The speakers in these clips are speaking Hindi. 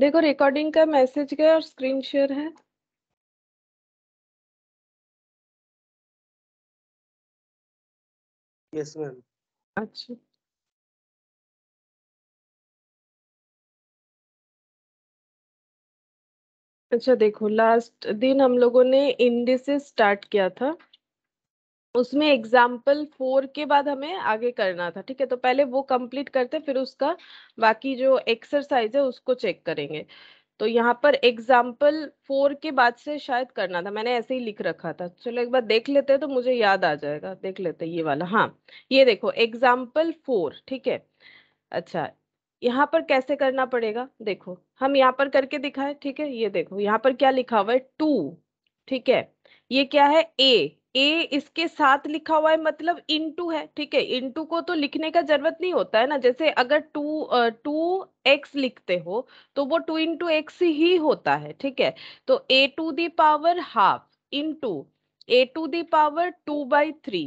देखो रिकॉर्डिंग का मैसेज गया और स्क्रीन शेयर है यस मैम अच्छा अच्छा देखो लास्ट दिन हम लोगों ने इंडी से स्टार्ट किया था उसमें एग्जाम्पल फोर के बाद हमें आगे करना था ठीक है तो पहले वो कंप्लीट करते फिर उसका बाकी जो एक्सरसाइज है उसको चेक करेंगे तो यहाँ पर एग्जाम्पल फोर के बाद से शायद करना था मैंने ऐसे ही लिख रखा था चलो एक बार देख लेते हैं तो मुझे याद आ जाएगा देख लेते हैं ये वाला हाँ ये देखो एग्जाम्पल फोर ठीक है अच्छा यहाँ पर कैसे करना पड़ेगा देखो हम यहाँ पर करके दिखाए ठीक है ये देखो यहाँ पर क्या लिखा हुआ है टू ठीक है ये क्या है ए ए इसके साथ लिखा हुआ है मतलब इनटू है ठीक है टू को तो लिखने का जरूरत नहीं होता है ना जैसे अगर टू टू एक्स लिखते हो तो वो टू इन टू एक्स ही होता है ठीक है तो ए to the power half to a to the power two by three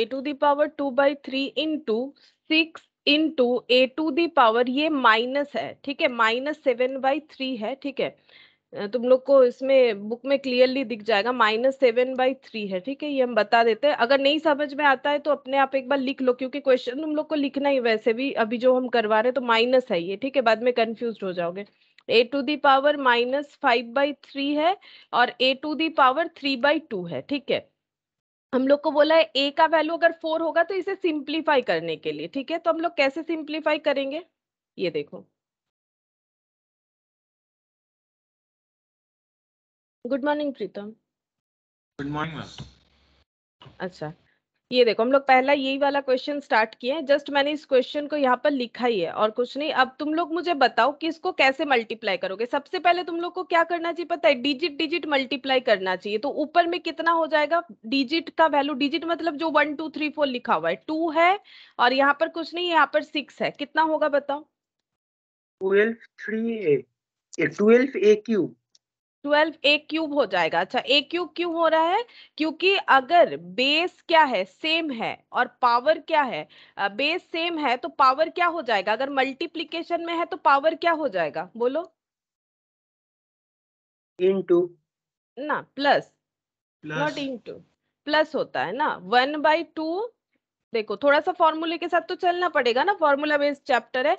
a to the power two by three into six into a to the power ये माइनस है ठीक है माइनस सेवन बाई थ्री है ठीक है तुम लोग को इसमें बुक में क्लियरली दिख जाएगा माइनस सेवन बाई थ्री है ठीक है ये हम बता देते हैं अगर नहीं समझ में आता है तो अपने आप एक बार लिख लो क्योंकि क्वेश्चन तुम लोग को लिखना ही वैसे भी अभी जो हम करवा रहे हैं तो माइनस है ये ठीक है बाद में कंफ्यूज हो जाओगे a to the power minus five by three है और a to the power three by two है ठीक है हम लोग को बोला है ए का वैल्यू अगर फोर होगा तो इसे सिंप्लीफाई करने के लिए ठीक है तो हम लोग कैसे सिंप्लीफाई करेंगे ये देखो good morning Pritam good morning अच्छा ये देखो हम लोग पहला यही वाला क्वेश्चन स्टार्ट किए हैं जस्ट मैंने इस क्वेश्चन को यहाँ पर लिखा ही है और कुछ नहीं अब तुम लोग मुझे बताओ कि इसको कैसे मल्टीप्लाई करोगे सबसे पहले तुम लोग को क्या करना चाहिए पता है डिजिट डिजिट मल्टीप्लाई करना चाहिए तो ऊपर में कितना हो जाएगा डिजिट का वैल्यू डिजिट मतलब जो वन टू थ्री फोर लिखा हुआ है टू है और यहाँ पर कुछ नहीं यहाँ पर सिक्स है कितना होगा बताओ twelve three a twelve a cube twelve a cube हो जाएगा अच्छा ए क्यूब क्यों हो रहा है क्योंकि अगर बेस क्या है सेम है और पावर क्या है बेस सेम है तो पावर क्या हो जाएगा अगर मल्टीप्लीकेशन में है तो पावर क्या हो जाएगा बोलो इनटू ना प्लस नॉट इनटू प्लस होता है ना वन बाई टू देखो थोड़ा सा फॉर्मूले के साथ तो चलना पड़ेगा ना फॉर्मूला बेस्ड चैप्टर है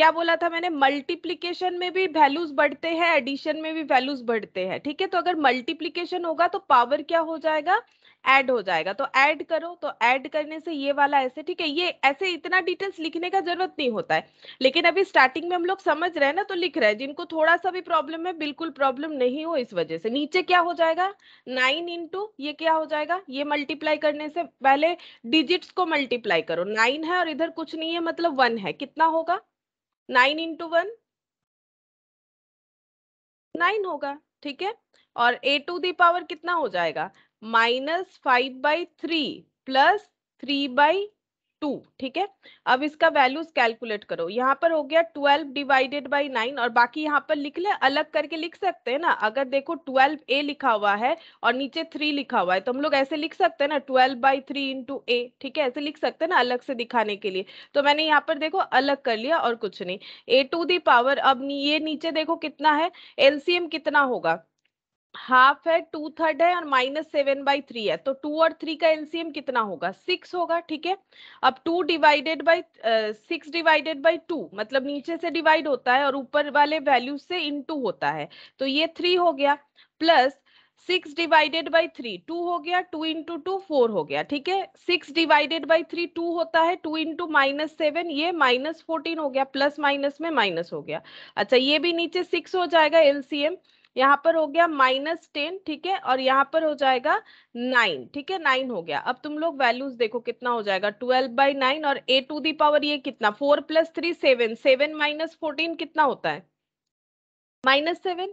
क्या बोला था मैंने मल्टीप्लीकेशन में भी वैल्यूज बढ़ते हैं एडिशन में भी वैल्यूज बढ़ते हैं ठीक है तो अगर मल्टीप्लीकेशन होगा तो पावर क्या हो जाएगा ऐड हो जाएगा तो ऐड करो तो ऐड करने से ये वाला ऐसे ठीक है ये ऐसे इतना डिटेल्स लिखने का जरूरत नहीं होता है लेकिन अभी स्टार्टिंग में हम लोग समझ रहे हैं ना तो लिख रहे हैं जिनको थोड़ा सा भी प्रॉब्लम है बिल्कुल प्रॉब्लम नहीं हो इस वजह से नीचे क्या हो जाएगा नाइन इंटू ये क्या हो जाएगा ये मल्टीप्लाई करने से पहले डिजिट्स को मल्टीप्लाई करो नाइन है और इधर कुछ नहीं है मतलब वन है कितना होगा नाइन इंटू वन नाइन होगा ठीक है और ए टू दी पावर कितना हो जाएगा minus five by three plus three by two ठीक है अब इसका वैल्यूज कैलकुलेट करो यहाँ पर हो गया ट्वेल्व डिवाइडेड बाई नाइन और बाकी यहाँ पर लिख ले अलग करके लिख सकते हैं ना अगर देखो ट्वेल्व ए लिखा हुआ है और नीचे थ्री लिखा हुआ है तो हम लोग ऐसे लिख सकते हैं ना twelve by three into a ठीक है ऐसे लिख सकते हैं ना अलग से दिखाने के लिए तो मैंने यहाँ पर देखो अलग कर लिया और कुछ नहीं ए टू दी पावर अब ये नीचे देखो कितना है एलसीएम कितना होगा हाफ है टू थर्ड है और माइनस सेवन बाई थ्री है तो टू और थ्री का एलसीएम कितना होगा सिक्स होगा ठीक है अब two divided by six divided by two मतलब नीचे से डिवाइड होता है और ऊपर वाले वैल्यू से इन टू होता है तो ये थ्री हो गया plus six divided by three two हो गया टू इंटू टू फोर हो गया ठीक है six divided by three two होता है टू इंटू माइनस सेवन ये माइनस फोर्टीन हो गया प्लस माइनस में माइनस हो गया अच्छा ये भी नीचे सिक्स हो जाएगा एलसीएम यहाँ पर हो गया माइनस टेन ठीक है और यहाँ पर हो जाएगा नाइन ठीक है नाइन हो गया अब तुम लोग वैल्यूज देखो कितना हो जाएगा ट्वेल्व बाई नाइन और ए टू दी पावर ये कितना four plus three seven seven minus fourteen कितना होता है माइनस सेवन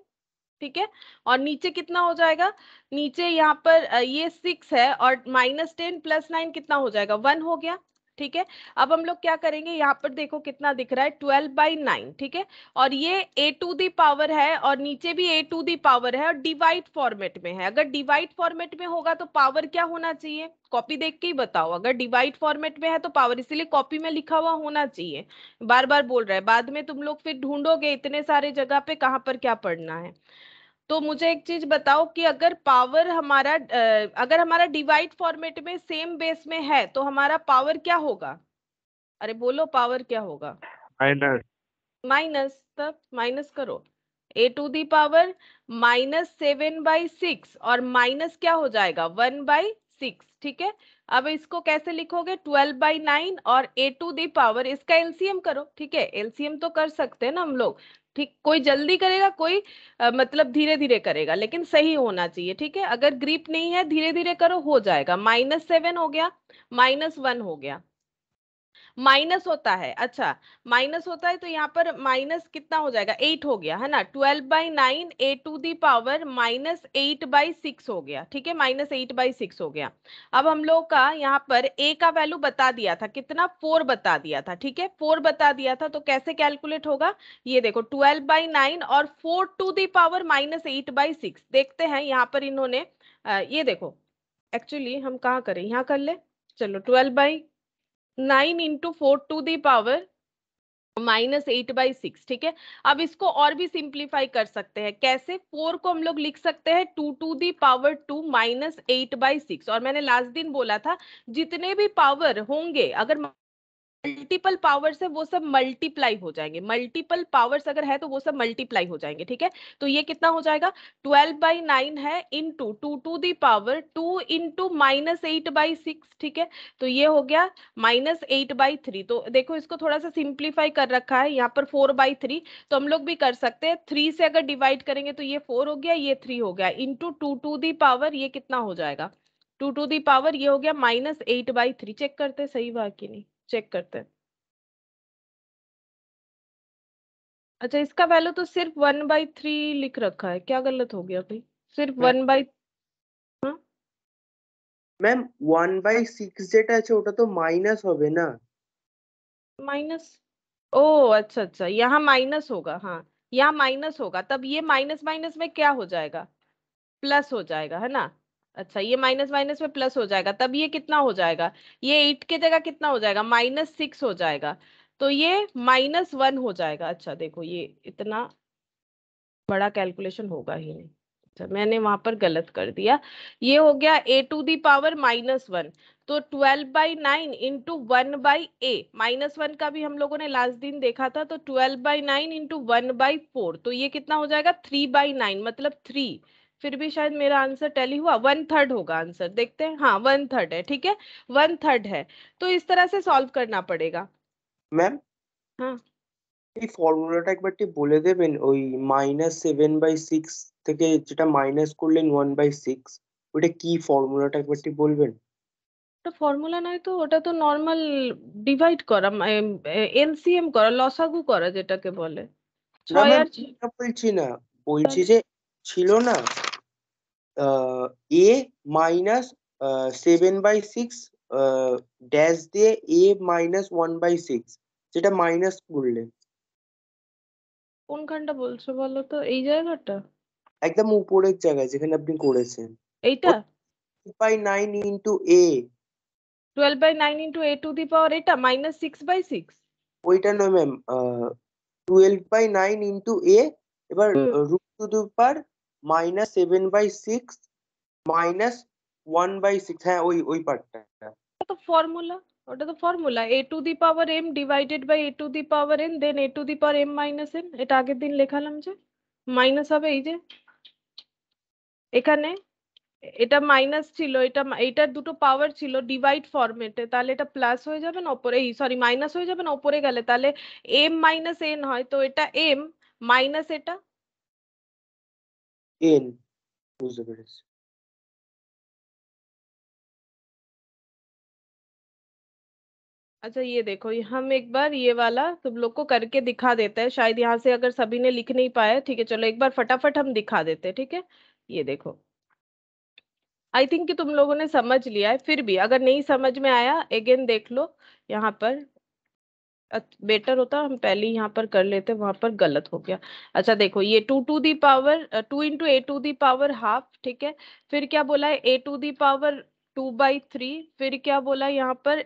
ठीक है और नीचे कितना हो जाएगा नीचे यहाँ पर ये सिक्स है और माइनस टेन प्लस नाइन कितना हो जाएगा वन हो गया ठीक है अब हम लोग क्या करेंगे यहाँ पर देखो कितना दिख रहा है ट्वेल्व बाई नाइन ठीक है और ये ए टू दी पावर है और नीचे भी ए टू दी पावर है और डिवाइड फॉर्मेट में है अगर डिवाइड फॉर्मेट में होगा तो पावर क्या होना चाहिए कॉपी देख के ही बताओ अगर डिवाइड फॉर्मेट में है तो पावर इसीलिए कॉपी में लिखा हुआ होना चाहिए बार बार बोल रहा है बाद में तुम लोग फिर ढूंढोगे इतने सारे जगह पे कहाँ पर क्या पढ़ना है तो मुझे एक चीज बताओ कि अगर पावर हमारा अगर हमारा डिवाइड फॉर्मेट में सेम बेस में है तो हमारा पावर क्या होगा अरे बोलो पावर क्या होगा माइनस माइनस तब माइनस करो a to the power minus seven by six और माइनस क्या हो जाएगा वन बाई सिक्स ठीक है अब इसको कैसे लिखोगे ट्वेल्व बाई नाइन और ए टू दी पावर इसका एलसीएम करो ठीक है एलसीएम तो कर सकते हैं ना हम लोग ठीक कोई जल्दी करेगा कोई आ, मतलब धीरे धीरे करेगा लेकिन सही होना चाहिए ठीक है अगर ग्रीप नहीं है धीरे धीरे करो हो जाएगा माइनस सेवन हो गया माइनस वन हो गया माइनस होता है अच्छा माइनस होता है तो यहाँ पर माइनस कितना हो जाएगा एट हो गया है ना twelve by nine a to the power minus eight by six हो गया ठीक है माइनस एट बाई सिक्स हो गया अब हम लोग का यहाँ पर ए का वैल्यू बता दिया था कितना फोर बता दिया था ठीक है फोर बता दिया था तो कैसे कैलकुलेट होगा ये देखो ट्वेल्व बाई नाइन और four to the power minus eight by six देखते हैं यहाँ पर इन्होंने ये देखो एक्चुअली हम कहाँ करें यहाँ कर ले चलो twelve by nine into four to the power minus eight by six ठीक है अब इसको और भी सिंप्लीफाई कर सकते हैं कैसे फोर को हम लोग लिख सकते हैं two to the power two minus eight by six और मैंने लास्ट दिन बोला था जितने भी पावर होंगे अगर मल्टीपल पावर है वो सब मल्टीप्लाई हो जाएंगे मल्टीपल पावर्स अगर है तो वो सब मल्टीप्लाई हो जाएंगे ठीक है तो ये कितना हो जाएगा ट्वेल्व बाई नाइन है into two to the power two into minus eight by six ठीक है तो ये हो गया माइनस एट बाई थ्री तो देखो इसको थोड़ा सा सिंप्लीफाई कर रखा है यहाँ पर फोर बाई थ्री तो हम लोग भी कर सकते हैं थ्री से अगर डिवाइड करेंगे तो ये फोर हो गया ये थ्री हो गया इंटू टू टू दावर ये कितना हो जाएगा टू टू दावर ये हो गया minus eight by three check करते सही बात की नहीं चेक करते हैं अच्छा इसका वैल्यू तो सिर्फ वन बाई थ्री लिख रखा है क्या गलत हो गया भाई सिर्फ one by ma'am one by six যেটা छोटा तो माइनस हो गए ना माइनस ओ oh, अच्छा अच्छा यहाँ माइनस होगा हाँ यहाँ माइनस होगा तब ये माइनस माइनस में क्या हो जाएगा प्लस हो जाएगा है ना अच्छा ये माइनस माइनस में प्लस हो जाएगा तब ये कितना हो जाएगा ये एट के जगह कितना हो जाएगा माइनस सिक्स हो जाएगा तो ये माइनस वन हो जाएगा अच्छा देखो ये इतना बड़ा कैलकुलेशन होगा ही नहीं अच्छा मैंने वहां पर गलत कर दिया ये हो गया a to the power minus one तो twelve by nine into one by a minus one का भी हम लोगों ने लास्ट दिन देखा था तो twelve by nine into one by four तो ये कितना हो जाएगा थ्री बाई नाइन मतलब थ्री फिर भी शायद मेरा आंसर टैली हुआ 1/3 होगा आंसर देखते हैं हां 1/3 है ठीक है 1/3 है तो इस तरह से सॉल्व करना पड़ेगा मैम हां ये फार्मूलाটা একবার টি বলে দিবেন ওই -7/6 থেকে যেটা माइनस করলেন 1/6 ওটা কি ফর্মুলাটা একবার টি বলবেন তো ফর্মুলা নয় তো ওটা তো নরমাল ডিভাইড করা এনসিএম করা লসাগু করা যেটাকে বলে ছয় আর সেটা বলছি না বলছি যে ছিল না a minus seven by six dash দিয়ে a minus one by six যেটা মাইনাস করলে কোনখানটা বলছো বলো তো এই জায়গাটা একদম উপরের জায়গায় যেখানে আপনি করেছেন এইটা by nine into a twelve by nine into a to the power এটা মাইনাস সিক্স বাই সিক্স ওইটা নয় ma'am twelve by nine into a এবার root to the power minus seven by six minus one by six হ্যাঁ ওই ওই পার্টটা তো ফর্মুলা ওটা তো formula a to the power m divided by a to the power n then a to the power m minus N এটা আগের দিন লেখালাম যে মাইনাস হবে এই যে এখানে এটা মাইনাস ছিল এটা এটার দুটো পাওয়ার ছিল ডিভাইড ফরম্যাটে তাহলে এটা প্লাস হয়ে যাবে না ওপরে এই সরি মাইনাস হয়ে যাবে না ওপরে গেলে তাহলে এম মাইনাস এন হয় তো এটা এম মাইনাস এটা in who's the greatest अच्छा ये देखो हम एक बार ये वाला तुम लोग को करके दिखा देते हैं शायद यहाँ से अगर सभी ने लिख नहीं पाया ठीक है चलो एक बार फटाफट हम दिखा देते हैं ठीक है ये देखो आई थिंक कि तुम लोगों ने समझ लिया है फिर भी अगर नहीं समझ में आया अगेन देख लो यहाँ पर बेटर होता हम पहले यहाँ पर कर लेते वहां पर गलत हो गया अच्छा देखो ये two to the power two into a to the power half ठीक है फिर क्या बोला है ए to the power two by three फिर क्या बोला यहाँ पर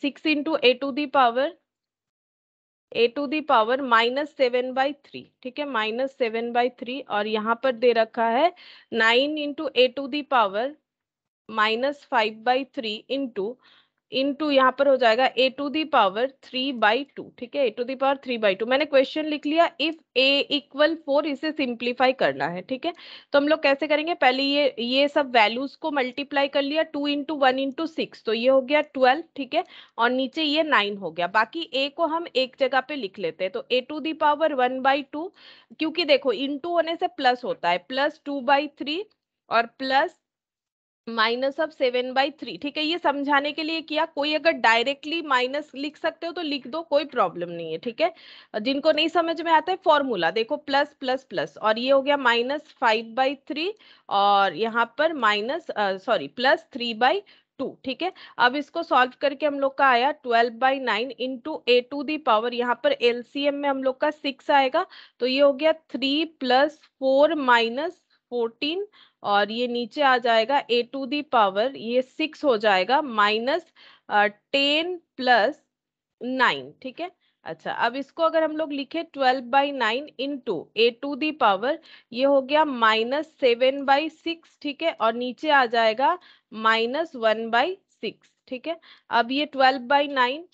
six into a to the power a to the power minus seven by three ठीक है माइनस सेवन बाई थ्री और यहाँ पर दे रखा है nine into a to the power minus five by three into into यहाँ पर हो जाएगा a to the power three by two ठीक है ए to the power three by two मैंने क्वेश्चन लिख लिया इफ ए इक्वल फोर इसे सिंप्लीफाई करना है ठीक है तो हम लोग कैसे करेंगे पहले ये ये सब वैल्यूज को मल्टीप्लाई कर लिया two into one into six तो ये हो गया ट्वेल्व ठीक है और नीचे ये नाइन हो गया बाकी ए को हम एक जगह पे लिख लेते हैं तो ए to the power one by two क्योंकि देखो इंटू होने से प्लस होता है प्लस टू बाई थ्री और plus minus of seven by three ठीक है ये समझाने के लिए किया कोई अगर डायरेक्टली माइनस लिख सकते हो तो लिख दो कोई प्रॉब्लम नहीं है ठीक है जिनको नहीं समझ में आता है फॉर्मूला देखो प्लस प्लस प्लस और ये हो गया माइनस फाइव बाई थ्री और यहाँ पर minus sorry plus three by two ठीक है अब इसको सॉल्व करके हम लोग का आया twelve by nine into a to the power यहाँ पर एलसीएम में हम लोग का सिक्स आएगा तो ये हो गया three plus four minus fourteen और ये नीचे आ जाएगा ए टू दी पावर ये सिक्स हो जाएगा माइनस टेन प्लस नाइन ठीक है अच्छा अब इसको अगर हम लोग लिखे twelve by nine into a to the power ये हो गया माइनस सेवन बाई सिक्स ठीक है और नीचे आ जाएगा माइनस वन बाई सिक्स ठीक है अब ये ट्वेल्व बाई नाइन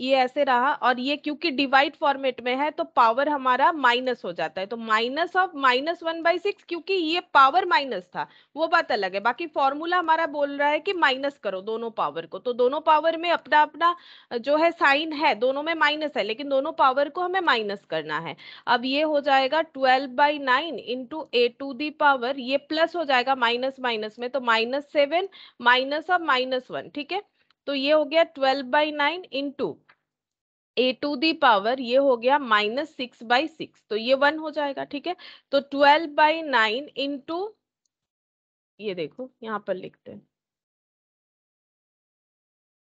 ये ऐसे रहा और ये क्योंकि डिवाइड फॉर्मेट में है तो पावर हमारा माइनस हो जाता है तो minus of minus one by six क्योंकि ये पावर माइनस था वो बात अलग है बाकी फॉर्मूला हमारा बोल रहा है कि माइनस करो दोनों पावर को तो दोनों पावर में अपना अपना जो है साइन है दोनों में माइनस है लेकिन दोनों पावर को हमें माइनस करना है अब ये हो जाएगा twelve by nine into a to the power ये प्लस हो जाएगा माइनस माइनस में तो minus seven minus of minus one ठीक है तो ये हो गया twelve by nine into a to the power ये हो गया माइनस सिक्स बाई सिक्स तो ये वन हो जाएगा ठीक है तो twelve by nine into ये देखो यहाँ पर लिखते हैं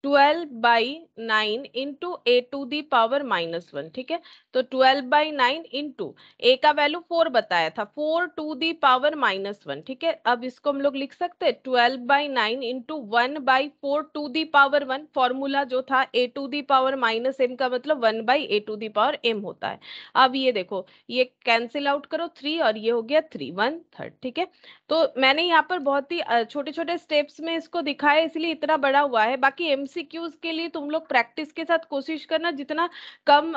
12 by nine into a to the power minus one ठीक है तो twelve by nine into a का वैल्यू फोर बताया था 4 to the power minus one ठीक है अब इसको हम लोग लिख सकते हैं twelve by nine into one by four to the power one formula जो था a to the power minus m का मतलब one by A to the power m होता है अब ये देखो ये कैंसिल आउट करो थ्री और ये हो गया थ्री वन थर्ड ठीक है तो मैंने यहाँ पर बहुत ही छोटे छोटे स्टेप्स में इसको दिखाया इसलिए इतना बड़ा हुआ है बाकी एम एमसीक्यूज के लिए तुम लोग प्रैक्टिस के साथ कोशिश करना जितना कम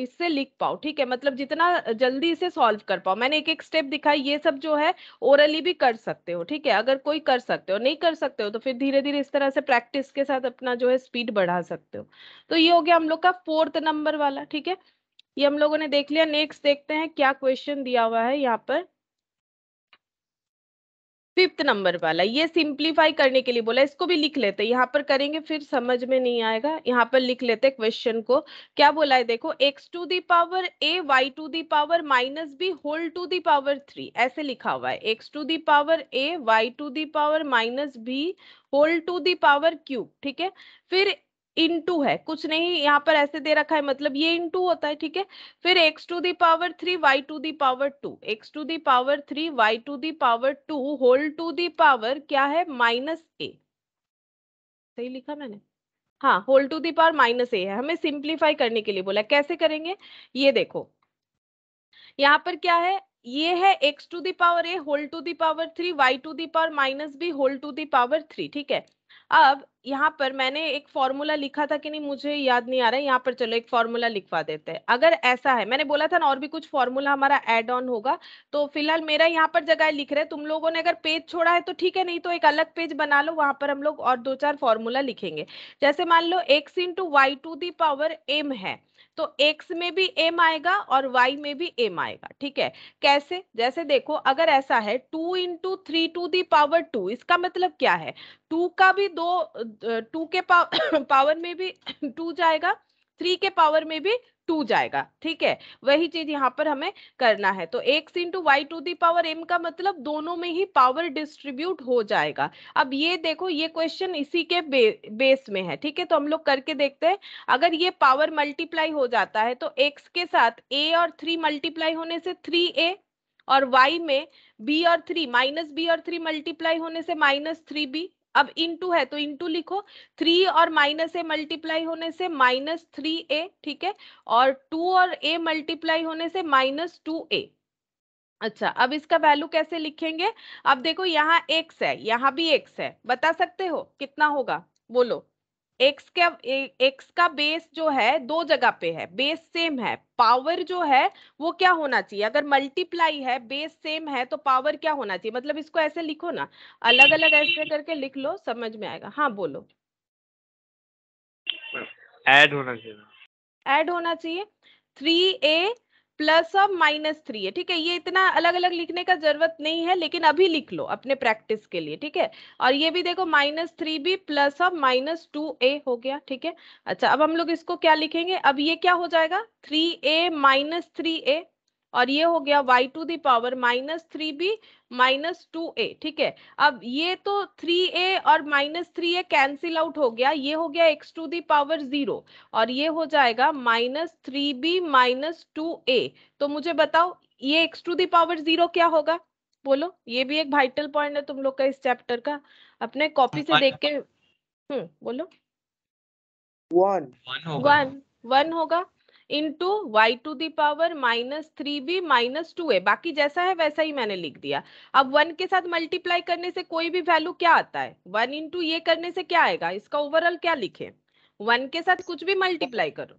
इससे लिख पाओ ठीक है मतलब जितना जल्दी इसे सॉल्व कर पाओ मैंने एक एक स्टेप दिखाई ये सब जो है ओरली भी कर सकते हो ठीक है अगर कोई कर सकते हो नहीं कर सकते हो तो फिर धीरे धीरे इस तरह से प्रैक्टिस के साथ अपना जो है स्पीड बढ़ा सकते हो तो ये हो गया हम लोग का फोर्थ नंबर वाला ठीक है ये हम लोगों ने देख लिया नेक्स्ट देखते हैं क्या क्वेश्चन दिया हुआ है यहाँ पर फिफ्थ नंबर वाला ये सिंप्लीफाई करने के लिए बोला इसको भी लिख लेते यहाँ पर करेंगे फिर समझ में नहीं आएगा यहाँ पर लिख लेते क्वेश्चन को क्या बोला है देखो x to the power a Y to the power minus b whole to the power three ऐसे लिखा हुआ है x to the power a Y to the power minus b whole to the power cube ठीक है फिर इनटू है कुछ नहीं यहाँ पर ऐसे दे रखा है मतलब ये इनटू होता है ठीक है फिर x to the power three y to the power two x to the power three y to the power two whole to the power क्या है माइनस ए सही लिखा मैंने हाँ whole to the power minus a है हमें सिंप्लीफाई करने के लिए बोला कैसे करेंगे ये देखो यहाँ पर क्या है ये है x to the power a whole to the power three y to the power minus b whole to the power three ठीक है अब यहाँ पर मैंने एक फॉर्मूला लिखा था कि नहीं मुझे याद नहीं आ रहा है यहाँ पर चलो एक फॉर्मूला लिखवा देते हैं अगर ऐसा है मैंने बोला था ना और भी कुछ फॉर्मूला हमारा एड ऑन होगा तो फिलहाल मेरा यहाँ पर जगह लिख रहे तुम लोगों ने अगर पेज छोड़ा है तो ठीक है नहीं तो एक अलग पेज बना लो वहां पर हम लोग और दो चार फॉर्मूला लिखेंगे जैसे मान लो x into Y to the power m है तो एक्स में भी एम आएगा और वाई में भी एम आएगा ठीक है कैसे जैसे देखो अगर ऐसा है two into three to the power two इसका मतलब क्या है टू का भी दो टू के पावर में भी टू जाएगा थ्री के पावर में भी टू जाएगा ठीक है वही चीज यहाँ पर हमें करना है तो x into Y to power M का मतलब दोनों में ही पावर डिस्ट्रीब्यूट हो जाएगा अब ये देखो ये क्वेश्चन इसी के बे, बेस में है ठीक है तो हम लोग करके देखते हैं अगर ये पावर मल्टीप्लाई हो जाता है तो एक्स के साथ ए और थ्री मल्टीप्लाई होने से थ्री ए और वाई में बी और थ्री माइनस बी और थ्री मल्टीप्लाई होने से माइनस थ्री बी अब इनटू है तो इनटू लिखो थ्री और माइनस ए मल्टीप्लाई होने से माइनस थ्री ए ठीक है और टू और ए मल्टीप्लाई होने से माइनस टू ए अच्छा अब इसका वैल्यू कैसे लिखेंगे अब देखो यहाँ एक्स है यहाँ भी एक्स है बता सकते हो कितना होगा बोलो एक्स का एक्स का बेस जो है दो जगह पे है बेस सेम है पावर जो है वो क्या होना चाहिए अगर मल्टीप्लाई है बेस सेम है तो पावर क्या होना चाहिए मतलब इसको ऐसे लिखो ना अलग अलग ऐसे करके लिख लो समझ में आएगा हाँ बोलो ऐड होना चाहिए ऐड होना चाहिए थ्री ए प्लस अब माइनस थ्री है ठीक है ये इतना अलग अलग लिखने का जरूरत नहीं है लेकिन अभी लिख लो अपने प्रैक्टिस के लिए ठीक है और ये भी देखो माइनस थ्री भी प्लस अब माइनस टू ए हो गया ठीक है अच्छा अब हम लोग इसको क्या लिखेंगे अब ये क्या हो जाएगा three a minus three a और ये हो गया Y to the power minus three b minus two a ठीक है अब ये तो थ्री ए और minus three a cancel out हो गया ये हो गया एक्स टू दावर जीरो और ये हो जाएगा minus three b minus two a तो मुझे बताओ ये एक्स टू दावर जीरो क्या होगा बोलो ये भी एक वाइटल पॉइंट है तुम लोग का इस चैप्टर का अपने कॉपी से देख के हम्म बोलो वन वन होगा into Y to the power minus three b minus two a बाकी जैसा है वैसा ही मैंने लिख दिया अब वन के साथ मल्टीप्लाई करने से कोई भी वैल्यू क्या आता है वन इंटू ये करने से क्या आएगा इसका ओवरऑल क्या लिखे वन के साथ कुछ भी मल्टीप्लाई करो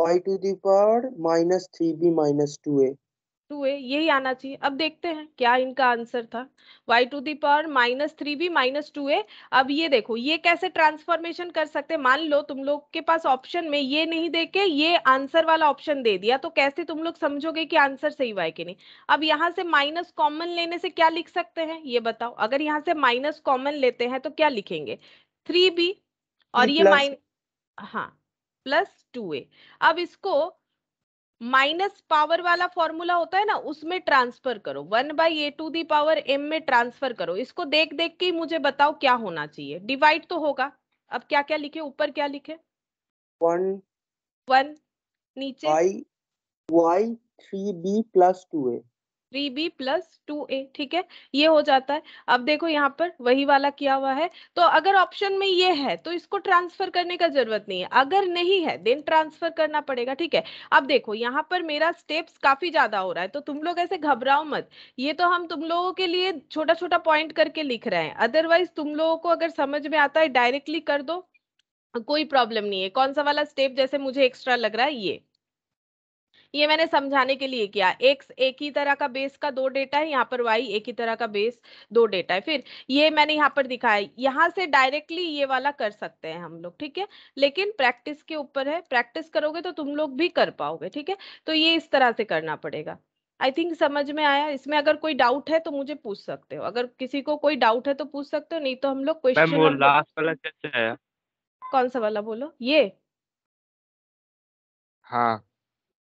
y to the power minus three b minus two a two a यही आना चाहिए अब देखते हैं क्या इनका आंसर था y to the power minus three b minus two a अब ये देखो ये कैसे ट्रांसफॉर्मेशन कर सकते हैं मान लो तुम लोग के पास ऑप्शन में ये नहीं दे के ये आंसर वाला ऑप्शन दे दिया तो कैसे तुम लोग समझोगे कि आंसर सही हुआ है कि नहीं अब यहाँ से माइनस कॉमन लेने से क्या लिख सकते हैं ये बताओ अगर यहाँ से माइनस कॉमन लेते हैं तो क्या लिखेंगे थ्री बी और ये माइन हाँ प्लस टू ए अब इसको माइनस पावर वाला फॉर्मूला होता है ना उसमें ट्रांसफर करो one by A to the power m में ट्रांसफर करो इसको देख देख के मुझे बताओ क्या होना चाहिए डिवाइड तो होगा अब क्या क्या लिखे ऊपर क्या लिखे वन वन नीचे y three b plus two a three b plus two a ठीक है ये हो जाता है अब देखो यहाँ पर वही वाला किया हुआ है तो अगर ऑप्शन में ये है तो इसको ट्रांसफर करने का जरूरत नहीं है अगर नहीं है देन ट्रांसफर करना पड़ेगा ठीक है अब देखो यहाँ पर मेरा स्टेप्स काफी ज्यादा हो रहा है तो तुम लोग ऐसे घबराओ मत ये तो हम तुम लोगों के लिए छोटा छोटा पॉइंट करके लिख रहे हैं अदरवाइज तुम लोगों को अगर समझ में आता है डायरेक्टली कर दो कोई प्रॉब्लम नहीं है कौन सा वाला स्टेप जैसे मुझे एक्स्ट्रा लग रहा है ये ये मैंने समझाने के लिए किया एक्स एक ही तरह का बेस का दो डेटा है यहाँ पर वाई एक ही तरह का बेस दो डेटा है फिर ये मैंने यहाँ पर दिखाया यहाँ से डायरेक्टली ये वाला कर सकते हैं हम लोग ठीक है लेकिन प्रैक्टिस के ऊपर है प्रैक्टिस करोगे तो तुम लोग भी कर पाओगे ठीक है तो ये इस तरह से करना पड़ेगा आई थिंक समझ में आया इसमें अगर कोई डाउट है तो मुझे पूछ सकते हो अगर किसी को कोई डाउट है तो पूछ सकते हो नहीं तो हम लोग क्वेश्चन कौन सा वाला बोलो ये हाँ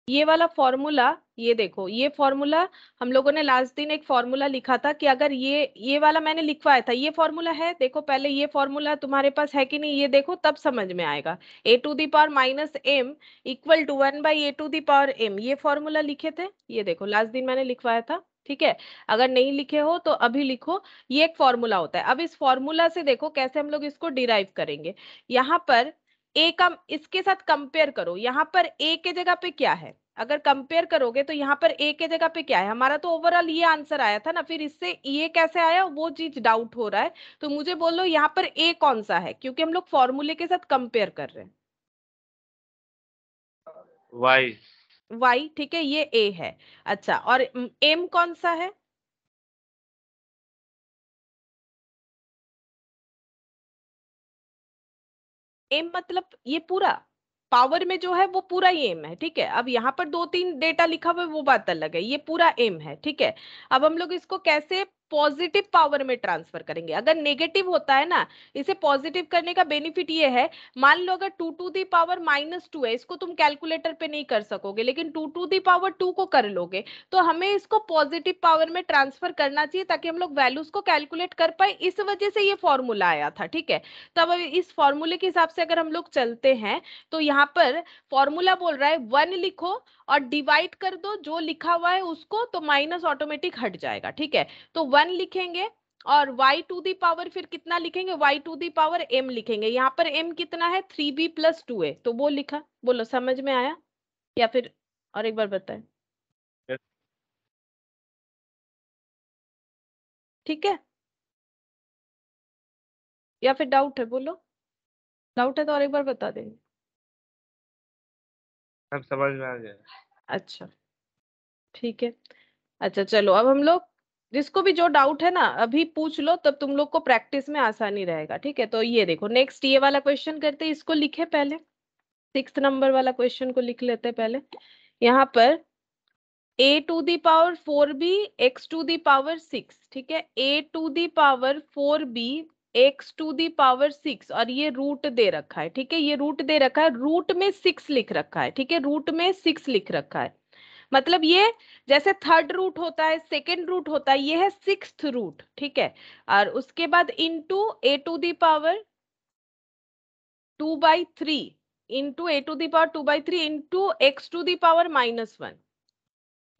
ये वाला फॉर्मूला ये देखो ये फॉर्मूला हम लोगों ने लास्ट दिन एक फॉर्मूला लिखा था कि अगर ये ये वाला मैंने लिखवाया था ये फॉर्मूला है देखो पहले ये फॉर्मूला तुम्हारे पास है कि नहीं ये देखो तब समझ में आएगा a to the power minus M equal to one by A to the power m ये फॉर्मूला लिखे थे ये देखो लास्ट दिन मैंने लिखवाया था ठीक है अगर नहीं लिखे हो तो अभी लिखो ये एक फॉर्मूला होता है अब इस फॉर्मूला से देखो कैसे हम लोग इसको डिराइव करेंगे यहाँ पर ए का इसके साथ कंपेयर करो यहाँ पर ए के जगह पे क्या है अगर कंपेयर करोगे तो यहाँ पर ए के जगह पे क्या है हमारा तो ओवरऑल ये आंसर आया था ना फिर इससे ये कैसे आया वो चीज डाउट हो रहा है तो मुझे बोलो यहाँ पर ए कौन सा है क्योंकि हम लोग फॉर्मूले के साथ कंपेयर कर रहे हैं वाई वाई ठीक है ये ए है अच्छा और एम कौन सा है एम मतलब ये पूरा पावर में जो है वो पूरा ही एम है ठीक है अब यहाँ पर दो तीन डेटा लिखा हुआ है वो बात अलग है ये पूरा एम है ठीक है अब हम लोग इसको कैसे पॉजिटिव पावर में ट्रांसफर करेंगे अगर नेगेटिव होता है ना इसे पॉजिटिव करने का बेनिफिट ये है मान लो अगर two to the power minus two है इसको तुम कैलकुलेटर पे नहीं कर सकोगे लेकिन two to the power two को कर लोगे तो हमें इसको पॉजिटिव पावर में ट्रांसफर करना चाहिए ताकि हम लोग वैल्यूज को कैलकुलेट कर पाए इस वजह से ये फॉर्मूला आया था ठीक है तब इस फॉर्मूले के हिसाब से अगर हम लोग चलते हैं तो यहाँ पर फॉर्मूला बोल रहा है वन लिखो और डिवाइड कर दो जो लिखा हुआ है उसको तो माइनस ऑटोमेटिक हट जाएगा ठीक है तो वन लिखेंगे और y टू दी पावर फिर कितना लिखेंगे y to the power m लिखेंगे यहाँ पर m कितना है three b plus two a तो वो लिखा बोलो समझ में आया या फिर और एक बार बताए ठीक है या फिर डाउट है बोलो डाउट है तो और एक बार बता देंगे समझ में आ गया अच्छा ठीक है अच्छा चलो अब हम लोग जिसको भी जो डाउट है ना अभी पूछ लो तब तुम लोग को प्रैक्टिस में आसानी रहेगा ठीक है तो ये देखो नेक्स्ट ये वाला क्वेश्चन करते हैं इसको लिखे पहले सिक्स नंबर वाला क्वेश्चन को लिख लेते हैं पहले यहाँ पर a to the power four b x to the power six ठीक है ए to the power four b x to the power six और ये रूट दे रखा है ठीक है ये रूट दे रखा है रूट में सिक्स लिख रखा है ठीक है रूट में सिक्स लिख रखा है मतलब ये जैसे थर्ड रूट होता है सेकेंड रूट होता है ये है सिक्स रूट ठीक है और उसके बाद two a to the power two by three into a to the power two by three into x to the power minus one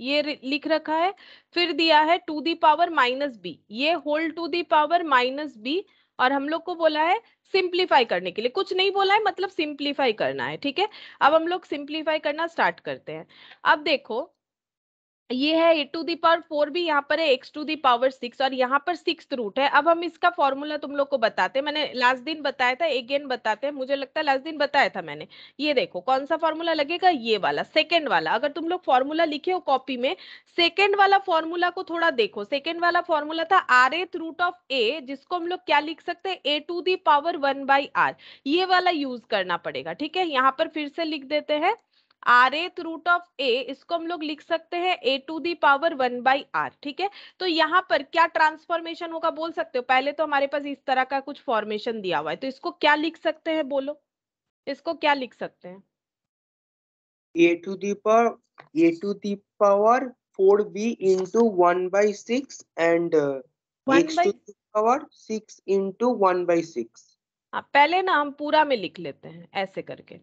ये लिख रखा है फिर दिया है टू दावर माइनस बी ये whole to the power minus b और हम लोग को बोला है सिंप्लीफाई करने के लिए कुछ नहीं बोला है मतलब सिंप्लीफाई करना है ठीक है अब हम लोग सिंप्लीफाई करना स्टार्ट करते हैं अब देखो ये है ए टू दी पावर फोर भी यहाँ पर है x to the power six और यहाँ पर सिक्स रूट है अब हम इसका फॉर्मूला तुम लोग को बताते हैं मैंने लास्ट दिन बताया था एगेन बताते हैं मुझे लगता है लास्ट दिन बताया था मैंने ये देखो कौन सा फॉर्मूला लगेगा ये वाला सेकेंड वाला अगर तुम लोग फॉर्मूला लिखे हो कॉपी में सेकेंड वाला फॉर्मूला को थोड़ा देखो सेकेंड वाला फॉर्मूला था आर एथ रूट ऑफ ए जिसको हम लोग क्या लिख सकते हैं a to the power one by r ये वाला यूज करना पड़ेगा ठीक है यहाँ पर फिर से लिख देते हैं आर एथ रूट ऑफ ए इसको हम लोग लिख सकते हैं a to the power one by are ठीक है तो यहाँ पर क्या ट्रांसफॉर्मेशन होगा बोल सकते हो पहले तो हमारे पास इस तरह का कुछ फॉर्मेशन दिया हुआ है तो इसको क्या लिख सकते हैं बोलो इसको क्या लिख सकते हैं a to the power a to the power four b into one by six and power six into one by six पहले ना हम पूरा में लिख लेते हैं ऐसे करके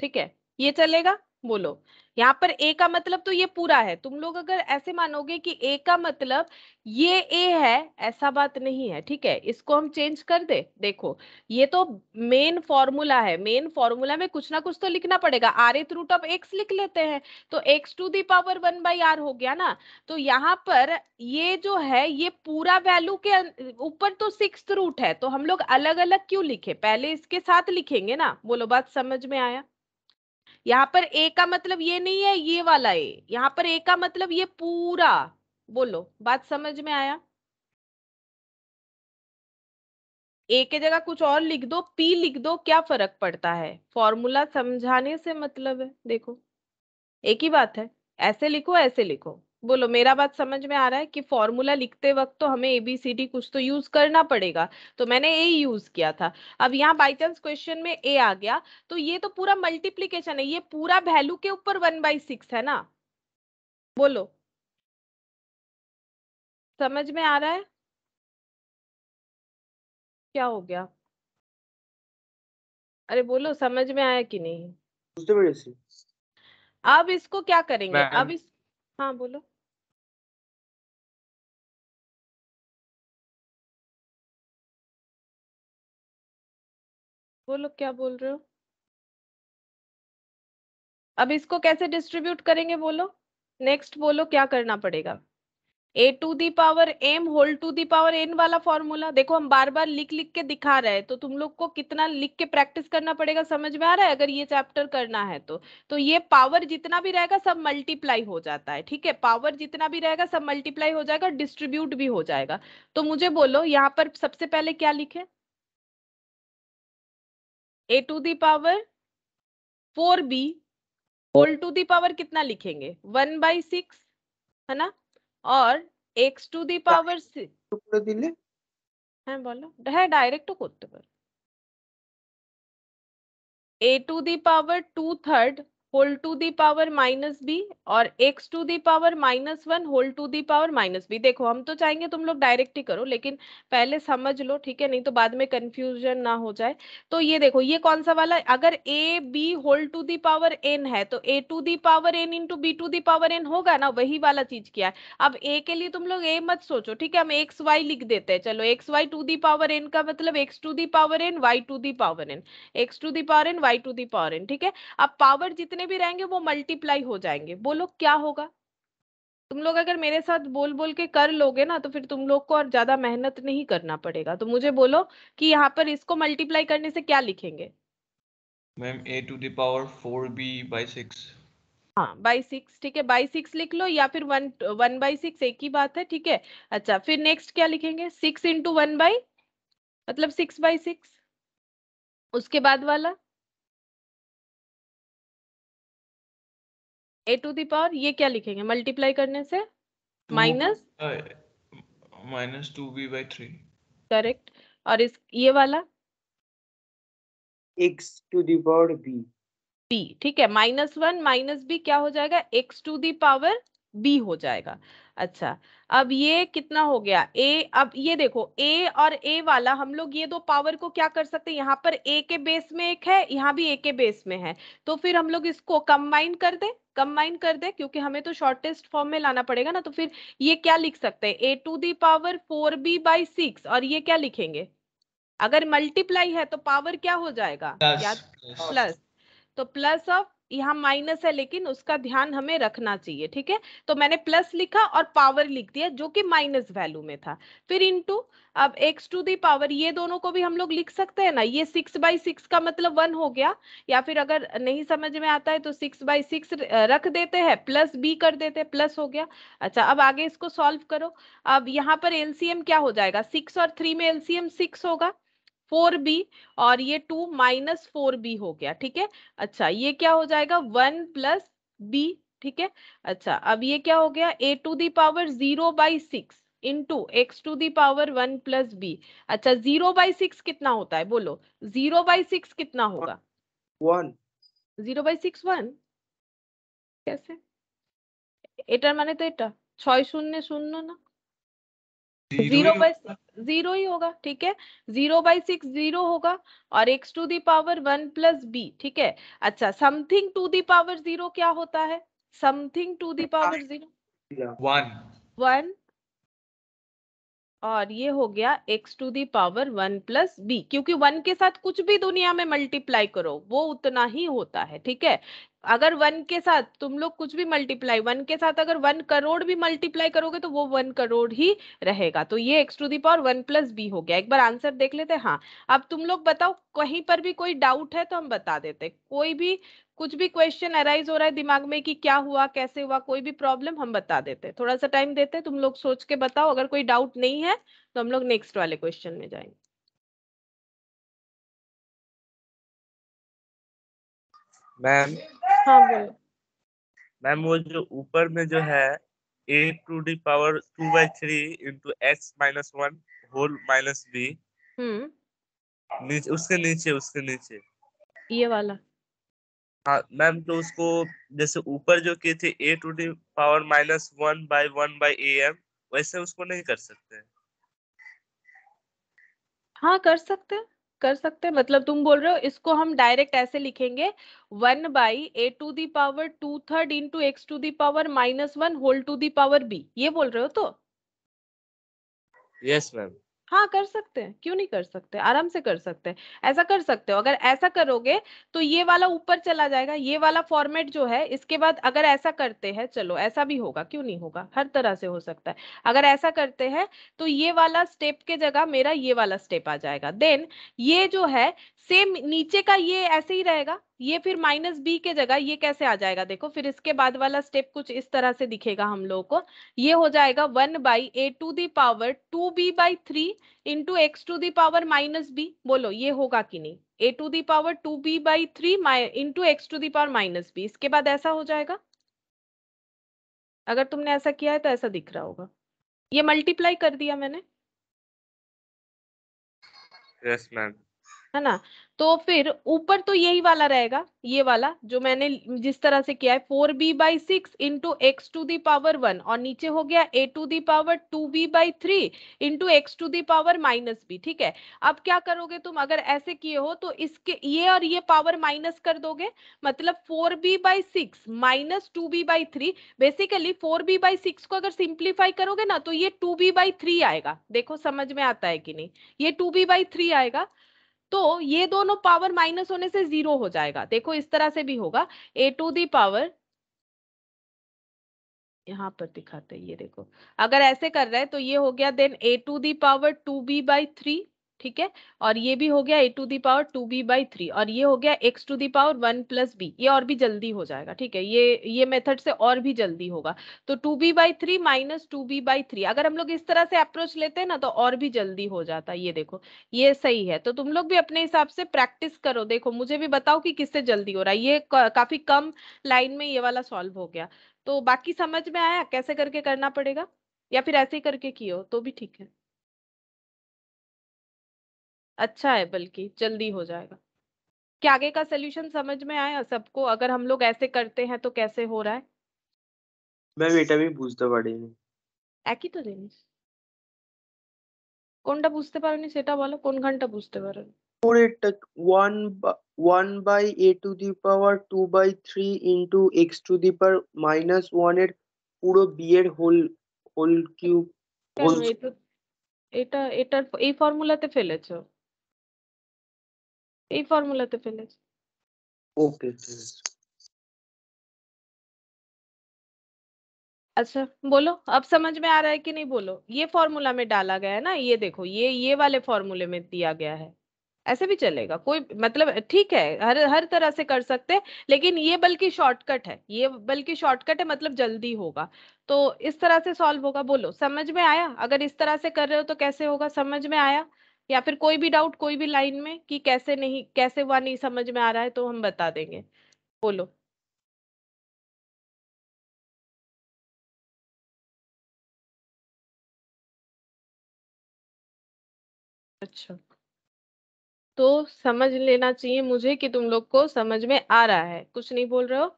ठीक है ये चलेगा बोलो यहाँ पर ए का मतलब तो ये पूरा है तुम लोग अगर ऐसे मानोगे कि ए का मतलब ये ए है ऐसा बात नहीं है ठीक है इसको हम चेंज कर दे देखो ये तो मेन फॉर्मूला है मेन फॉर्मूला में कुछ ना कुछ तो लिखना पड़ेगा आर एथ रूट ऑफ एक्स लिख लेते हैं तो x to the power one by r हो गया ना तो यहाँ पर ये जो है ये पूरा वैल्यू के अं, ऊपर तो सिक्स रूट है तो हम लोग अलग अलग क्यों लिखे पहले इसके साथ लिखेंगे ना बोलो बात समझ में आया यहाँ पर ए का मतलब ये नहीं है ये वाला ए यहाँ पर ए का मतलब ये पूरा बोलो बात समझ में आया ए के जगह कुछ और लिख दो पी लिख दो क्या फर्क पड़ता है फॉर्मूला समझाने से मतलब है देखो एक ही बात है ऐसे लिखो ऐसे लिखो बोलो मेरा बात समझ में आ रहा है कि फॉर्मूला लिखते वक्त तो हमें एबीसीडी कुछ तो यूज करना पड़ेगा तो मैंने ए यूज किया था अब यहाँ बाई चांस क्वेश्चन में ए आ गया तो ये तो पूरा मल्टीप्लीकेशन है ये पूरा वैल्यू के ऊपर वन बाई सिक्स है ना बोलो समझ में आ रहा है क्या हो गया अरे बोलो समझ में आया कि नहीं अब इसको क्या करेंगे अब इस हाँ बोलो बोलो क्या बोल रहे हो अब इसको कैसे डिस्ट्रीब्यूट करेंगे बोलो नेक्स्ट बोलो क्या करना पड़ेगा a to the power m whole to the power n वाला फॉर्मूला देखो हम बार बार लिख लिख के दिखा रहे हैं तो तुम लोग को कितना लिख के प्रैक्टिस करना पड़ेगा समझ में आ रहा है अगर ये चैप्टर करना है तो तो ये पावर जितना भी रहेगा सब मल्टीप्लाई हो जाता है ठीक है पावर जितना भी रहेगा सब मल्टीप्लाई हो जाएगा डिस्ट्रीब्यूट भी हो जाएगा तो मुझे बोलो यहाँ पर सबसे पहले क्या लिखे a to the power four b whole to the power कितना लिखेंगे वन बाई सिक्स है ना और एक्स टू দি পাওয়ার 6 টুকরো দিলে হ্যাঁ বলো হ্যাঁ ডাইরেক্টও করতে a to whole to the power minus b और x to the power minus one whole to the power minus b देखो हम तो चाहेंगे तुम लोग डायरेक्ट ही करो लेकिन पहले समझ लो ठीक है नहीं तो बाद में कंफ्यूजन ना हो जाए तो ये देखो ये कौन सा वाला अगर ए b whole to the power n है तो ए to the power n into b to the power n होगा ना वही वाला चीज क्या है अब ए के लिए तुम लोग ए मत सोचो ठीक है हम एक्स वाई लिख देते हैं चलो x y to the power n का मतलब x to the power n y to the power n x to the power n y to the power n ठीक है अब पावर जितने जितने भी रहेंगे वो मल्टीप्लाई हो जाएंगे बोलो क्या होगा तुम लोग अगर मेरे साथ बोल बोल के कर लोगे ना तो फिर तुम लोग को और ज्यादा मेहनत नहीं करना पड़ेगा तो मुझे बोलो कि यहाँ पर इसको मल्टीप्लाई करने से क्या लिखेंगे ma'am a to the power 4b by 6 हाँ बाई सिक्स ठीक है बाई सिक्स लिख लो या फिर वन वन बाई सिक्स एक ही बात है ठीक है अच्छा फिर नेक्स्ट क्या लिखेंगे सिक्स इंटू वन बाई मतलब सिक्स बाई सिक्स उसके बाद वाला ए टू पावर ये क्या लिखेंगे मल्टीप्लाई करने से minus minus two b by three correct और इस ये वाला x to power b b ठीक है माइनस वन माइनस बी क्या हो जाएगा एक्स टू दावर बी हो जाएगा अच्छा अब ये कितना हो गया ए अब ये देखो ए और ए वाला हम लोग ये दो पावर को क्या कर सकते हैं यहाँ पर ए के बेस में एक है यहाँ भी ए के बेस में है तो फिर हम लोग इसको कंबाइन कर दे कंबाइन कर दे क्योंकि हमें तो शॉर्टेस्ट फॉर्म में लाना पड़ेगा ना तो फिर ये क्या लिख सकते हैं a to the power four b by six और ये क्या लिखेंगे अगर मल्टीप्लाई है तो पावर क्या हो जाएगा प्लस, प्लस तो प्लस ऑफ यहाँ माइनस है लेकिन उसका ध्यान हमें रखना चाहिए ठीक है तो मैंने प्लस लिखा और पावर लिख दिया जो कि माइनस वैल्यू में था फिर इनटू अब एक्स टू दी पावर ये दोनों को भी हम लोग लिख सकते हैं ना ये सिक्स बाई सिक्स का मतलब वन हो गया या फिर अगर नहीं समझ में आता है तो सिक्स बाई सिक्स रख देते हैं प्लस बी कर देते हैं प्लस हो गया अच्छा अब आगे इसको सॉल्व करो अब यहाँ पर एलसीएम क्या हो जाएगा सिक्स और थ्री में एलसीएम सिक्स होगा फोर बी और ये टू माइनस फोर बी हो गया ठीक है अच्छा ये क्या हो जाएगा वन प्लस बी ठीक है अच्छा अब ये क्या हो गया a to the power zero by six into x to power one plus b अच्छा जीरो बाई सिक्स कितना होता है बोलो जीरो बाई सिक्स कितना होगा one zero by six one कैसे एटर माने तो एटर छून्य शून्य ना जीरो बाई जीरो ही होगा ठीक है जीरो बाई सिक्स जीरो होगा और x to the power one plus B ठीक है अच्छा समथिंग टू दावर जीरो क्या होता है समथिंग टू दावर हाँ। जीरो वन वन और ये हो गया x to the power one plus b क्योंकि वन के साथ कुछ भी दुनिया में मल्टीप्लाई करो वो उतना ही होता है ठीक है अगर वन के साथ तुम लोग कुछ भी मल्टीप्लाई वन के साथ अगर वन करोड़ भी मल्टीप्लाई करोगे तो वो वन करोड़ ही रहेगा तो ये x to the power one plus b हो गया एक बार आंसर देख लेते हैं हाँ अब तुम लोग बताओ कहीं पर भी कोई डाउट है तो हम बता देते कोई भी कुछ भी क्वेश्चन अराइज हो रहा है दिमाग में कि क्या हुआ कैसे हुआ कोई भी प्रॉब्लम हम बता देते हैं थोड़ा सा टाइम देते हैं तुम लोग सोच के बताओ अगर कोई डाउट नहीं है तो हम लोग नेक्स्ट वाले क्वेश्चन में जाएंगे मैम हाँ बोलो मैम वो जो ऊपर में जो है ए to the power two by three into x minus one whole minus b उसके नीचे उसके नीचे ये वाला हाँ, मैम तो उसको जैसे ऊपर जो किए थे a to the power minus one by one by a m वैसे उसको नहीं कर सकते हाँ कर सकते कर सकते हैं मतलब तुम बोल रहे हो इसको हम डायरेक्ट ऐसे लिखेंगे one by A to the power two third into x to the power minus one whole to the power b ये बोल रहे हो तो यस yes, मैम हाँ कर सकते हैं क्यों नहीं कर सकते आराम से कर सकते हैं ऐसा कर सकते हो अगर ऐसा करोगे तो ये वाला ऊपर चला जाएगा ये वाला फॉर्मेट जो है इसके बाद अगर ऐसा करते हैं चलो ऐसा भी होगा क्यों नहीं होगा हर तरह से हो सकता है अगर ऐसा करते हैं तो ये वाला स्टेप के जगह मेरा ये वाला स्टेप आ जाएगा देन ये जो है सेम नीचे का ये ऐसे ही रहेगा ये फिर माइनस बी के जगह ये कैसे आ जाएगा देखो फिर इसके बाद वाला स्टेप कुछ इस तरह से दिखेगा हम लोगों को ये हो जाएगा one by A to the power two b by three into x to the power minus b बोलो ये होगा कि नहीं a to the power two b by three into x to the power minus b इसके बाद ऐसा हो जाएगा अगर तुमने ऐसा किया है तो ऐसा दिख रहा होगा ये मल्टीप्लाई कर दिया मैंने यस yes, मैम है ना तो फिर ऊपर तो यही वाला रहेगा ये वाला जो मैंने जिस तरह से किया है four b by six into x to the power one और नीचे हो गया a to the power two b by three into x to the power minus b ठीक है अब क्या करोगे तुम अगर ऐसे किए हो तो इसके ये और ये पावर माइनस कर दोगे मतलब four b by six minus two b by three basically four b by six को अगर सिंप्लीफाई करोगे ना तो ये टू बी बाई थ्री आएगा देखो समझ में आता है कि नहीं ये टू बी बाई थ्री आएगा तो ये दोनों पावर माइनस होने से जीरो हो जाएगा देखो इस तरह से भी होगा ए टू दी पावर यहाँ पर दिखाते हैं ये देखो अगर ऐसे कर रहे हैं तो ये हो गया then a to the power two b by three ठीक है और ये भी हो गया a to the power two b by three और ये हो गया x to the power one plus b ये और भी जल्दी हो जाएगा ठीक है ये ये मेथड से और भी जल्दी होगा तो two b by three minus two b by three अगर हम लोग इस तरह से अप्रोच लेते हैं ना तो और भी जल्दी हो जाता है ये देखो ये सही है तो तुम लोग भी अपने हिसाब से प्रैक्टिस करो देखो मुझे भी बताओ कि किससे जल्दी हो रहा है ये काफी कम लाइन में ये वाला सॉल्व हो गया तो बाकी समझ में आया कैसे करके करना पड़ेगा या फिर ऐसे ही करके किए तो भी ठीक है अच्छा है बल्कि जल्दी हो जाएगा क्या आगे का सलूशन समझ में आया सबको अगर हम लोग ऐसे करते हैं तो कैसे हो रहा है मैं बेटा भी पूछते पड़े एक ही तो दिन कौनटा पूछते पर नहीं सेटा बोलो कौन घंटा पूछते पर फोर एट तक one one by a to the power two by three into x to the power minus one एट पूरो बी एड होल होल क्यूब होल এটা এটার এই ফর্মুলাতে ফেলেছো এই ফর্মুলাতে ফেলেছি ওকে अच्छा बोलो अब समझ में आ रहा है कि नहीं बोलो ये फॉर्मूला में डाला गया है ना ये देखो ये ये वाले फॉर्मूले में दिया गया है ऐसे भी चलेगा कोई मतलब ठीक है हर हर तरह से कर सकते हैं लेकिन ये बल्कि शॉर्टकट है ये बल्कि शॉर्टकट है मतलब जल्दी होगा तो इस तरह से सॉल्व होगा बोलो समझ में आया अगर इस तरह से कर रहे हो तो कैसे होगा समझ में आया या फिर कोई भी डाउट कोई भी लाइन में कि कैसे नहीं कैसे हुआ नहीं समझ में आ रहा है तो हम बता देंगे बोलो अच्छा तो समझ लेना चाहिए मुझे कि तुम लोग को समझ में आ रहा है कुछ नहीं बोल रहे हो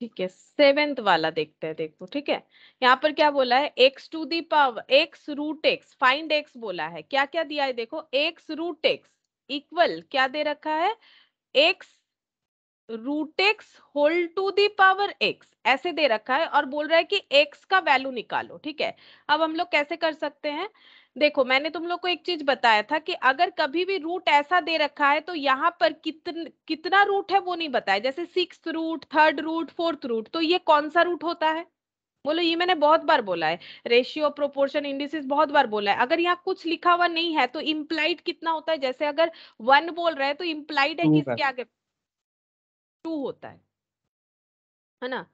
ठीक है सेवेंथ वाला देखते हैं देखो ठीक है यहाँ पर क्या बोला है x to the power x root x find x बोला है क्या क्या दिया है देखो एक्स रूट एक्स इक्वल क्या दे रखा है x root x whole to the power x ऐसे दे रखा है और बोल रहा है कि एक्स का वैल्यू निकालो ठीक है अब हम लोग कैसे कर सकते हैं देखो मैंने तुम लोग को एक चीज बताया था कि अगर कभी भी रूट ऐसा दे रखा है तो यहाँ पर कितन, कितना रूट है वो नहीं बताया जैसे six root third root fourth root तो ये कौन सा रूट होता है बोलो ये मैंने बहुत बार बोला है रेशियो प्रोपोर्शन इंडिसेस बहुत बार बोला है अगर यहाँ कुछ लिखा हुआ नहीं है तो इम्प्लाइड कितना होता है जैसे अगर वन बोल रहे हैं तो इम्प्लाइड है किसके आगे टू होता है है ना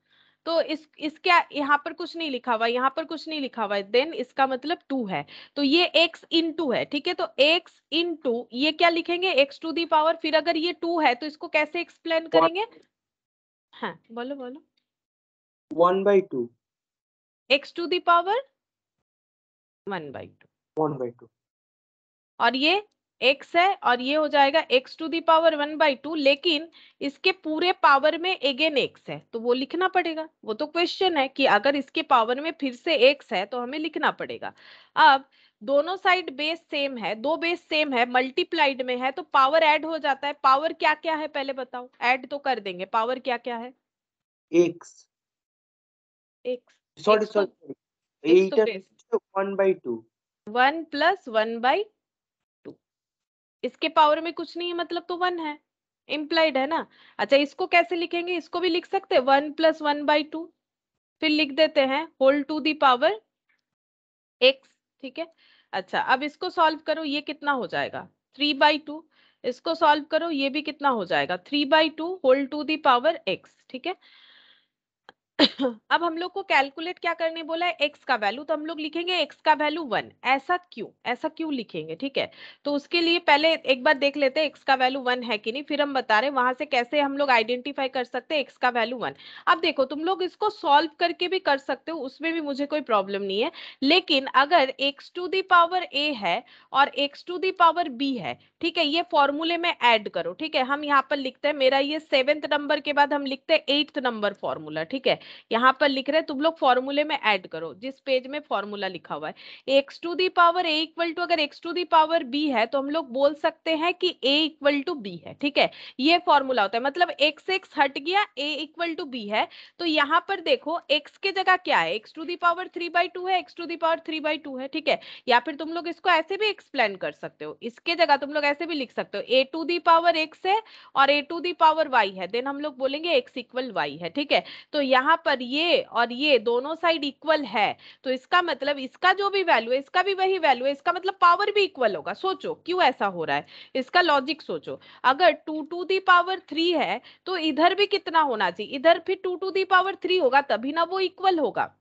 तो इस इसके यहाँ पर कुछ नहीं लिखा हुआ यहाँ पर कुछ नहीं लिखा हुआ है देन इसका मतलब टू है तो ये एक्स इन टू है ठीक है तो x इन टू ये क्या लिखेंगे एक्स टू दी पावर फिर अगर ये टू है तो इसको कैसे एक्सप्लेन करेंगे हाँ बोलो बोलो one by two x to the power one by two one by two और ये x है और ये हो जाएगा x to the power one by two लेकिन इसके पूरे पावर में अगेन x है तो वो लिखना पड़ेगा वो तो क्वेश्चन है कि अगर इसके पावर में फिर से x है तो हमें लिखना पड़ेगा अब दोनों साइड बेस सेम है दो बेस सेम है मल्टीप्लाइड में है तो पावर एड हो जाता है पावर क्या क्या है पहले बताओ एड तो कर देंगे पावर क्या क्या है x x sorry sorry one by two one plus one by इसके पावर में कुछ नहीं है मतलब तो वन है इम्प्लाइड है ना अच्छा इसको कैसे लिखेंगे इसको भी लिख सकते हैं one plus one by two फिर लिख देते हैं होल टू दावर एक्स ठीक है अच्छा अब इसको सॉल्व करो ये कितना हो जाएगा थ्री बाई टू इसको सॉल्व करो ये भी कितना हो जाएगा three by two whole to the power x ठीक है अब हम लोग को कैलकुलेट क्या करने बोला है एक्स का वैल्यू तो हम लोग लिखेंगे एक्स का वैल्यू वन ऐसा क्यों ऐसा क्यों लिखेंगे ठीक है तो उसके लिए पहले एक बार देख लेते हैं एक्स का वैल्यू वन है कि नहीं फिर हम बता रहे हैं वहां से कैसे हम लोग आइडेंटिफाई कर सकते हैं एक्स का वैल्यू वन अब देखो तुम लोग इसको सॉल्व करके भी कर सकते हो उसमें भी मुझे कोई प्रॉब्लम नहीं है लेकिन अगर एक्स टू दावर ए है और एक्स टू दावर बी है ठीक है ये फॉर्मूले में एड करो ठीक है हम यहाँ पर लिखते हैं मेरा ये सेवेंथ नंबर के बाद हम लिखते हैं एट्थ नंबर फॉर्मूला ठीक है यहाँ पर लिख रहे हैं तुम लोग फॉर्मूले में ऐड करो जिस पेज में फॉर्मूला लिखा हुआ है x to the power a equal to अगर x to the power b है तो हम लोग बोल सकते हैं कि ए इक्वल टू बी है ठीक है ये फॉर्मूला होता है मतलब एक्स एक्स हट गया ए इक्वल टू बी है तो यहाँ पर देखो एक्स के जगह क्या है x to the power three by two है x to the power three by two है ठीक है या फिर तुम लोग इसको ऐसे भी एक्सप्लेन कर सकते हो इसके जगह तुम लोग ऐसे भी लिख सकते हो a to the power x है और a to the power y है देन हम लोग बोलेंगे एक्स इक्वल वाई है ठीक है तो यहाँ यहाँ पर ये और ये दोनों साइड इक्वल है तो इसका मतलब इसका जो भी वैल्यू है इसका भी वही वैल्यू है इसका मतलब पावर भी इक्वल होगा सोचो क्यों ऐसा हो रहा है इसका लॉजिक सोचो अगर two to the power three है तो इधर भी कितना होना चाहिए इधर फिर two to the power three होगा तभी ना वो इक्वल होगा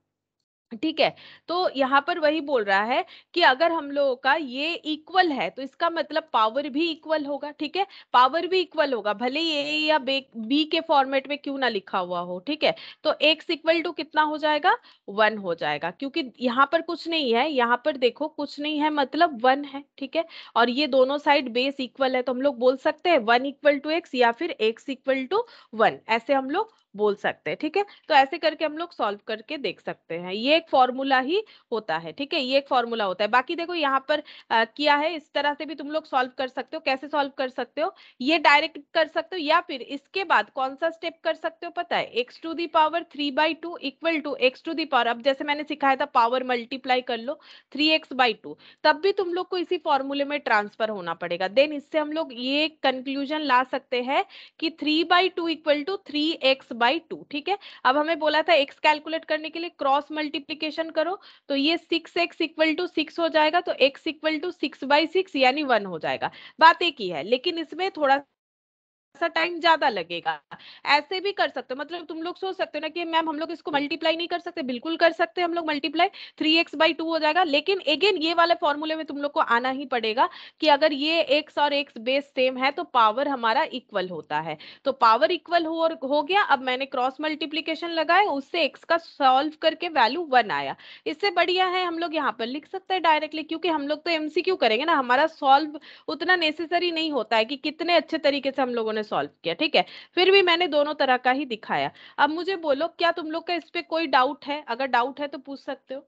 ठीक है तो यहाँ पर वही बोल रहा है कि अगर हम लोगों का ये इक्वल है तो इसका मतलब पावर भी इक्वल होगा ठीक है पावर भी इक्वल होगा भले ये या बी के फॉर्मेट में क्यों ना लिखा हुआ हो ठीक है तो एक्स इक्वल टू कितना हो जाएगा वन हो जाएगा क्योंकि यहाँ पर कुछ नहीं है यहाँ पर देखो कुछ नहीं है मतलब वन है ठीक है और ये दोनों साइड बेस इक्वल है तो हम लोग बोल सकते हैं वन इक्वल टू एक्स या फिर एक्स इक्वल टू वन ऐसे हम लोग बोल सकते हैं ठीक है तो ऐसे करके हम लोग सॉल्व करके देख सकते हैं ये एक फॉर्मूला ही होता है ठीक है ये एक फॉर्मूला होता है बाकी देखो यहाँ पर आ, किया है इस तरह से भी तुम लोग सॉल्व कर सकते हो कैसे सॉल्व कर सकते हो ये डायरेक्ट कर सकते हो या फिर इसके बाद कौन सा स्टेप कर सकते हो पता है x to the power three by two equal to x to the power अब जैसे मैंने सिखाया था पावर मल्टीप्लाई कर लो थ्री एक्स बाई टू तब भी तुम लोग को इसी फॉर्मूले में ट्रांसफर होना पड़ेगा देन इससे हम लोग ये कंक्लूजन ला सकते हैं कि three by two equal to three x by two ठीक है अब हमें बोला था एक्स कैलकुलेट करने के लिए क्रॉस मल्टीप्लीकेशन करो तो ये six x equal to six हो जाएगा तो x equal to six by six यानी वन हो जाएगा बात एक ही है लेकिन इसमें थोड़ा सा टाइम ज्यादा लगेगा ऐसे भी कर सकते हो मतलब तुम लोग सोच सकते हो ना कि मैम हम लोग इसको मल्टीप्लाई नहीं कर सकते बिल्कुल कर सकते हैं हम लोग multiply three x by two हो जाएगा लेकिन अगेन ये वाले फॉर्मूले में तुम लोग को आना ही पड़ेगा कि अगर ये एक्स और एक्स बेस सेम है तो पावर हमारा इक्वल होता है तो पावर इक्वल हो, हो गया अब मैंने क्रॉस मल्टीप्लीकेशन लगाया उससे एक्स का सॉल्व करके वैल्यू वन आया इससे बढ़िया है हम लोग यहाँ पर लिख सकते हैं डायरेक्टली क्योंकि हम लोग तो एमसीक्यू करेंगे ना हमारा सॉल्व उतना नेसेसरी नहीं होता है कि कितने अच्छे तरीके से हम लोगों ने मैंने सॉल्व किया ठीक है फिर भी मैंने दोनों तरह का ही दिखाया अब मुझे बोलो क्या तुम लोग का इस पर कोई डाउट है अगर डाउट है तो पूछ सकते हो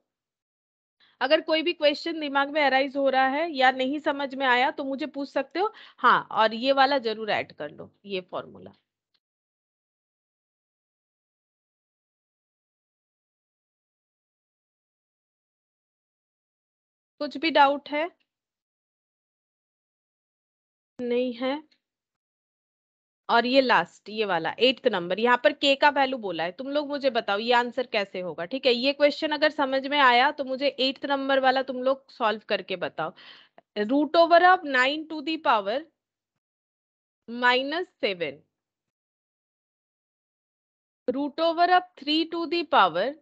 अगर कोई भी क्वेश्चन दिमाग में अराइज हो रहा है या नहीं समझ में आया तो मुझे पूछ सकते हो हाँ और ये वाला जरूर ऐड कर लो ये फॉर्मूला कुछ भी डाउट है नहीं है और ये लास्ट ये वाला एट्थ नंबर यहाँ पर के का वैल्यू बोला है तुम लोग मुझे बताओ ये आंसर कैसे होगा ठीक है ये क्वेश्चन अगर समझ में आया तो मुझे एट्थ नंबर वाला तुम लोग सॉल्व करके बताओ root over of nine to the power minus seven root over of three to the power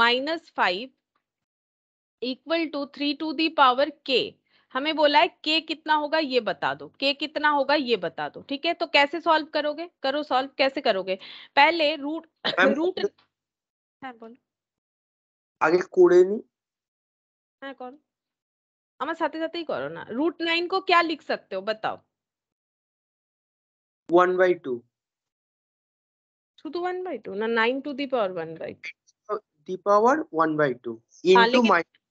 minus five equal to three to the power के हमें बोला है के कितना होगा ये बता दो के कितना होगा ये बता दो ठीक है तो कैसे सॉल्व करोगे करो सॉल्व कैसे करोगे पहले रूट रूट हाँ बोलो आगे कूड़े नहीं हाँ कौन আমার साथ ही करो ना रूट नाइन को क्या लिख सकते हो बताओ वन बाई टू শুধু वन बाई टू ना nine to the power one by the power one by two into हाँ, माइनस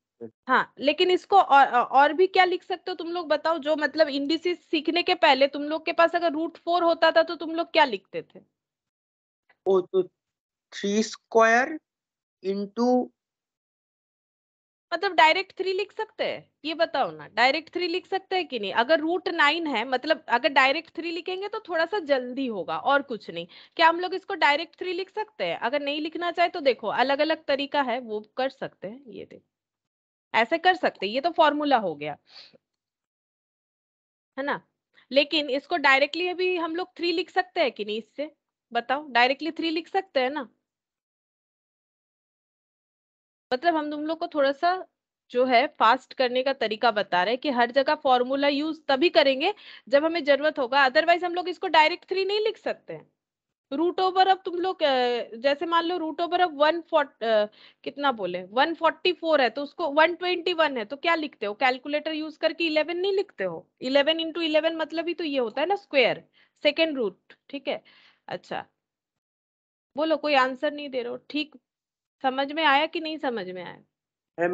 हाँ लेकिन इसको और, और भी क्या लिख सकते हो तुम लोग बताओ जो मतलब इंडिसेस सीखने के पहले तुम लोग के पास अगर रूट फोर होता था तो तुम लोग क्या लिखते थे ओ तो थ्री स्क्वायर इंटू मतलब डायरेक्ट थ्री लिख सकते हैं ये बताओ ना डायरेक्ट थ्री लिख सकते हैं कि नहीं अगर रूट नाइन है मतलब अगर डायरेक्ट थ्री लिखेंगे तो थोड़ा सा जल्दी होगा और कुछ नहीं क्या हम लोग इसको डायरेक्ट थ्री लिख सकते हैं अगर नहीं लिखना चाहे तो देखो अलग अलग तरीका है वो कर सकते हैं ये देखो ऐसे कर सकते ये तो फॉर्मूला हो गया है ना लेकिन इसको डायरेक्टली अभी हम लोग थ्री लिख सकते हैं कि नहीं इससे बताओ डायरेक्टली थ्री लिख सकते हैं ना मतलब हम तुम लोग को थोड़ा सा जो है फास्ट करने का तरीका बता रहे हैं कि हर जगह फॉर्मूला यूज तभी करेंगे जब हमें जरूरत होगा अदरवाइज हम लोग इसको डायरेक्ट थ्री नहीं लिख सकते हैं रूट ओवर अब तुम लोग जैसे मान लो रूट ओवर अब वन कितना बोले 144 है तो उसको 121 है तो क्या लिखते हो कैलकुलेटर यूज करके 11 नहीं लिखते हो 11 इंटू इलेवन मतलब ही तो ये होता है ना स्क्वेयर सेकेंड रूट ठीक है अच्छा बोलो कोई आंसर नहीं दे रहे हो ठीक समझ में आया कि नहीं समझ में आया है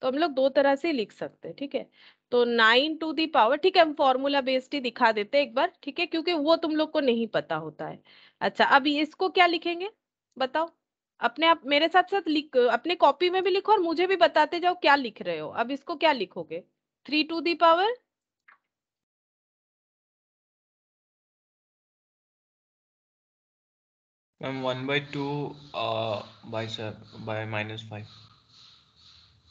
तो हम लोग दो तरह से लिख सकते हैं ठीक है तो नाइन टू दी पावर ठीक है हम फॉर्मूला बेस्ड ही दिखा देते हैं एक बार ठीक है क्योंकि वो तुम लोग को नहीं पता होता है अच्छा अब इसको क्या लिखेंगे बताओ अपने आप मेरे साथ साथ लिख अपने कॉपी में भी लिखो और मुझे भी बताते जाओ क्या लिख रहे हो अब इसको क्या लिखोगे three to the power ma'am one by two by by minus five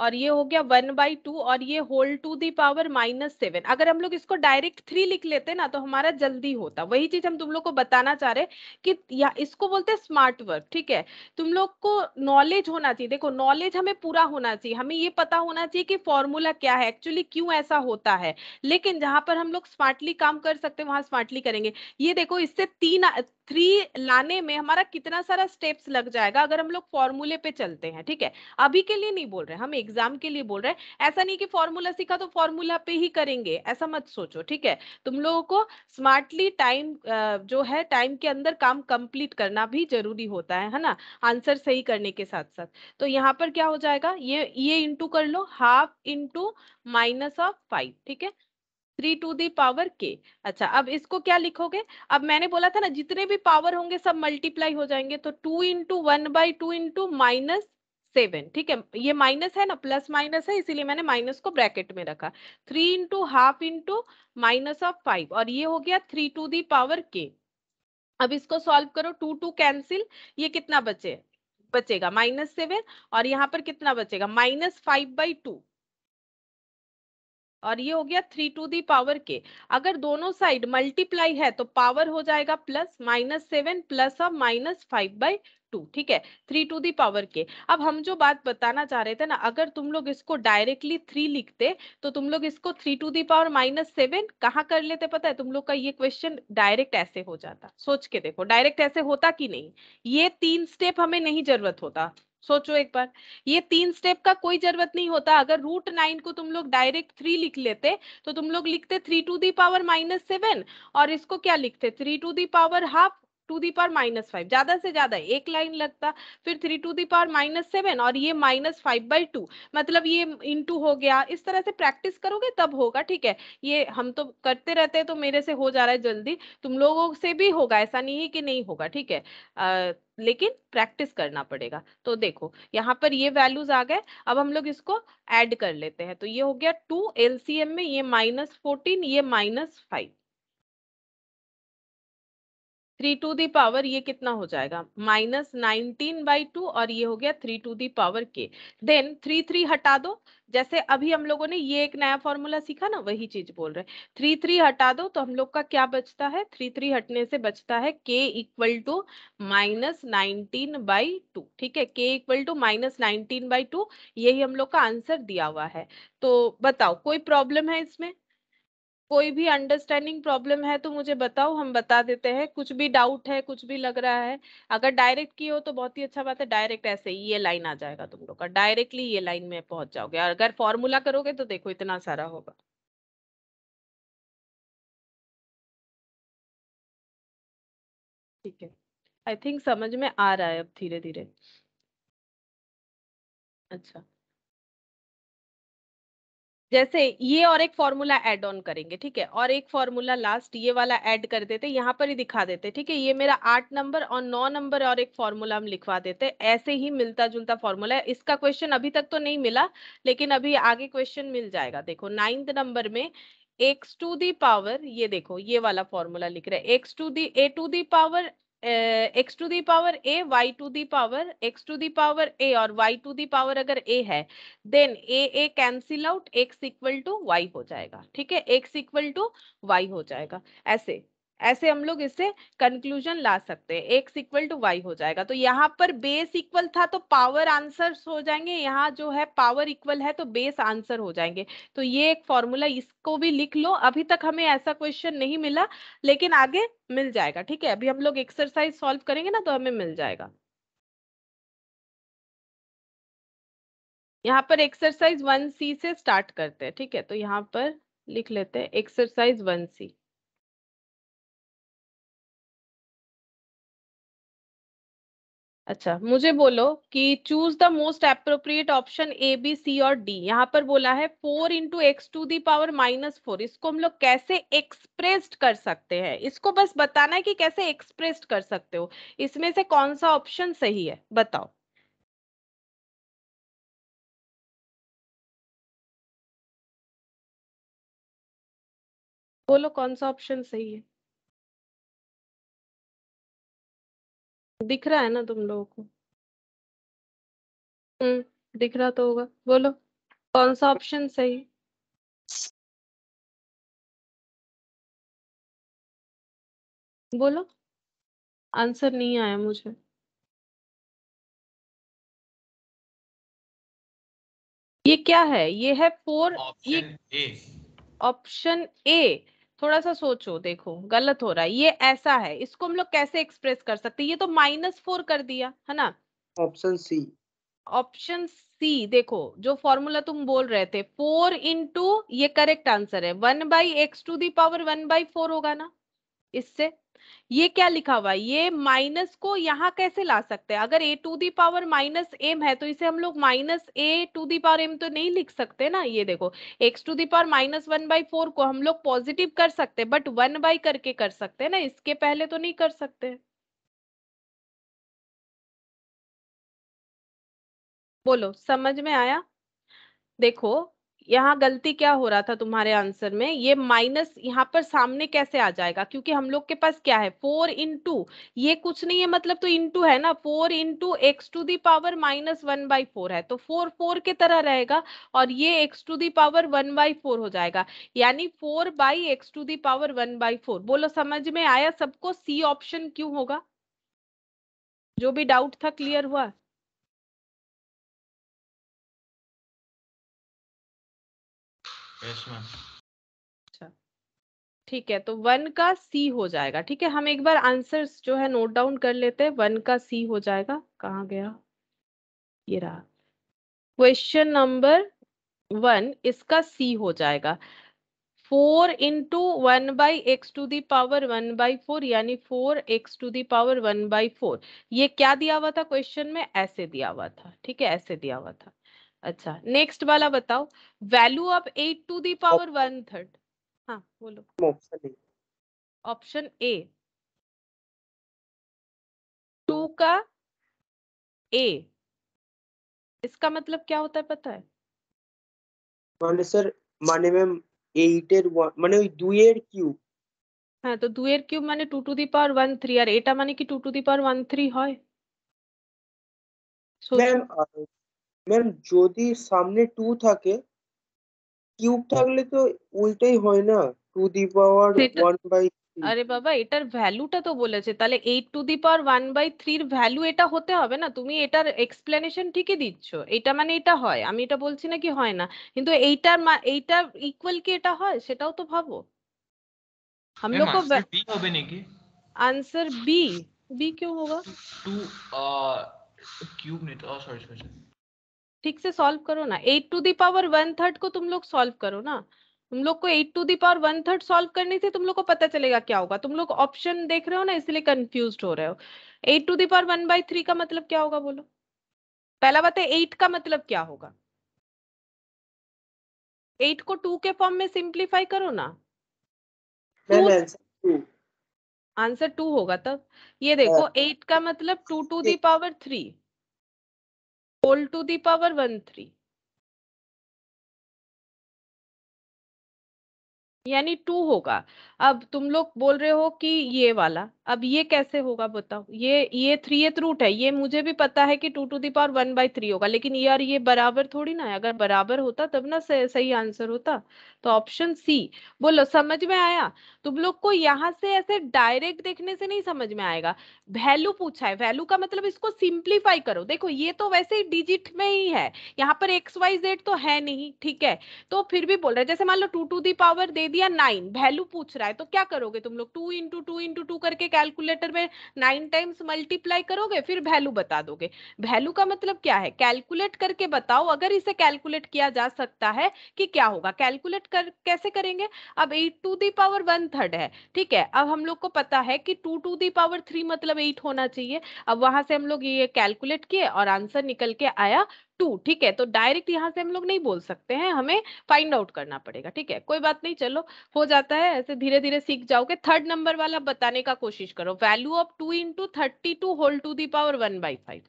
और ये हो गया वन बाई टू और ये whole to the power minus seven अगर हम लोग इसको डायरेक्ट थ्री लिख लेते ना तो हमारा जल्दी होता वही चीज हम तुम लोग को बताना चाह रहे कि या इसको बोलते हैं स्मार्ट वर्क ठीक है तुम लोग को नॉलेज होना चाहिए देखो नॉलेज हमें पूरा होना चाहिए हमें ये पता होना चाहिए कि फॉर्मूला क्या है एक्चुअली क्यों ऐसा होता है लेकिन जहां पर हम लोग स्मार्टली काम कर सकते हैं वहां स्मार्टली करेंगे ये देखो इससे तीन थ्री लाने में हमारा कितना सारा स्टेप्स लग जाएगा अगर हम लोग फॉर्मूले पे चलते हैं ठीक है अभी के लिए नहीं बोल रहे हम एग्जाम के लिए बोल रहे हैं ऐसा नहीं कि फॉर्मूला सीखा तो फॉर्मूला पे ही करेंगे ऐसा मत सोचो ठीक है तुम लोगों को स्मार्टली टाइम जो है टाइम के अंदर काम कंप्लीट करना भी जरूरी होता है है ना आंसर सही करने के साथ साथ तो यहाँ पर क्या हो जाएगा ये ये इंटू कर लो half into minus of five ठीक है थ्री टू दी पावर के अच्छा अब इसको क्या लिखोगे अब मैंने बोला था ना जितने भी पावर होंगे सब मल्टीप्लाई हो जाएंगे तो two into one by two into minus seven ठीक है ये माइनस है ना प्लस माइनस है इसीलिए मैंने माइनस को ब्रैकेट में रखा three into half into minus of five और ये हो गया थ्री टू दी पावर के अब इसको सॉल्व करो टू टू कैंसिल ये कितना बचे बचेगा माइनस सेवन और यहाँ पर कितना बचेगा माइनस फाइव बाई टू और ये हो गया थ्री टू दी पावर के अगर दोनों साइड मल्टीप्लाई है तो पावर हो जाएगा प्लस माइनस सेवन प्लस और माइनस फाइव बाई टू ठीक है थ्री टू दी पावर के अब हम जो बात बताना चाह रहे थे ना अगर तुम लोग इसको डायरेक्टली थ्री लिखते तो तुम लोग इसको three to the power minus seven कहाँ कर लेते पता है तुम लोग का ये क्वेश्चन डायरेक्ट ऐसे हो जाता सोच के देखो डायरेक्ट ऐसे होता कि नहीं ये तीन स्टेप हमें नहीं जरूरत होता सोचो एक बार ये तीन स्टेप का कोई जरूरत नहीं होता अगर रूट नाइन को तुम लोग डायरेक्ट थ्री लिख लेते तो तुम लोग लिखते three to the power minus seven और इसको क्या लिखते three to the power half to the power minus five ज्यादा से ज्यादा एक लाइन लगता फिर three to the power minus seven और ये माइनस फाइव बाई टू मतलब ये इंटू हो गया इस तरह से प्रैक्टिस करोगे तब होगा ठीक है ये हम तो करते रहते हैं तो मेरे से हो जा रहा है जल्दी तुम लोगों से भी होगा ऐसा नहीं है कि नहीं होगा ठीक है आ, लेकिन प्रैक्टिस करना पड़ेगा तो देखो यहाँ पर ये वैल्यूज आ गए अब हम लोग इसको एड कर लेते हैं तो ये हो गया टू एम में ये माइनस फोर्टीन ये minus five three to the power ये कितना हो जाएगा माइनस नाइनटीन बाई टू और ये हो गया थ्री टू दी पावर के देन थ्री थ्री हटा दो जैसे अभी हम लोगों ने ये एक नया फॉर्मूला सीखा ना वही चीज बोल रहे थ्री थ्री हटा दो तो हम लोग का क्या बचता है थ्री थ्री हटने से बचता है के equal to minus nineteen by two ठीक है के equal to minus nineteen by two यही हम लोग का आंसर दिया हुआ है तो बताओ कोई प्रॉब्लम है इसमें कोई भी अंडरस्टैंडिंग प्रॉब्लम है तो मुझे बताओ हम बता देते हैं कुछ भी डाउट है कुछ भी लग रहा है अगर डायरेक्ट की हो तो बहुत ही अच्छा बात है डायरेक्ट ऐसे ही ये लाइन आ जाएगा तुम लोग का डायरेक्टली ये लाइन में पहुंच जाओगे और अगर फॉर्मूला करोगे तो देखो इतना सारा होगा ठीक है आई थिंक समझ में आ रहा है अब धीरे धीरे अच्छा जैसे ये और एक फॉर्मूला एड ऑन करेंगे ठीक है और एक फॉर्मूला लास्ट ये वाला एड कर देते यहाँ पर ही दिखा देते ठीक है ये मेरा आठ नंबर और नौ नंबर और एक फॉर्मूला हम लिखवा देते ऐसे ही मिलता जुलता फॉर्मूला है इसका क्वेश्चन अभी तक तो नहीं मिला लेकिन अभी आगे क्वेश्चन मिल जाएगा देखो नाइन्थ नंबर में एक्स टू दी पावर ये देखो ये वाला फॉर्मूला लिख रहे हैं x to the a to the power x to the power a Y to the power x to the power ए और वाई टू दी पावर अगर ए है then a a cancel out x equal to y हो जाएगा ठीक है एक्स इक्वल टू वाई हो जाएगा ऐसे ऐसे हम लोग इससे कंक्लूजन ला सकते हैं एक्स इक्वल टू वाई हो जाएगा तो यहाँ पर बेस इक्वल था तो पावर आंसर हो जाएंगे यहाँ जो है पावर इक्वल है तो बेस आंसर हो जाएंगे तो ये एक फॉर्मूला इसको भी लिख लो अभी तक हमें ऐसा क्वेश्चन नहीं मिला लेकिन आगे मिल जाएगा ठीक है अभी हम लोग एक्सरसाइज सॉल्व करेंगे ना तो हमें मिल जाएगा यहाँ पर एक्सरसाइज वन सी से स्टार्ट करते हैं ठीक है तो यहाँ पर लिख लेते हैं एक्सरसाइज वन सी अच्छा मुझे बोलो कि choose the most appropriate option A B C और डी यहाँ पर बोला है four into x to the power minus four इसको हम लोग कैसे एक्सप्रेस्ड कर सकते हैं इसको बस बताना है कि कैसे एक्सप्रेस्ड कर सकते हो इसमें से कौन सा ऑप्शन सही है बताओ बोलो कौन सा ऑप्शन सही है दिख रहा है ना तुम लोगों को हम्म दिख रहा तो होगा बोलो कौन सा ऑप्शन सही बोलो आंसर नहीं आया मुझे ये क्या है ये है फोर ऑप्शन ए थोड़ा सा सोचो देखो गलत हो रहा है ये ऐसा है इसको हम लोग कैसे एक्सप्रेस कर सकते ये तो माइनस फोर कर दिया है ना ऑप्शन सी ऑप्शन सी देखो जो फॉर्मूला तुम बोल रहे थे फोर इंटू ये करेक्ट आंसर है one by x to the power one by four होगा ना इससे ये क्या लिखा हुआ है ये माइनस को यहाँ कैसे ला सकते हैं अगर a to the power minus m है तो इसे हम लोग minus a to the power m तो नहीं लिख सकते ना ये देखो x to the power minus one by four को हम लोग पॉजिटिव कर सकते बट वन बाई करके कर सकते हैं ना इसके पहले तो नहीं कर सकते बोलो समझ में आया देखो यहाँ गलती क्या हो रहा था तुम्हारे आंसर में ये माइनस यहाँ पर सामने कैसे आ जाएगा क्योंकि हम लोग के पास क्या है फोर इन ये कुछ नहीं है मतलब तो इंटू है ना four into x to the power minus one by four है तो फोर फोर के तरह रहेगा और ये x to the power one by four हो जाएगा यानी four by x to the power one by four बोलो समझ में आया सबको सी ऑप्शन क्यों होगा जो भी डाउट था क्लियर हुआ अच्छा। ठीक है तो वन का सी हो जाएगा ठीक है हम एक बार आंसर्स जो है नोट डाउन कर लेते हैं वन का सी हो जाएगा कहाँ गया ये रहा क्वेश्चन नंबर वन इसका सी हो जाएगा four into one by x to the power one by four यानी four x to the power one by four ये क्या दिया हुआ था क्वेश्चन में ऐसे दिया हुआ था ठीक है ऐसे दिया हुआ था अच्छा नेक्स्ट वाला बताओ value of eight to the power one third हाँ बोलो ऑप्शन ए टू का ए इसका मतलब क्या होता है पता है माने सर माने मैम एट एर वन माने दो एर क्यूब हाँ तो दो एर क्यूब माने two to the power one three और एटा माने कि two to the power one three है मैम ম্যাম যদি সামনে টু থাকে কিউব থাকলে তো উল্টাই হয় না to the power one by আরে বাবা এটার ভ্যালুটা তো বলেছে তাহলে eight to the power one by থ্রির ভ্যালু এটা হতে হবে না তুমি এটার এক্সপ্লেনেশন ঠিকই দিচ্ছ এটা মানে এটা হয় আমি এটা বলছি না কি হয় না কিন্তু এইটার এইটার ইকুয়াল কি এটা হয় সেটাও তো ভাবো হাম লোক কো बी होबे नहीं की आंसर বি बी क्यों होगा टू क्यूब नहीं तो সরি ठीक से सॉल्व करो ना eight to power one third को तुम लोग सॉल्व करो ना तुम लोग को eight to power one third solve करने से तुम लोग को पता चलेगा क्या होगा तुम लोग ऑप्शन देख रहे हो ना इसलिए कंफ्यूज हो रहे हो eight to power one by three का मतलब क्या होगा बोलो पहला बात है एट का मतलब क्या होगा एट को टू के फॉर्म में सिंप्लीफाई करो ना आंसर टू होगा तब ये देखो एट हाँ। का मतलब two to the power three whole to the power one three यानी टू होगा अब तुम लोग बोल रहे हो कि ये वाला अब ये कैसे होगा बताओ ये ये थ्री एथ रूट है ये मुझे भी पता है कि two to the power one by three होगा लेकिन यार ये बराबर थोड़ी ना है अगर बराबर होता तब ना सही आंसर होता तो ऑप्शन सी बोलो समझ में आया तुम लोग को यहाँ से ऐसे डायरेक्ट देखने से नहीं समझ में आएगा वैल्यू पूछा है वैल्यू का मतलब इसको सिंप्लीफाई करो देखो ये तो वैसे ही डिजिट में ही है यहाँ पर एक्स वाई जेड तो है नहीं ठीक है तो फिर भी बोल रहे जैसे मान लो टू टू दी पावर दे दिया नाइन वैल्यू पूछ रहा है तो क्या करोगे तुम लोग two into two into two करके कैलकुलेटर में नाइन टाइम्स मल्टीप्लाई करोगे फिर वैल्यू बता दोगे वैल्यू का मतलब क्या है कैलकुलेट करके बताओ अगर इसे कैलकुलेट किया जा सकता है कि क्या होगा कैलकुलेट कर कैसे करेंगे अब eight to the power one third है ठीक है अब हम लोग को पता है कि two to the power three मतलब एट होना चाहिए अब वहां से हम लोग ये कैलकुलेट किए और आंसर निकल के आया टू ठीक है तो डायरेक्ट यहाँ से हम लोग नहीं बोल सकते हैं हमें फाइंड आउट करना पड़ेगा ठीक है कोई बात नहीं चलो हो जाता है ऐसे धीरे धीरे सीख जाओगे थर्ड नंबर वाला बताने का कोशिश करो value of two into thirty two whole to the power one by five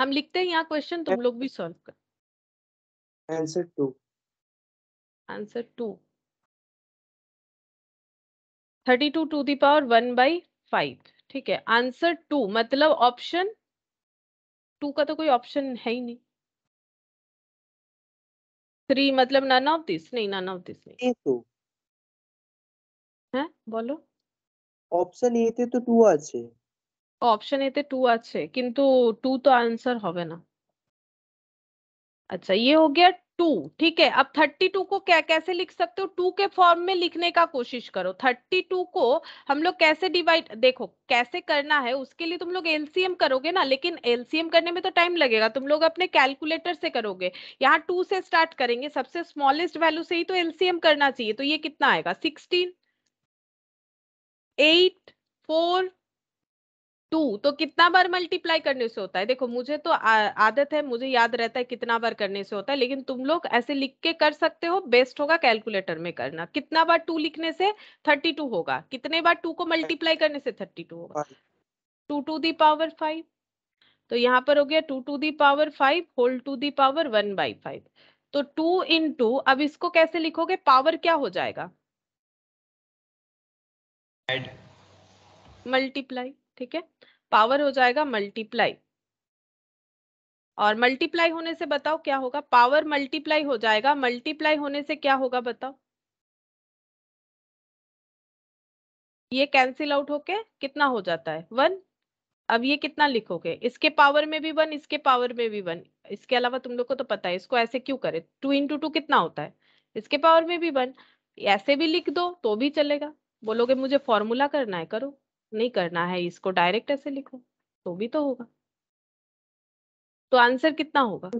हम लिखते हैं यहाँ क्वेश्चन तुम लोग भी सॉल्व कर answer two answer two thirty two to the power one by five ठीक है आंसर टू मतलब ऑप्शन टू का तो कोई ऑप्शन है ही नहीं थ्री मतलब नन ऑफ दिस नहीं नन ऑफ दिस नहीं तो হ্যাঁ বলো অপশন এ তে তো 2 আছে অপশন এ তে 2 আছে किंतु टू तो आंसर होगा ना अच्छा ये हो गया टू ठीक है अब थर्टी टू को क्या कैसे लिख सकते हो टू के फॉर्म में लिखने का कोशिश करो थर्टी टू को हम लोग कैसे डिवाइड देखो कैसे करना है उसके लिए तुम लोग एलसीएम करोगे ना लेकिन एलसीएम करने में तो टाइम लगेगा तुम लोग अपने कैलकुलेटर से करोगे यहाँ टू से स्टार्ट करेंगे सबसे स्मॉलेस्ट वैल्यू से ही तो एलसीएम करना चाहिए तो ये कितना आएगा सिक्सटीन एट फोर टू तो कितना बार मल्टीप्लाई करने से होता है देखो मुझे तो आदत है मुझे याद रहता है कितना बार करने से होता है लेकिन तुम लोग ऐसे लिख के कर सकते हो बेस्ट होगा कैलकुलेटर में करना कितना बार टू लिखने से थर्टी टू होगा कितने बार टू को हाँ। मल्टीप्लाई करने से थर्टी टू होगा हाँ। Two to the power five तो यहाँ पर हो गया two to the power five whole to the power one by five तो टू इन टू अब इसको कैसे लिखोगे पावर क्या हो जाएगा मल्टीप्लाई ठीक है पावर हो जाएगा मल्टीप्लाई और मल्टीप्लाई होने से बताओ क्या होगा पावर मल्टीप्लाई हो जाएगा मल्टीप्लाई होने से क्या होगा बताओ ये कैंसिल आउट होके कितना हो जाता है वन अब ये कितना लिखोगे इसके पावर में भी वन इसके पावर में भी वन इसके अलावा तुम लोग को तो पता है इसको ऐसे क्यों करे टू इंटू टू कितना होता है इसके पावर में भी वन ऐसे भी लिख दो तो भी चलेगा बोलोगे मुझे फॉर्मूला करना है करो नहीं करना है इसको डायरेक्ट ऐसे लिखो तो भी तो होगा तो आंसर कितना होगा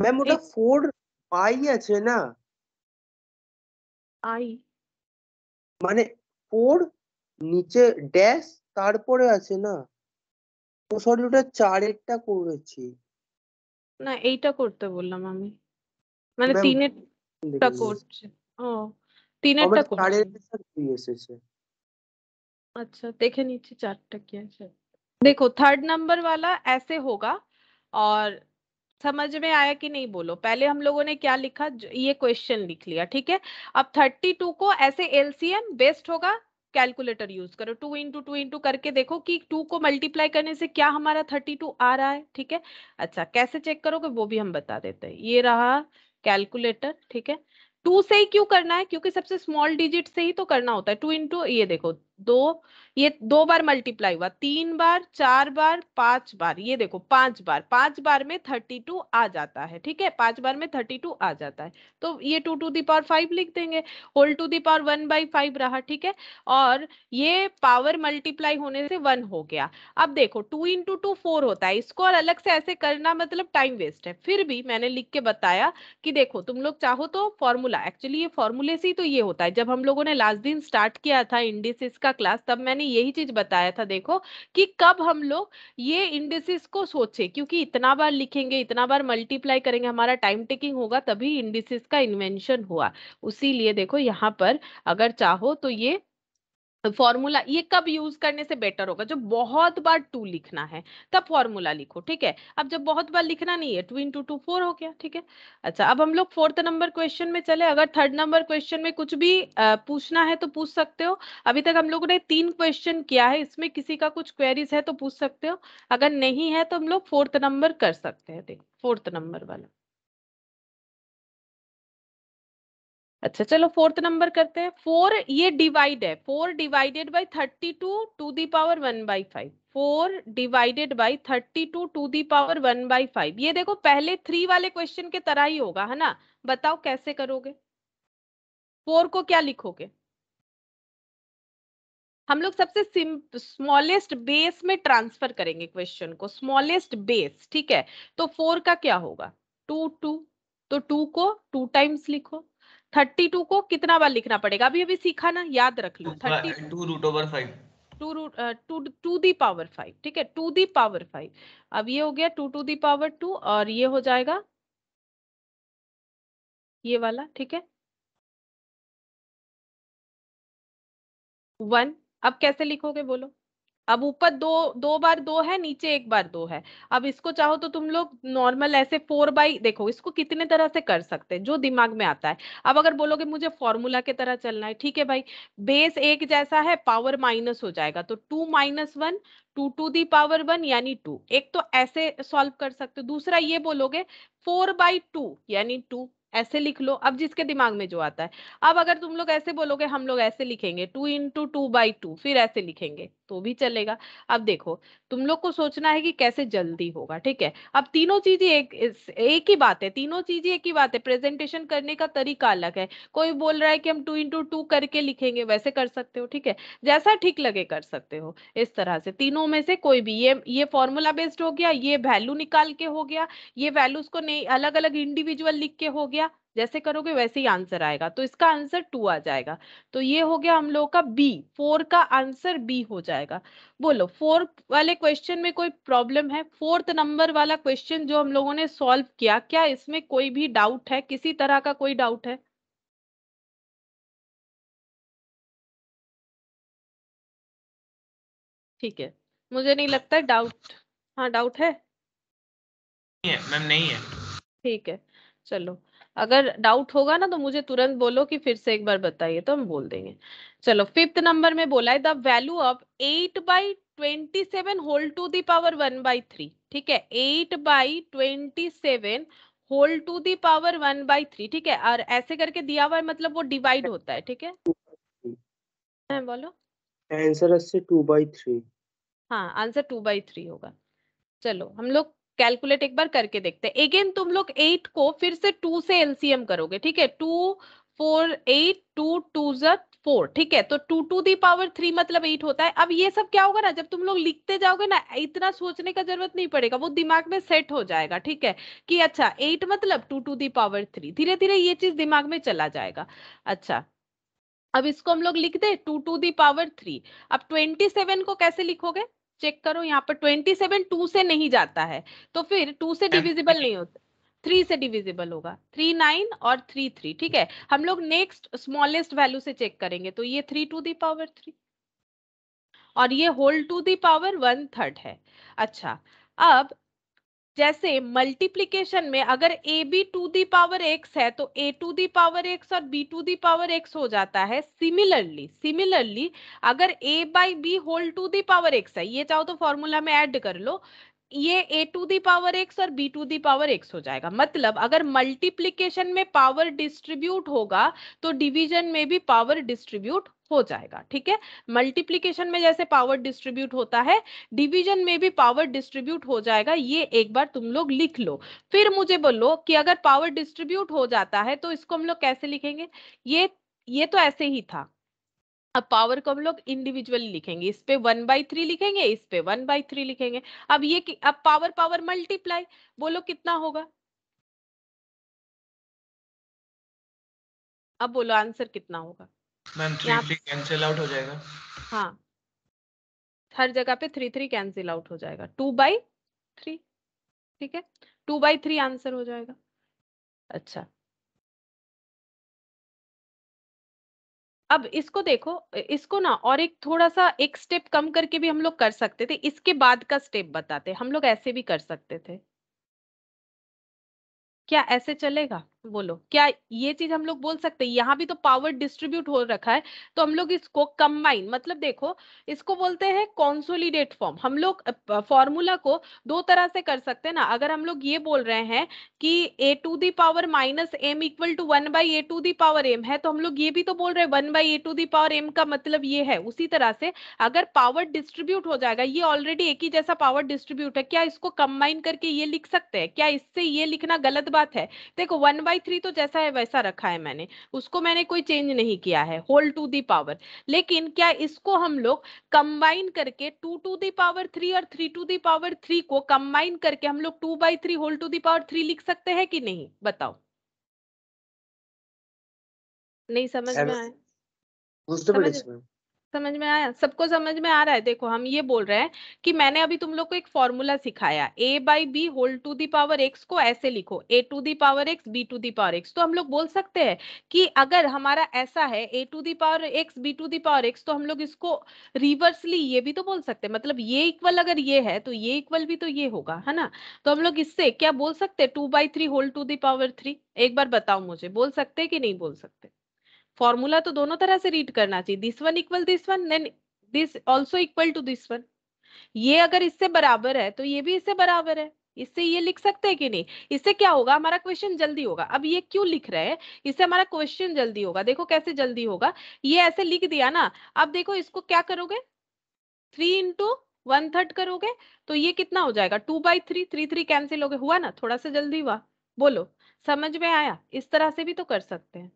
मैं फोर आई अच्छे ना आई माने फोर नीचे डैश तार पड़े अच्छे ना तो सॉरी उटा चार एक टा कोड ना एक टा कोड तो बोला मामी माने तीन एक टा कोड ओ কোন এসেছে আচ্ছা দেখে নিচ্ছি চারটা কি আছে देखो थर्ड नंबर वाला ऐसे होगा और समझ में आया कि नहीं बोलो पहले हम लोगों ने क्या लिखा ये क्वेश्चन लिख लिया ठीक है अब 32 को ऐसे एलसीएम बेस्ट होगा कैलकुलेटर यूज करो टू इंटू टू इंटू करके देखो कि टू को मल्टीप्लाई करने से क्या हमारा थर्टी टू आ रहा है ठीक है अच्छा कैसे चेक करोगे वो भी हम बता देते हैं ये रहा कैलकुलेटर ठीक है टू से ही क्यों करना है क्योंकि सबसे स्मॉल डिजिट से ही तो करना होता है टू इंटू ये देखो दो ये दो बार मल्टीप्लाई हुआ तीन बार चार बार पांच बार ये देखो पांच बार पांच बार में थर्टी टू आ जाता है ठीक है पांच बार में थर्टी टू आ जाता है तो ये टू टू दावर फाइव लिख देंगे whole to the power one by five रहा ठीक है और ये पावर मल्टीप्लाई होने से वन हो गया अब देखो टू इंटू टू फोर होता है इसको और अलग से ऐसे करना मतलब टाइम वेस्ट है फिर भी मैंने लिख के बताया कि देखो तुम लोग चाहो तो फॉर्मूला एक्चुअली ये फॉर्मूले से ही तो ये होता है जब हम लोगों ने लास्ट दिन स्टार्ट किया था इंडिस का का क्लास तब मैंने यही चीज बताया था देखो कि कब हम लोग ये इंडिसेस को सोचे क्योंकि इतना बार लिखेंगे इतना बार मल्टीप्लाई करेंगे हमारा टाइम टेकिंग होगा तभी इंडिसेस का इन्वेंशन हुआ उसी देखो यहाँ पर अगर चाहो तो ये फॉर्मूला ये कब यूज करने से बेटर होगा जब बहुत बार टू लिखना है तब फॉर्मूला लिखो ठीक है अब जब बहुत बार लिखना नहीं है टू इंटू टू फोर हो गया ठीक है अच्छा अब हम लोग फोर्थ नंबर क्वेश्चन में चले अगर थर्ड नंबर क्वेश्चन में कुछ भी पूछना है तो पूछ सकते हो अभी तक हम लोगों ने तीन क्वेश्चन किया है इसमें किसी का कुछ क्वेरीज है तो पूछ सकते हो अगर नहीं है तो हम लोग फोर्थ नंबर कर सकते हैं देख फोर्थ नंबर वाला अच्छा चलो फोर्थ नंबर करते हैं फोर ये डिवाइड है four divided by thirty two to the power one by five four divided by thirty two to the power one by five ये देखो पहले थ्री वाले क्वेश्चन के तरह ही होगा है ना बताओ कैसे करोगे फोर को क्या लिखोगे हम लोग सबसे स्मॉलेस्ट बेस में ट्रांसफर करेंगे क्वेश्चन को स्मॉलेस्ट बेस ठीक है तो फोर का क्या होगा टू टू तो टू को टू टाइम्स लिखो थर्टी टू को कितना बार लिखना पड़ेगा अभी अभी सीखा ना याद रख लो हाँ, thirty two root over five two root two to the power five ठीक है टू दी पावर फाइव अब ये हो गया two to the power two और ये हो जाएगा ये वाला ठीक है वन अब कैसे लिखोगे बोलो अब ऊपर दो दो बार दो है नीचे एक बार दो है अब इसको चाहो तो तुम लोग नॉर्मल ऐसे फोर बाई देखो इसको कितने तरह से कर सकते हैं जो दिमाग में आता है अब अगर बोलोगे मुझे फॉर्मूला के तरह चलना है ठीक है भाई बेस एक जैसा है पावर माइनस हो जाएगा तो two minus one two to the power one यानी टू एक तो ऐसे सॉल्व कर सकते हो दूसरा ये बोलोगे फोर बाई टू यानी टू ऐसे लिख लो अब जिसके दिमाग में जो आता है अब अगर तुम लोग ऐसे बोलोगे हम लोग ऐसे लिखेंगे two into two by two फिर ऐसे लिखेंगे तो भी चलेगा अब देखो तुम लोग को सोचना है कि कैसे जल्दी होगा ठीक है अब तीनों चीजें एक एक ही बात है तीनों चीजें एक ही बात है प्रेजेंटेशन करने का तरीका अलग है कोई बोल रहा है कि हम टू इंटू टू करके लिखेंगे वैसे कर सकते हो ठीक है जैसा ठीक लगे कर सकते हो इस तरह से तीनों में से कोई भी ये ये फॉर्मूला बेस्ड हो गया ये वैल्यू निकाल के हो गया ये वैल्यूज को नहीं अलग अलग इंडिविजुअल लिख के हो गया किया जैसे करोगे वैसे ही आंसर आएगा तो इसका आंसर टू आ जाएगा तो ये हो गया हम लोगों का बी फोर का आंसर बी हो जाएगा बोलो फोर वाले क्वेश्चन में कोई प्रॉब्लम है फोर्थ नंबर वाला क्वेश्चन जो हम लोगों ने सॉल्व किया क्या इसमें कोई भी डाउट है किसी तरह का कोई डाउट है ठीक है मुझे नहीं लगता है डाउट हाँ डाउट है मैम नहीं है ठीक है चलो अगर डाउट होगा ना तो मुझे तुरंत बोलो कि फिर से एक बार बताइए तो हम बोल देंगे चलो फिफ्थ नंबर में बोला है the value of eight by twenty seven whole to the power one by three ठीक है eight by twenty seven whole to the power one by three ठीक है और ऐसे करके दिया हुआ है मतलब वो डिवाइड होता है ठीक है हाँ, बोलो आंसर टू बाई थ्री हाँ आंसर टू बाई थ्री होगा चलो हम लोग कैलकुलेट एक बार करके देखते हैं अगेन तुम लोग एट को फिर से टू से एलसीएम करोगे ठीक है two four eight two two four ठीक है तो two to the power three मतलब एट होता है अब ये सब क्या होगा ना जब तुम लोग लिखते जाओगे ना इतना सोचने का जरूरत नहीं पड़ेगा वो दिमाग में सेट हो जाएगा ठीक है कि अच्छा एट मतलब two to the power three धीरे धीरे ये चीज दिमाग में चला जाएगा अच्छा अब इसको हम लोग लिख दे two to the power three अब ट्वेंटी सेवन को कैसे लिखोगे चेक करो यहाँ पर ट्वेंटी सेवन टू से नहीं जाता है तो फिर टू से डिविजिबल हाँ, नहीं होता थ्री से डिविजिबल होगा थ्री नाइन और थ्री थ्री ठीक है हम लोग नेक्स्ट स्मॉलेस्ट वैल्यू से चेक करेंगे तो ये थ्री टू दावर थ्री और ये whole to the power one third है अच्छा अब जैसे मल्टीप्लीकेशन में अगर ए B to the power x है तो ए टू दी पावर एक्स और B to the power X हो जाता है सिमिलरली सिमिलरली अगर A by B whole to the power x है ये चाहो तो फॉर्मूला में ऐड कर लो ये A to the power X और B to the power X हो जाएगा मतलब अगर मल्टीप्लीकेशन में पावर डिस्ट्रीब्यूट होगा तो डिवीजन में भी पावर डिस्ट्रीब्यूट हो जाएगा ठीक है मल्टीप्लीकेशन में जैसे पावर डिस्ट्रीब्यूट होता है डिवीजन में भी पावर डिस्ट्रीब्यूट हो जाएगा ये एक बार तुम लोग लिख लो फिर मुझे बोलो कि अगर पावर डिस्ट्रीब्यूट हो जाता है तो इसको हम लोग कैसे लिखेंगे ये ये तो ऐसे ही था अब पावर को हम लोग इंडिविजुअली लिखेंगे इस पे वन बाई थ्री लिखेंगे इस पे वन बाई थ्री लिखेंगे अब ये अब पावर पावर मल्टीप्लाई बोलो कितना होगा अब बोलो आंसर कितना होगा कैंसिल आउट हो जाएगा हाँ हर जगह पे थ्री थ्री कैंसिल आउट हो जाएगा टू बाई थ्री ठीक है टू बाई थ्री आंसर हो जाएगा अच्छा अब इसको देखो इसको ना और एक थोड़ा सा एक स्टेप कम करके भी हम लोग कर सकते थे इसके बाद का स्टेप बताते हम लोग ऐसे भी कर सकते थे क्या ऐसे चलेगा बोलो क्या ये चीज हम लोग बोल सकते हैं यहाँ भी तो पावर डिस्ट्रीब्यूट हो रखा है तो हम लोग इसको कंबाइन मतलब देखो इसको बोलते हैं कॉन्सोलिडेट फॉर्म हम लोग फॉर्मूला को दो तरह से कर सकते हैं ना अगर हम लोग ये बोल रहे हैं कि A to the power minus M equal to one by A to the power M है तो हम लोग ये भी तो बोल रहे हैं one by A to the power M का मतलब ये है उसी तरह से अगर पावर डिस्ट्रीब्यूट हो जाएगा ये ऑलरेडी एक ही जैसा पावर डिस्ट्रीब्यूट है क्या इसको कंबाइन करके ये लिख सकते हैं क्या इससे ये लिखना गलत बात है देखो वन बाई थ्री तो जैसा है वैसा रखा है मैंने उसको मैंने कोई चेंज नहीं किया है होल टू दी पावर लेकिन क्या इसको हम लोग कंबाइन करके two to the power three और three to the power three को कंबाइन करके हम लोग two by three whole to the power three लिख सकते हैं कि नहीं बताओ नहीं समझ में आया समझ में आया सबको समझ में आ रहा है देखो हम ये बोल रहे हैं कि मैंने अभी तुम लोग को एक फॉर्मूला सिखाया A by B whole to the power X को ऐसे लिखो A to the power X B to the power X तो हम लोग बोल सकते हैं कि अगर हमारा ऐसा है ए to the power X B to the power X तो हम लोग इसको रिवर्सली ये भी तो बोल सकते हैं मतलब ये इक्वल अगर ये है तो ये इक्वल भी तो ये होगा है ना तो हम लोग इससे क्या बोल सकते हैं two by three whole to the power three एक बार बताओ मुझे बोल सकते हैं कि नहीं बोल सकते फॉर्मूला तो दोनों तरह से रीड करना चाहिए this one equal this one then this also equal to this one ये अगर इससे बराबर है तो ये भी इससे बराबर है इससे ये लिख सकते हैं कि नहीं इससे क्या होगा हमारा क्वेश्चन जल्दी होगा अब ये क्यों लिख रहे हैं इससे हमारा क्वेश्चन जल्दी होगा देखो कैसे जल्दी होगा ये ऐसे लिख दिया ना अब देखो इसको क्या करोगे थ्री इंटू वन थर्ड करोगे तो ये कितना हो जाएगा two by three three three cancel हो गए हुआ ना थोड़ा सा जल्दी हुआ बोलो समझ में आया इस तरह से भी तो कर सकते हैं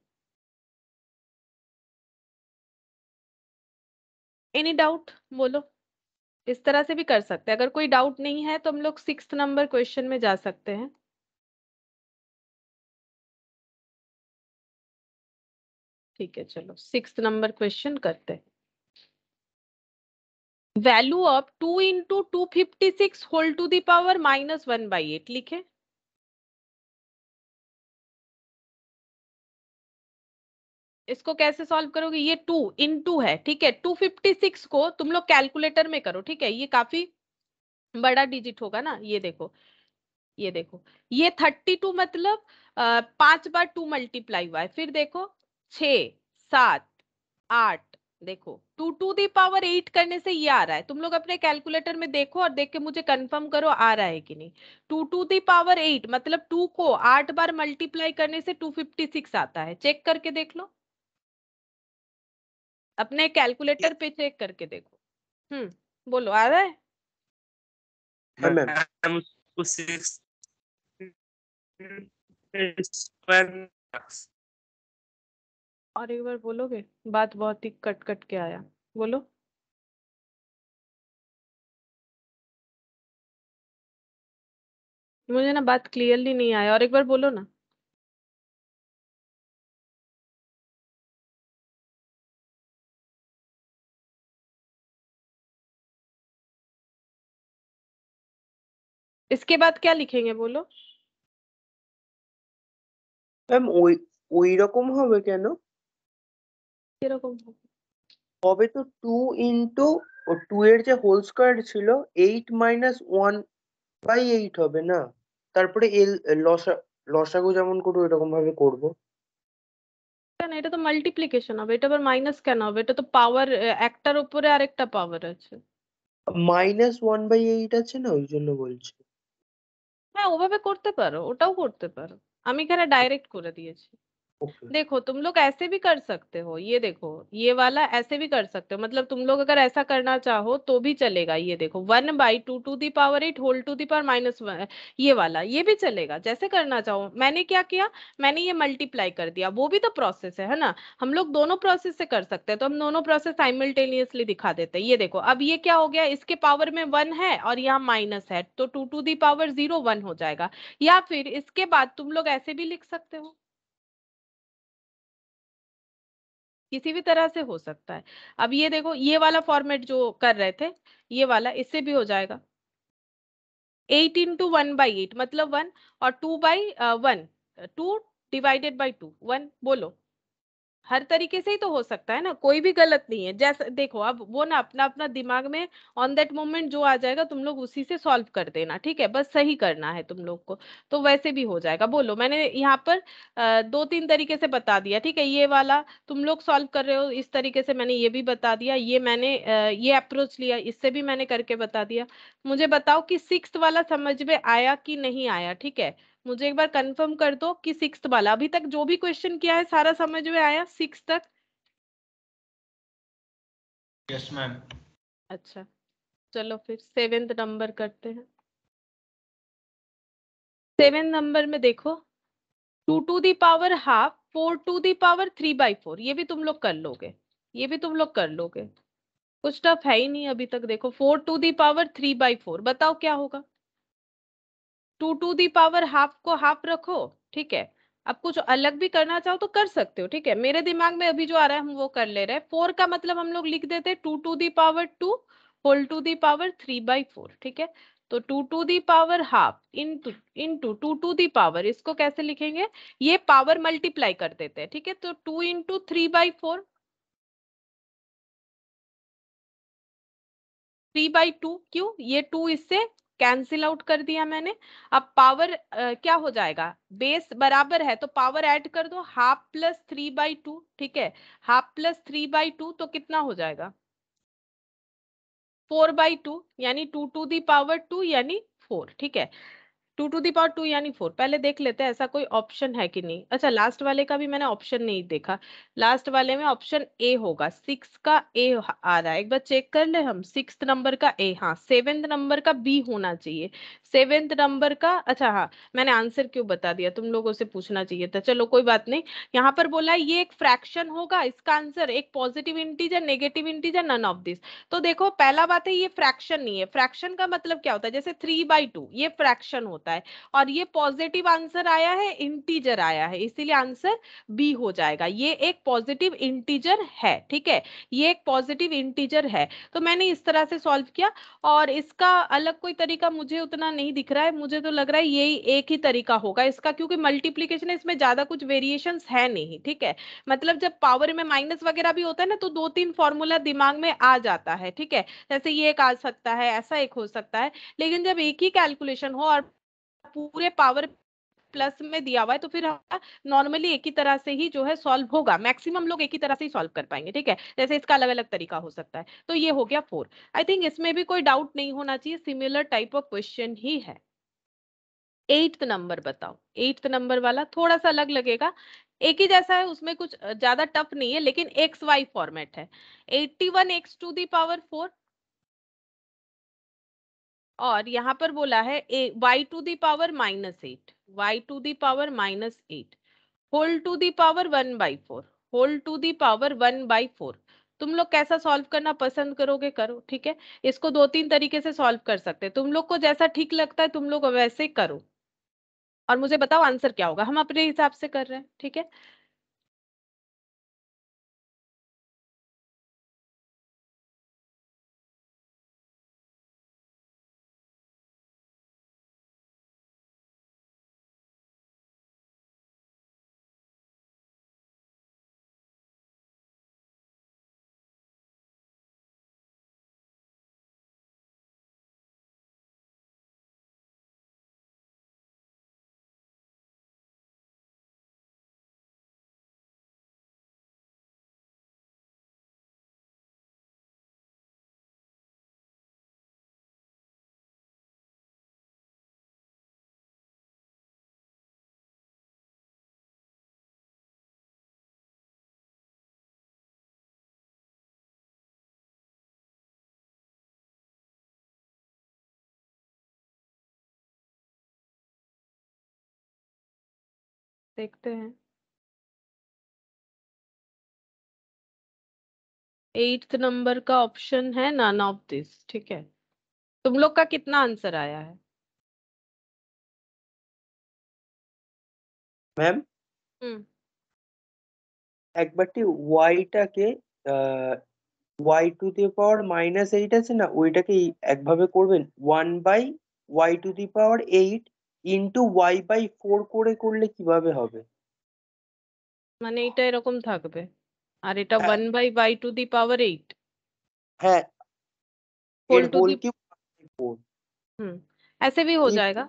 एनी डाउट बोलो इस तरह से भी कर सकते हैं अगर कोई डाउट नहीं है तो हम लोग सिक्स नंबर क्वेश्चन में जा सकते हैं ठीक है चलो सिक्स नंबर क्वेश्चन करते हैं value of two into two fifty six whole to the power minus one by eight लिखे इसको कैसे सॉल्व करोगे ये टू इन टू है ठीक है टू फिफ्टी सिक्स को तुम लोग कैलकुलेटर में करो ठीक है ये काफी बड़ा डिजिट होगा ना ये देखो ये देखो ये थर्टी टू मतलब आ, पांच बार टू मल्टीप्लाई हुआ है फिर देखो छ सात आठ देखो two to the power eight करने से ये आ रहा है तुम लोग अपने कैलकुलेटर में देखो और देख के मुझे कंफर्म करो आ रहा है कि नहीं two to the power eight मतलब टू को आठ बार मल्टीप्लाई करने से टू फिफ्टी सिक्स आता है चेक करके देख लो अपने कैलकुलेटर पे चेक करके देखो हम्म बोलो आ रहा है हाँ, और एक बार बोलोगे बात बहुत ही कट कट के आया बोलो मुझे ना बात क्लियरली नहीं आया और एक बार बोलो ना इसके बाद क्या लिखेंगे बोलो? ম্যাম ওই ওইরকম হবে কেন? কিরকম হবে? হবে তো 2 ইনটু 2 এর যে হোল স্কয়ার ছিল 8 মাইনাস 1 বাই 8 হবে না? তারপরে এল লসা লসাগু যেমন করবো এরকম ভাবে করব কেন এটা তো মাল্টিপ্লিকেশন হবে এটা আবার মাইনাস কেন হবে এটা তো পাওয়ার একটার উপরে আরেকটা পাওয়ার আছে মাইনাস ওয়ান বাই এইট আছে না ওই জন্য বলছি হ্যাঁ, ওভাবে করতে পারো। ওটাও করতে পারো। আমি এখানে ডাইরেক্ট করে দিয়েছি। देखो तुम लोग ऐसे भी कर सकते हो ये देखो ये वाला ऐसे भी कर सकते हो मतलब तुम लोग अगर ऐसा करना चाहो तो भी चलेगा ये देखो one by two to the power eight whole to the power minus one ये वाला ये भी चलेगा जैसे करना चाहो मैंने क्या किया मैंने ये मल्टीप्लाई कर दिया वो भी तो प्रोसेस है, है ना हम लोग दोनों प्रोसेस से कर सकते हैं तो हम दोनों प्रोसेस साइमल्टेनियसली दिखा देते हैं ये देखो अब ये क्या हो गया इसके पावर में वन है और यहाँ माइनस है तो two to the power zero one हो जाएगा या फिर इसके बाद तुम लोग ऐसे भी लिख सकते हो किसी भी तरह से हो सकता है अब ये देखो ये वाला फॉर्मेट जो कर रहे थे ये वाला इससे भी हो जाएगा eight into one by eight मतलब वन और two by one two divided by two one बोलो हर तरीके से ही तो हो सकता है ना कोई भी गलत नहीं है जैसे देखो अब वो ना अपना अपना दिमाग में ऑन दैट मोमेंट जो आ जाएगा तुम लोग उसी से सॉल्व कर देना ठीक है बस सही करना है तुम लोग को तो वैसे भी हो जाएगा बोलो मैंने यहाँ पर आ, दो तीन तरीके से बता दिया ठीक है ये वाला तुम लोग सॉल्व कर रहे हो इस तरीके से मैंने ये भी बता दिया ये मैंने आ, ये अप्रोच लिया इससे भी मैंने करके बता दिया मुझे बताओ कि सिक्स वाला समझ में आया कि नहीं आया ठीक है मुझे एक बार कंफर्म कर दो कि सिक्स वाला अभी तक जो भी क्वेश्चन किया है सारा समझ में आया सिक्स तक यस मैम अच्छा चलो फिर सेवेंथ नंबर करते हैं सेवेंथ नंबर में देखो two to the power half four to the power three by four ये भी तुम लोग कर लोगे ये भी तुम लोग कर लोगे कुछ टफ है ही नहीं अभी तक देखो four to the power three by four बताओ क्या होगा two to the power half को हाफ रखो ठीक है अब कुछ अलग भी करना चाहो तो कर सकते हो ठीक है मेरे दिमाग में अभी जो आ रहा है हम वो कर ले रहे हैं फोर का मतलब हम लोग लिख देते two to the power two whole to the power three by four ठीक है तो two to the power half into into two to the power इसको कैसे लिखेंगे ये पावर मल्टीप्लाई कर देते हैं ठीक है तो two into three by four three by two क्यों ये टू इससे कैंसिल आउट कर दिया मैंने अब पावर क्या हो जाएगा बेस बराबर है तो पावर ऐड कर दो half plus three by two ठीक है half plus three by two तो कितना हो जाएगा फोर बाई टू यानी two to the power two यानी फोर ठीक है टू टू पावर टू यानी फोर पहले देख लेते हैं ऐसा कोई ऑप्शन है कि नहीं अच्छा लास्ट वाले का भी मैंने ऑप्शन नहीं देखा लास्ट वाले में ऑप्शन ए होगा सिक्स का ए आ रहा है एक बार चेक कर ले हम सिक्स नंबर का ए हाँ सेवेंथ नंबर का बी होना चाहिए सेवेंथ नंबर का अच्छा हाँ मैंने आंसर क्यों बता दिया तुम लोगों से पूछना चाहिए था चलो कोई बात नहीं यहाँ पर बोला ये एक फ्रैक्शन होगा इसका आंसर एक positive integer negative integer none of this तो देखो पहला बात है ये फ्रैक्शन नहीं है फ्रैक्शन का मतलब क्या होता है जैसे थ्री बाई टू ये फ्रैक्शन होता होता है और ये पॉजिटिव आंसर आया है इंटीजर आया है इसीलिए आंसर बी हो जाएगा ये एक पॉजिटिव इंटीजर है ठीक है ये एक पॉजिटिव इंटीजर है तो मैंने इस तरह से सॉल्व किया और इसका अलग कोई तरीका मुझे उतना नहीं दिख रहा है मुझे तो लग रहा है यही एक ही तरीका होगा इसका क्योंकि मल्टीप्लीकेशन इसमें ज्यादा कुछ वेरिएशन है नहीं ठीक है मतलब जब पावर में माइनस वगैरह भी होता है ना तो दो तीन फॉर्मूला दिमाग में आ जाता है ठीक है जैसे ये एक आ सकता है ऐसा एक हो सकता है लेकिन जब एक ही कैलकुलेशन हो और पूरे पावर प्लस में दिया हुआ है तो फिर नॉर्मली हाँ, एक ही तरह से ही जो है सॉल्व होगा मैक्सिमम लोग एक ही तरह से ही सॉल्व कर पाएंगे ठीक है जैसे इसका अलग अलग तरीका हो सकता है तो ये हो गया फोर आई थिंक इसमें भी कोई डाउट नहीं होना चाहिए सिमिलर टाइप ऑफ क्वेश्चन ही है एट्थ नंबर बताओ एट्थ नंबर वाला थोड़ा सा अलग लगेगा एक ही जैसा है उसमें कुछ ज्यादा टफ नहीं है लेकिन एक्स वाई फॉर्मेट है eighty one x to the power four और यहाँ पर बोला है A Y to the power minus eight Y to the power minus eight whole to the power one by four whole to the power one by four तुम लोग कैसा सॉल्व करना पसंद करोगे करो ठीक है इसको दो तीन तरीके से सॉल्व कर सकते हैं तुम लोग को जैसा ठीक लगता है तुम लोग वैसे करो और मुझे बताओ आंसर क्या होगा हम अपने हिसाब से कर रहे हैं ठीक है देखते हैं एट्थ नंबर का ऑप्शन है नन ऑफ दिस ठीक है तुम लोग का कितना आंसर आया है मैम हम्म। एक बटी वाईटा के Y to the power minus eight है ना वोटा के एक भावे कोड बन one by Y to the power eight into Y by four করে করলে কিভাবে হবে মানে এটা এরকম থাকবে আর এটা one by by to the power eight হ্যাঁ फोर टू की फोर हम्म ऐसे भी हो जाएगा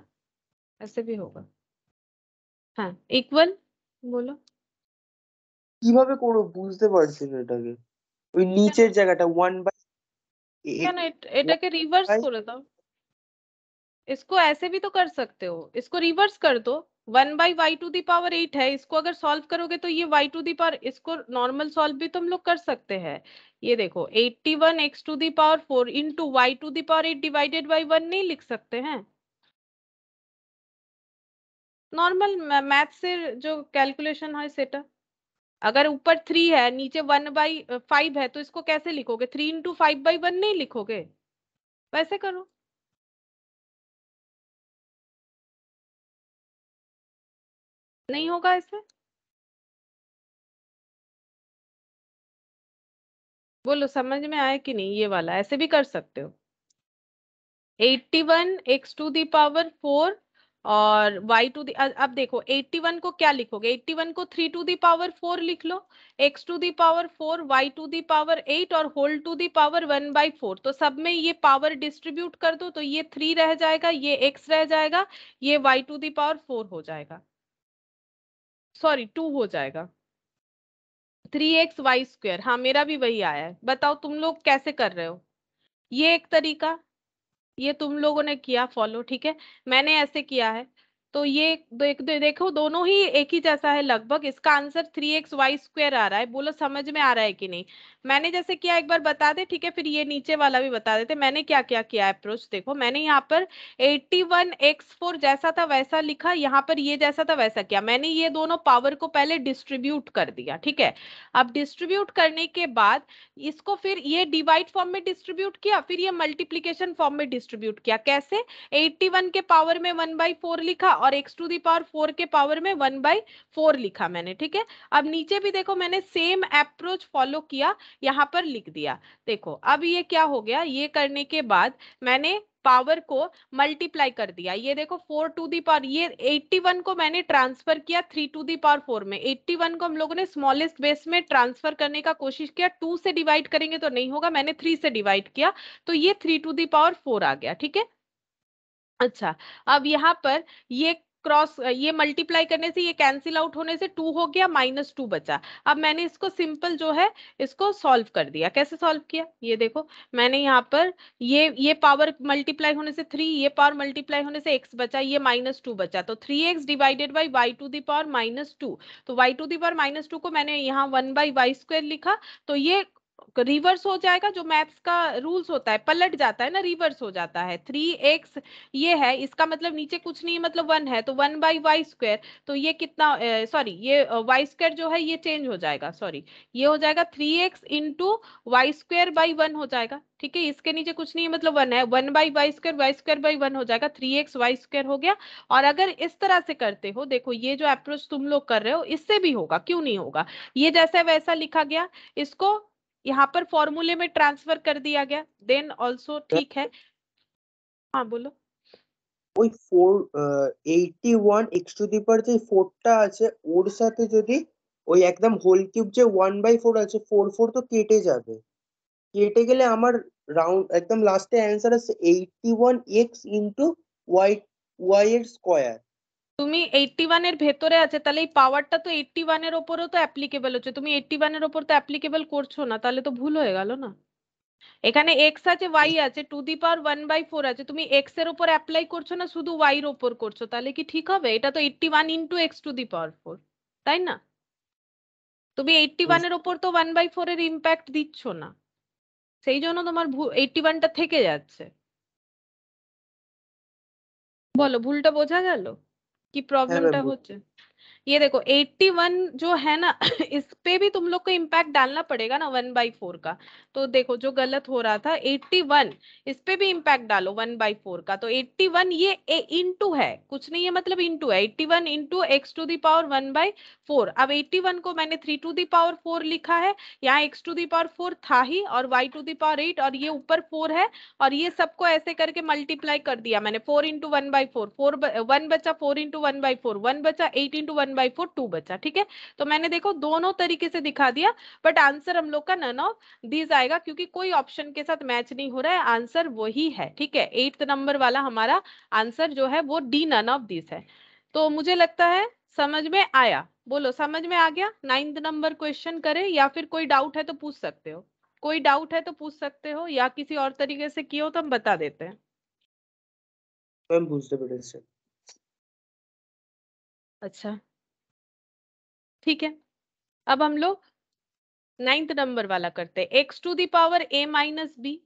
ऐसे भी होगा হ্যাঁ ইকুয়াল বলো কিভাবে করো বুঝতে পারছি না এটাকে ওই নিচের জায়গাটা 1 বাই কেন এটাকে রিভার্স করে দাও इसको ऐसे भी तो कर सकते हो इसको रिवर्स कर दो one by Y to the power eight है इसको अगर सॉल्व करोगे तो ये वाई टू पावर इसको नॉर्मल सॉल्व भी तुम लोग कर सकते हैं ये देखो eighty one x to the power four into Y to power eight divided by one नहीं लिख सकते हैं नॉर्मल मैथ से जो कैलकुलेशन है सेटा अगर ऊपर थ्री है नीचे वन बाई फाइव है तो इसको कैसे लिखोगे three into five by one नहीं लिखोगे वैसे करो नहीं होगा ऐसे? बोलो समझ में आया कि नहीं ये वाला ऐसे भी कर सकते हो 81 एक्स टू दी पावर और y टू दी अब देखो 81 को क्या लिखोगे 81 को 3 टू दी पावर 4 लिख लो x to the power 4 y to the power 8 और whole to the power 1 by four तो सब में ये पावर डिस्ट्रीब्यूट कर दो तो ये 3 रह जाएगा ये x रह जाएगा ये y टू दी पावर 4 हो जाएगा सॉरी टू हो जाएगा थ्री एक्स वाई स्क्वेयर हाँ मेरा भी वही आया है बताओ तुम लोग कैसे कर रहे हो ये एक तरीका ये तुम लोगों ने किया फॉलो ठीक है मैंने ऐसे किया है तो ये देख देखो दोनों ही एक ही जैसा है लगभग इसका answer three x Y square आ रहा है बोलो समझ में आ रहा है कि नहीं मैंने जैसे किया एक बार बता दे ठीक है फिर ये नीचे वाला भी बता देते मैंने क्या क्या किया अप्रोच देखो मैंने यहाँ पर एट्टी वन एक्स फोर जैसा था वैसा लिखा यहाँ पर ये जैसा था वैसा किया मैंने ये दोनों पावर को पहले डिस्ट्रीब्यूट कर दिया ठीक है अब डिस्ट्रीब्यूट करने के बाद इसको फिर ये डिवाइड फॉर्म में डिस्ट्रीब्यूट किया फिर ये मल्टीप्लीकेशन फॉर्म में डिस्ट्रीब्यूट किया कैसे एट्टी वन के पावर में वन बाई फोर लिखा और x to the power four के पावर में वन बाई फोर लिखा मैंने ठीक है अब नीचे भी देखो मैंने सेम अप्रोच फॉलो किया यहाँ पर लिख दिया देखो अब ये क्या हो गया ये करने के बाद मैंने पावर को मल्टीप्लाई कर दिया ये देखो फोर टू दी पावर ये 81 को मैंने ट्रांसफर किया three to the power four में 81 को हम लोगों ने स्मॉलेस्ट बेस में ट्रांसफर करने का कोशिश किया टू से डिवाइड करेंगे तो नहीं होगा मैंने थ्री से डिवाइड किया तो ये three to the power four आ गया ठीक है अच्छा अब यहाँ पर ये क्रॉस ये मल्टीप्लाई करने से ये कैंसिल आउट होने से टू हो गया माइनस टू बचा अब मैंने इसको सिंपल जो है इसको सॉल्व कर दिया कैसे सॉल्व किया ये देखो मैंने यहाँ पर ये ये पावर मल्टीप्लाई होने से थ्री ये पावर मल्टीप्लाई होने से एक्स बचा ये माइनस टू बचा तो three X divided by Y to the power minus two तो Y to the power minus two को मैंने यहाँ वन बाई वाई स्क्वायर लिखा तो ये रिवर्स हो जाएगा जो मैथ्स का रूल्स होता है पलट जाता है ना रिवर्स हो जाता है थ्री एक्स ये है इसका मतलब नीचे कुछ नहीं मतलब वन है तो वन बाई वाई स्क्वेयर तो ये कितना सॉरी ये वाई स्क्वेयर जो है ये चेंज हो जाएगा सॉरी ये हो जाएगा three X into Y square by one हो जाएगा ठीक है इसके नीचे कुछ नहीं है मतलब वन है one by Y square Y square by one हो जाएगा थ्री एक्स वाई स्क्वेयर हो गया और अगर इस तरह से करते हो देखो ये जो अप्रोच तुम लोग कर रहे हो इससे भी होगा क्यों नहीं होगा ये जैसा वैसा लिखा गया इसको यहाँ पर फॉर्मूले में ट्रांसफर कर दिया गया देन ऑल्सो ठीक है हाँ बोलो ওই four eighty one X to the power যে ফোরটা আছে ওর সাথে যদি ওই একদম হোল কিউব যে ওয়ান বাই ফোর আছে ফোর ফোর তো কেটে যাবে কেটে গেলে আমার রাউন্ড একদম লাস্টে অ্যান্সার আছে eighty one X into Y Y এর স্কোয়ার তুমি এইটটি ওয়ানের ভেতরে আছে তাহলে এই পাওয়ারটা তো এইটটি ওয়ানের ওপরও তো অ্যাপ্লিকেবল হচ্ছে তুমি এইটটি ওয়ানের ওপর তো অ্যাপ্লিকেবল করছো না তাহলে তো ভুল হয়ে গেল না এখানে এক্স আছে ওয়াই আছে to the power one by four আছে তুমি এক্স এর ওপর অ্যাপ্লাই করছো না শুধু ওয়াই এর ওপর করছো তাহলে কি ঠিক হবে এটা তো eighty one into X to the power four তাই না তুমি এইটটি ওয়ানের ওপর তো ওয়ান বাই ফোর এর ইম্প্যাক্ট দিচ্ছ না সেই জন্য তোমার এইটটি ওয়ানটা থেকে যাচ্ছে বলো ভুলটা বোঝা গেল কি প্রবলেমটা হচ্ছে ये देखो 81 जो है ना इस पे भी तुम लोग को इम्पैक्ट डालना पड़ेगा ना वन बाई फोर का तो देखो जो गलत हो रहा था 81 इस पे भी इम्पैक्ट डालो वन बाई फोर का तो 81 ये ए इंटू है कुछ नहीं है मतलब इंटू है 81 one into x to the power one by four अब 81 को मैंने थ्री टू दावर फोर लिखा है यहाँ एक्स टू दावर फोर था ही और वाई टू दावर एट और ये ऊपर फोर है और ये सबको ऐसे करके मल्टीप्लाई कर दिया मैंने four into one by four four one बचा four into one by four one बचा eight into one by four two बचा ठीक है तो मैंने देखो दोनों तरीके से दिखा दिया बट आंसर हम लोग का नन ऑफ दीज आएगा क्योंकि कोई ऑप्शन के साथ मैच नहीं हो रहा है आंसर वही है ठीक है एट्थ नंबर वाला हमारा आंसर जो है वो डी नन ऑफ दिस है तो मुझे लगता है समझ में आया बोलो समझ में आ गया नाइन्थ नंबर क्वेश्चन करे या फिर कोई डाउट है तो पूछ सकते हो कोई डाउट है तो पूछ सकते हो या किसी और तरीके से किए हो तो हम बता देते हैं मैम अच्छा ठीक है अब हम लोग नाइन्थ नंबर वाला करते हैं x to the power A minus B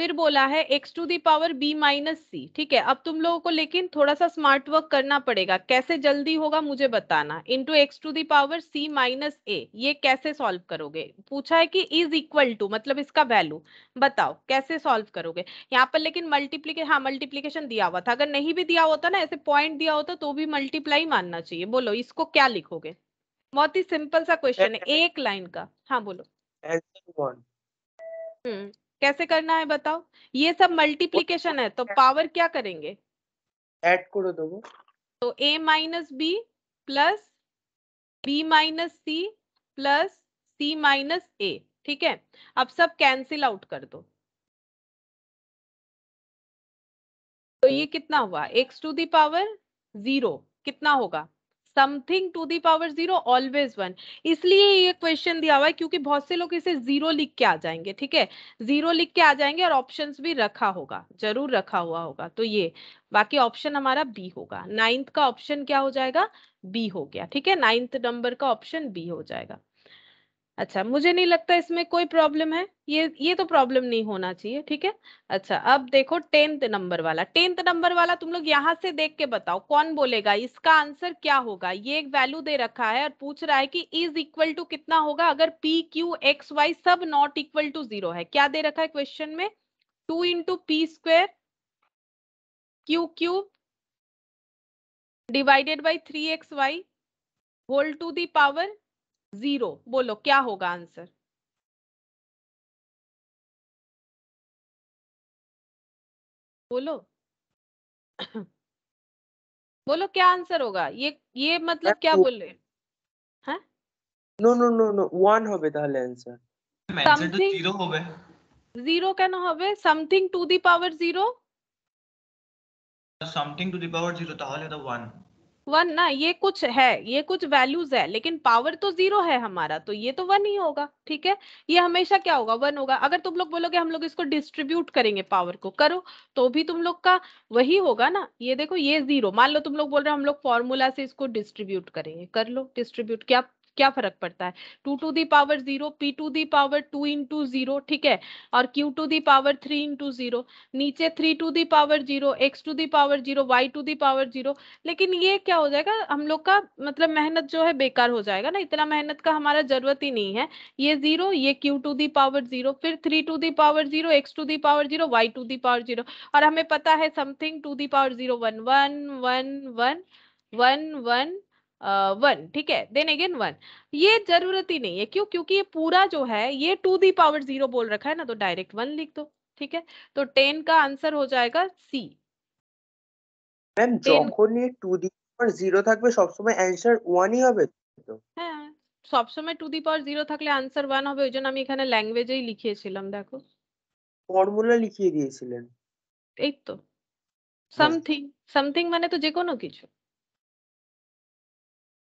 फिर बोला है x to the power b minus C ठीक है अब तुम लोगों को लेकिन थोड़ा सा स्मार्ट वर्क करना पड़ेगा कैसे जल्दी होगा मुझे बताना into x to the power C minus A ये कैसे सॉल्व करोगे पूछा है कि इज इक्वल टू मतलब इसका वैल्यू बताओ कैसे सॉल्व करोगे यहाँ पर लेकिन मल्टीप्लीके हाँ मल्टीप्लीकेशन दिया हुआ था अगर नहीं भी दिया होता ना ऐसे पॉइंट दिया होता तो भी मल्टीप्लाई मानना चाहिए बोलो इसको क्या लिखोगे बहुत ही सिंपल सा क्वेश्चन है एक लाइन का हाँ बोलो हम्म कैसे करना है बताओ ये सब मल्टीप्लीकेशन है तो पावर क्या करेंगे एड कर दो तो A minus B plus B minus C plus C minus A ठीक है अब सब कैंसिल आउट कर दो तो ये कितना हुआ एक्स टू दावर जीरो कितना होगा something to the power zero always one इसलिए ये क्वेश्चन दिया हुआ है क्योंकि बहुत से लोग इसे जीरो लिख के आ जाएंगे ठीक है जीरो लिख के आ जाएंगे और ऑप्शन भी रखा होगा जरूर रखा हुआ होगा तो ये बाकी ऑप्शन हमारा बी होगा नाइन्थ का ऑप्शन क्या हो जाएगा बी हो गया ठीक है नाइन्थ नंबर का ऑप्शन बी हो जाएगा अच्छा मुझे नहीं लगता इसमें कोई प्रॉब्लम है ये ये तो प्रॉब्लम नहीं होना चाहिए ठीक है अच्छा अब देखो टेंथ नंबर वाला टेंथ नंबर वाला तुम लोग यहाँ से देख के बताओ कौन बोलेगा इसका आंसर क्या होगा ये एक वैल्यू दे रखा है और पूछ रहा है कि इज इक्वल टू कितना होगा अगर पी क्यू एक्स वाई सब नॉट इक्वल टू जीरो है क्या दे रखा है क्वेश्चन में two into P square Q cube divided by three x y whole to the power zero बोलो क्या होगा आंसर बोलो बोलो क्या आंसर होगा ये ये मतलब क्या बोल रहे no no no no one answer one ना ये कुछ है ये कुछ वैल्यूज है लेकिन पावर तो जीरो है हमारा तो ये तो वन ही होगा ठीक है ये हमेशा क्या होगा वन होगा अगर तुम लोग बोलोगे हम लोग इसको डिस्ट्रीब्यूट करेंगे पावर को करो तो भी तुम लोग का वही होगा ना ये देखो ये जीरो मान लो तुम लोग बोल रहे हो हम लोग फॉर्मूला से इसको डिस्ट्रीब्यूट करेंगे कर लो डिस्ट्रीब्यूट क्या क्या फर्क पड़ता है two to the power zero P to the power two into zero ठीक है और Q to the power three into zero नीचे three to the power zero X to the power zero Y to the power zero लेकिन ये क्या हो जाएगा हम लोग का मतलब मेहनत जो है बेकार हो जाएगा ना इतना मेहनत का हमारा जरूरत ही नहीं है ये जीरो ये Q to the power zero फिर three to the power zero X to the power zero Y to the power zero और हमें पता है something to the power zero one one one one one one one ठीक है देन अगेन वन ये जरूरत ही नहीं है क्यों क्योंकि ये पूरा जो है ये टू दी पावर जीरो बोल रखा है ना तो डायरेक्ट वन लिख दो ठीक है तो टेन का आंसर हो जाएगा सी समथिंग समथिंग तो हाँ,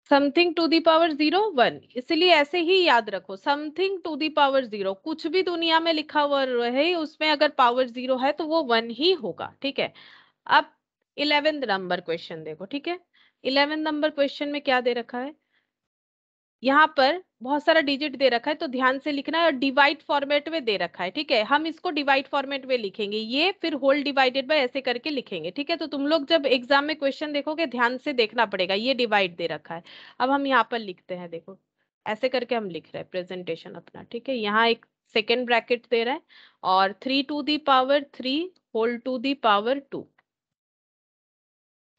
something to the power zero one इसलिए ऐसे ही याद रखो something to the power zero कुछ भी दुनिया में लिखा हुआ रहे उसमें अगर पावर जीरो है तो वो वन ही होगा ठीक है अब इलेवेंथ नंबर क्वेश्चन देखो ठीक है इलेवेंथ नंबर क्वेश्चन में क्या दे रखा है यहाँ पर बहुत सारा डिजिट दे रखा है तो ध्यान से लिखना है और डिवाइड फॉर्मेट में दे रखा है ठीक है हम इसको डिवाइड फॉर्मेट में लिखेंगे ये फिर होल डिवाइडेड बाय ऐसे करके लिखेंगे ठीक है तो तुम लोग जब एग्जाम में क्वेश्चन देखोगे ध्यान से देखना पड़ेगा ये डिवाइड दे रखा है अब हम यहाँ पर लिखते हैं देखो ऐसे करके हम लिख रहे हैं प्रेजेंटेशन अपना ठीक है यहाँ एक सेकेंड ब्रैकेट दे रहा है और three to the power three whole to the power two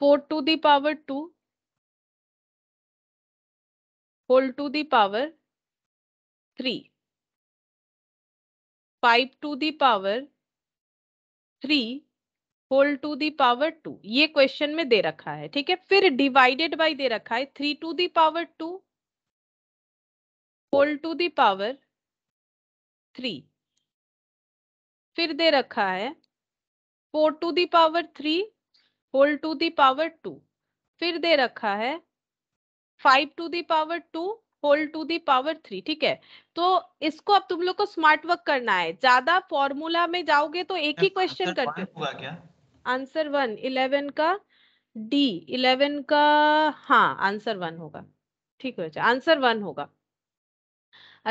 four to the power two whole to the power three five to power three whole to the power two ये क्वेश्चन में दे रखा है ठीक है फिर डिवाइडेड बाय दे रखा है three to the power two whole to the power three फिर दे रखा है four to the power three whole to power two फिर दे रखा है five to the power two whole to the power three ठीक है तो इसको अब तुम लोग को स्मार्ट वर्क करना है ज्यादा फॉर्मूला में जाओगे तो एक ही क्वेश्चन करते हो आंसर वन इलेवन का डी इलेवन का हाँ आंसर वन होगा ठीक है आंसर वन होगा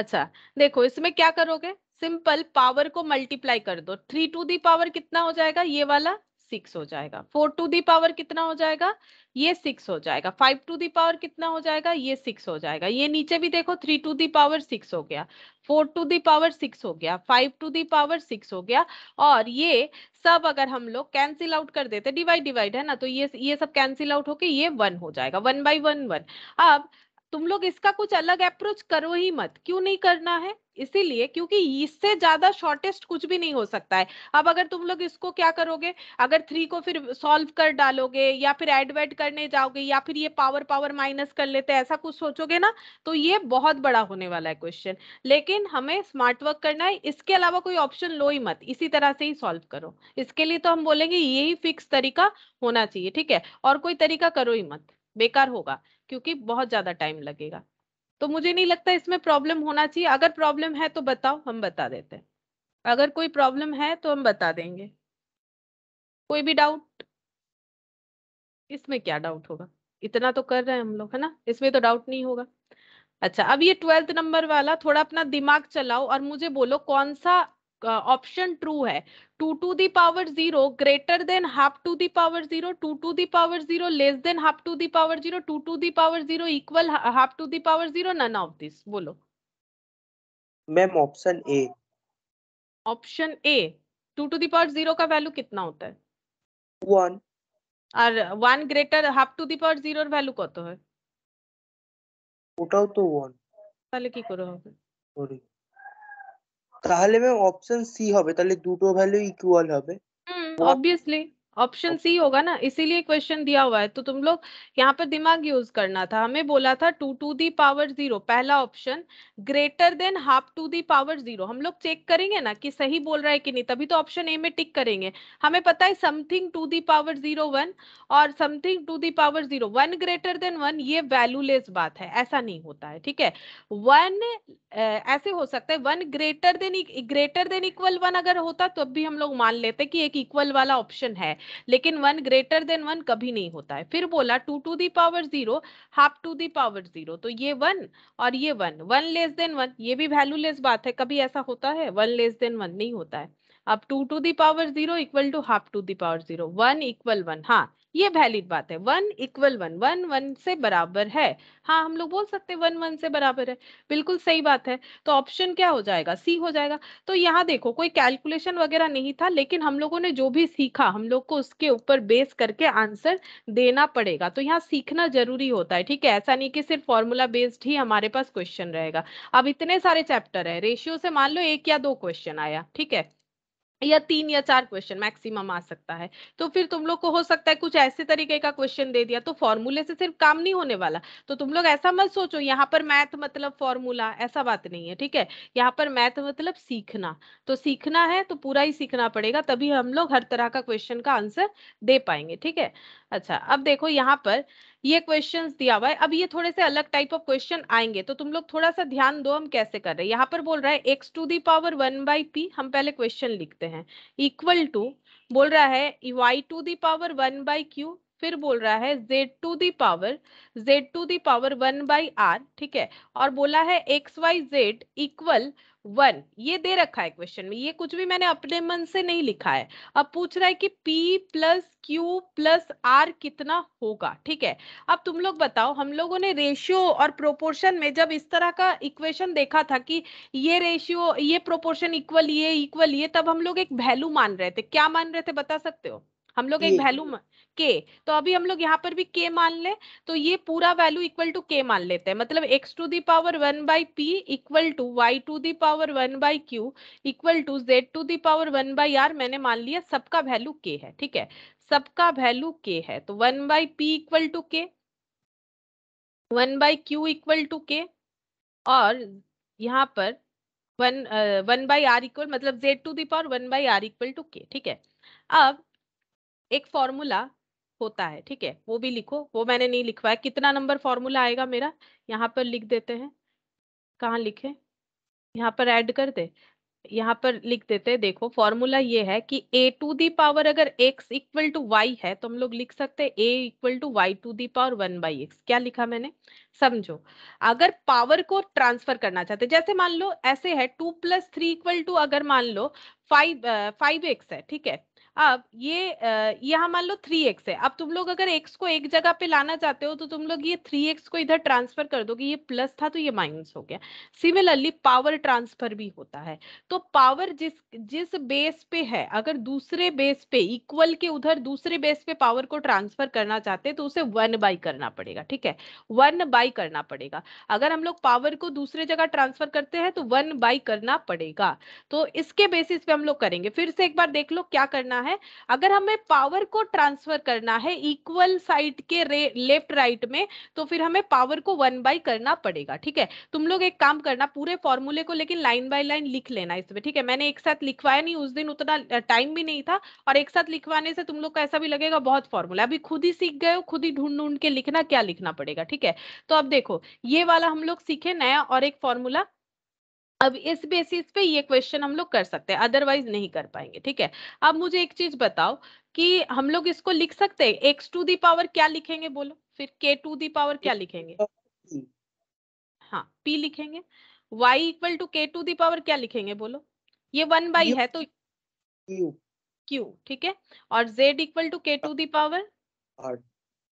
अच्छा देखो इसमें क्या करोगे सिंपल पावर को मल्टीप्लाई कर दो थ्री टू दी पावर कितना हो जाएगा ये वाला सिक्स हो जाएगा फोर टू दी पावर कितना हो जाएगा ये सिक्स हो जाएगा फाइव टू दी पावर कितना हो जाएगा ये सिक्स हो जाएगा ये नीचे भी देखो three to the power six हो गया four to the power six हो गया five to the power six हो गया और ये सब अगर हम लोग कैंसिल आउट कर देते डिवाइड डिवाइड है ना तो ये ये सब कैंसिल आउट होके ये वन हो जाएगा वन बाई वन वन अब तुम लोग इसका कुछ अलग अप्रोच करो ही मत क्यों नहीं करना है इसीलिए क्योंकि इससे ज्यादा शॉर्टेस्ट कुछ भी नहीं हो सकता है अब अगर तुम लोग इसको क्या करोगे अगर थ्री को फिर सॉल्व कर डालोगे या फिर एड वेड करने जाओगे या फिर ये पावर पावर माइनस कर लेते ऐसा कुछ सोचोगे ना तो ये बहुत बड़ा होने वाला है क्वेश्चन लेकिन हमें स्मार्ट वर्क करना है इसके अलावा कोई ऑप्शन लो ही मत इसी तरह से ही सॉल्व करो इसके लिए तो हम बोलेंगे यही फिक्स तरीका होना चाहिए ठीक है और कोई तरीका करो ही मत बेकार होगा क्योंकि बहुत ज्यादा टाइम लगेगा तो मुझे नहीं लगता इसमें प्रॉब्लम होना चाहिए अगर प्रॉब्लम है तो बताओ हम बता देते हैं अगर कोई प्रॉब्लम है तो हम बता देंगे कोई भी डाउट इसमें क्या डाउट होगा इतना तो कर रहे हैं हम लोग है ना इसमें तो डाउट नहीं होगा अच्छा अब ये ट्वेल्थ नंबर वाला थोड़ा अपना दिमाग चलाओ और मुझे बोलो कौन सा ऑप्शन ट्रू है two to the power zero greater than half to the power zero two to the power zero less than half to the power zero two to the power zero equal half to the power zero none of this बोलो ma'am option A option A two to the power zero का वैल्यू कितना होता है वन और one greater half to the power zero value कत है उठाओ तो वन पहले की करो सॉरी তাহলে ম্যাম অপশন সি হবে তাহলে দুটো ভ্যালু ইকুয়াল হবে অবভিয়াসলি ऑप्शन सी होगा ना इसीलिए क्वेश्चन दिया हुआ है तो तुम लोग यहाँ पर दिमाग यूज करना था हमें बोला था two to the power zero पहला option greater than half to the power zero हम लोग चेक करेंगे ना कि सही बोल रहा है कि नहीं तभी तो ऑप्शन ए में टिक करेंगे हमें पता है something to the power zero one और something to the power zero one greater than one ये वैल्यूलेस बात है ऐसा नहीं होता है ठीक है वन ऐसे हो सकता है one greater than greater than equal one अगर होता तो तो भी हम लोग मान लेते कि एक इक्वल वाला ऑप्शन है लेकिन वन ग्रेटर देन वन कभी नहीं होता है फिर बोला two to the power zero half to the power zero तो ये वन और ये one one less than one ये भी वैल्यू लेस बात है कभी ऐसा होता है वन लेस देन वन नहीं होता है अब two to the power zero equal to half to the power zero one equal one हाँ ये वैलिड बात है one equal one one one से बराबर है हाँ हम लोग बोल सकते हैं वन वन से बराबर है बिल्कुल सही बात है तो ऑप्शन क्या हो जाएगा सी हो जाएगा तो यहाँ देखो कोई कैलकुलेशन वगैरह नहीं था लेकिन हम लोगों ने जो भी सीखा हम लोग को उसके ऊपर बेस करके आंसर देना पड़ेगा तो यहाँ सीखना जरूरी होता है ठीक है ऐसा नहीं कि सिर्फ फॉर्मूला बेस्ड ही हमारे पास क्वेश्चन रहेगा अब इतने सारे चैप्टर है रेशियो से मान लो एक या दो क्वेश्चन आया ठीक है या तीन या चार क्वेश्चन मैक्सिमम आ सकता है तो फिर तुम लोग को हो सकता है कुछ ऐसे तरीके का क्वेश्चन दे दिया तो फॉर्मूले से सिर्फ काम नहीं होने वाला तो तुम लोग ऐसा मत सोचो यहाँ पर मैथ मतलब फॉर्मूला ऐसा बात नहीं है ठीक है यहाँ पर मैथ मतलब सीखना तो सीखना है तो पूरा ही सीखना पड़ेगा तभी हम लोग हर तरह का क्वेश्चन का आंसर दे पाएंगे ठीक है अच्छा अब देखो यहाँ पर ये क्वेश्चंस दिया हुआ है अब ये थोड़े से अलग टाइप ऑफ क्वेश्चन आएंगे तो तुम लोग थोड़ा सा ध्यान दो हम कैसे कर रहे हैं यहाँ पर बोल रहा है x to the power one by P हम पहले क्वेश्चन लिखते हैं इक्वल टू बोल रहा है Y to the power one by Q फिर बोल रहा है z to the power z to the power one by are ठीक है और बोला है X Y Z equal one ये दे रखा है क्वेश्चन में ये कुछ भी मैंने अपने मन से नहीं लिखा है अब पूछ रहा है कि p plus Q plus R कितना होगा ठीक है अब तुम लोग बताओ हम लोगों ने रेशियो और प्रोपोर्शन में जब इस तरह का इक्वेशन देखा था कि ये रेशियो ये प्रोपोर्शन इक्वल ये इक्वल ये तब हम लोग एक वैल्यू मान रहे थे क्या मान रहे थे बता सकते हो हम लोग एक वैल्यू के तो अभी हम लोग यहाँ पर भी के मान ले तो ये पूरा वैल्यू इक्वल टू के मान लेते हैं मतलब x to the power one by P equal to Y to the power one by Q equal to Z to the power one by R मैंने मान लिया सबका वैल्यू के है ठीक है सबका वैल्यू के है तो one by P equal to K one by Q equal to K और यहाँ पर one one by R equal मतलब Z to the power one by R equal to K ठीक है अब एक फॉर्मूला होता है ठीक है वो भी लिखो वो मैंने नहीं लिखवाया कितना नंबर फॉर्मूला आएगा मेरा यहाँ पर लिख देते हैं कहाँ लिखे यहाँ पर ऐड कर दे यहाँ पर लिख देते हैं देखो फॉर्मूला ये है कि ए टू दी पावर अगर एक्स इक्वल टू वाई है तो हम लोग लिख सकते हैं A equal to Y to the power one by X क्या लिखा मैंने समझो अगर पावर को ट्रांसफर करना चाहते जैसे मान लो ऐसे है two plus three equal to अगर मान लो फाइव फाइव एक्स है ठीक है अब ये यहाँ मान लो थ्री एक्स है अब तुम लोग अगर एक्स को एक जगह पे लाना चाहते हो तो तुम लोग ये थ्री एक्स को इधर ट्रांसफर कर दोगे ये प्लस था तो ये माइनस हो गया सिमिलरली पावर ट्रांसफर भी होता है तो पावर जिस जिस बेस पे है अगर दूसरे बेस पे इक्वल के उधर दूसरे बेस पे पावर को ट्रांसफर करना चाहते हैं तो उसे वन बाई करना पड़ेगा ठीक है वन बाई करना पड़ेगा अगर हम लोग पावर को दूसरे जगह ट्रांसफर करते हैं तो वन बाई करना पड़ेगा तो इसके बेसिस पे हम लोग करेंगे फिर से एक बार देख लो क्या करना है है अगर हमें पावर को ट्रांसफर करना है इक्वल साइड के लेफ्ट राइट में तो फिर हमें पावर को वन बाई करना पड़ेगा ठीक है तुम लोग एक काम करना पूरे फॉर्मूले को लेकिन लाइन बाय लाइन लिख लेना इसमें ठीक है मैंने एक साथ लिखवाया नहीं उस दिन उतना टाइम भी नहीं था और एक साथ लिखवाने से तुम लोग को ऐसा भी लगेगा बहुत फॉर्मूला अभी खुद ही सीख गए हो खुद ही ढूंढ ढूंढ के लिखना क्या लिखना पड़ेगा ठीक है तो अब देखो ये वाला हम लोग सीखे नया और एक फॉर्मूला अब इस बेसिस पे ये क्वेश्चन हम लोग कर सकते हैं अदरवाइज नहीं कर पाएंगे ठीक है अब मुझे एक चीज बताओ कि हम लोग इसको लिख सकते हैं एक्स टू दी पावर क्या लिखेंगे बोलो फिर के टू दी पावर क्या लिखेंगे हाँ पी लिखेंगे Y equal to K to the power क्या लिखेंगे बोलो ये वन बाई है तो क्यू ठीक है और Z equal to K to the power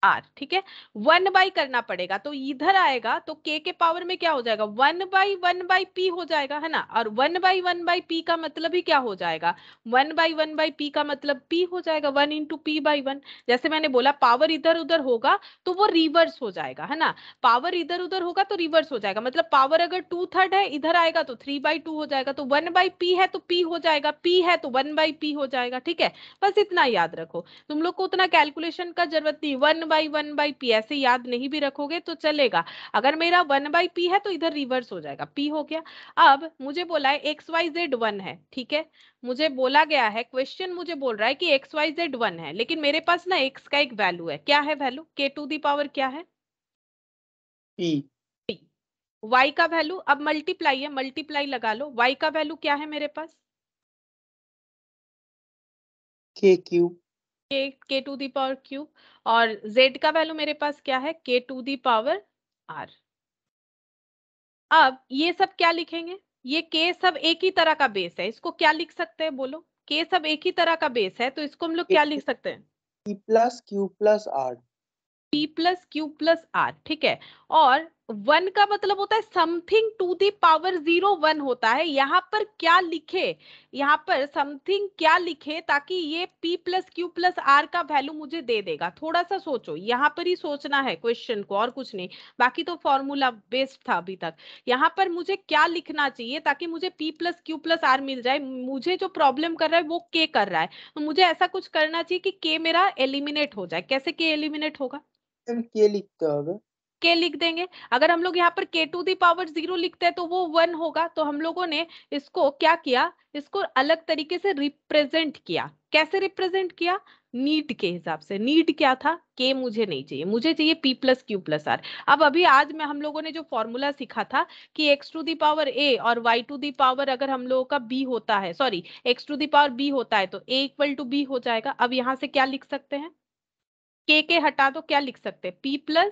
R ठीक है वन बाई करना पड़ेगा तो इधर आएगा तो के के पावर में क्या हो जाएगा one by one by P हो जाएगा है ना और one by one by P का मतलब ही क्या हो जाएगा one by one by P का मतलब पी हो जाएगा one into P by one जैसे मैंने बोला पावर इधर उधर होगा तो वो रिवर्स हो जाएगा है ना पावर इधर उधर होगा तो रिवर्स हो जाएगा मतलब पावर अगर टू थर्ड है इधर आएगा तो थ्री बाई टू हो जाएगा तो वन बाई पी है तो पी हो जाएगा पी है तो वन बाई पी हो जाएगा ठीक है बस इतना याद रखो तुम लोग को उतना कैलकुलेशन का जरूरत नहीं one by one by P ऐसे याद नहीं भी रखोगे तो चलेगा अगर मेरा वन बाई पी है तो इधर रिवर्स हो जाएगा पी हो गया अब मुझे बोला है एक्स वाई जेड वन है ठीक है मुझे बोला गया है क्वेश्चन मुझे बोल रहा है कि एक्स वाई जेड वन है लेकिन मेरे पास ना एक्स का एक वैल्यू है क्या है वैल्यू के टू दी पावर क्या है पी वाई का वैल्यू अब मल्टीप्लाई है मल्टीप्लाई लगा लो वाई का वैल्यू क्या है मेरे पास के क्यूब के टू दी पावर क्यूब और z का वैल्यू मेरे पास क्या है के टू दी पावर r अब ये सब क्या लिखेंगे ये के सब एक ही तरह का बेस है इसको क्या लिख सकते हैं बोलो के सब एक ही तरह का बेस है तो इसको हम लोग क्या लिख सकते हैं P plus Q plus R P plus Q plus R ठीक है और वन का मतलब होता है something to the power zero one होता है यहाँ पर क्या लिखे यहाँ पर समथिंग क्या लिखे ताकि ये p plus Q plus R का वैल्यू मुझे दे देगा थोड़ा सा सोचो यहाँ पर ही सोचना है क्वेश्चन को और कुछ नहीं बाकी तो फॉर्मूला बेस्ड था अभी तक यहाँ पर मुझे क्या लिखना चाहिए ताकि मुझे P plus Q plus R मिल जाए मुझे जो प्रॉब्लम कर रहा है वो के कर रहा है तो मुझे ऐसा कुछ करना चाहिए कि के मेरा एलिमिनेट हो जाए कैसे के एलिमिनेट होगा के लिखते होगा के लिख देंगे अगर हम लोग यहाँ पर K to the power zero लिखते हैं तो वो वन होगा तो हम लोगों ने इसको क्या किया इसको अलग तरीके से रिप्रेजेंट किया कैसे रिप्रेजेंट किया नीट के हिसाब से नीट क्या था के मुझे नहीं चाहिए मुझे चाहिए P plus Q plus R अब अभी आज मैं हम लोगों ने जो फॉर्मूला सीखा था कि एक्स टू दी पावर ए और वाई टू दी पावर अगर हम लोगों का बी होता है sorry X to the power B होता है तो ए इक्वल टू बी हो जाएगा अब यहां से क्या लिख सकते हैं के के हटा दो क्या लिख सकते हैं पी प्लस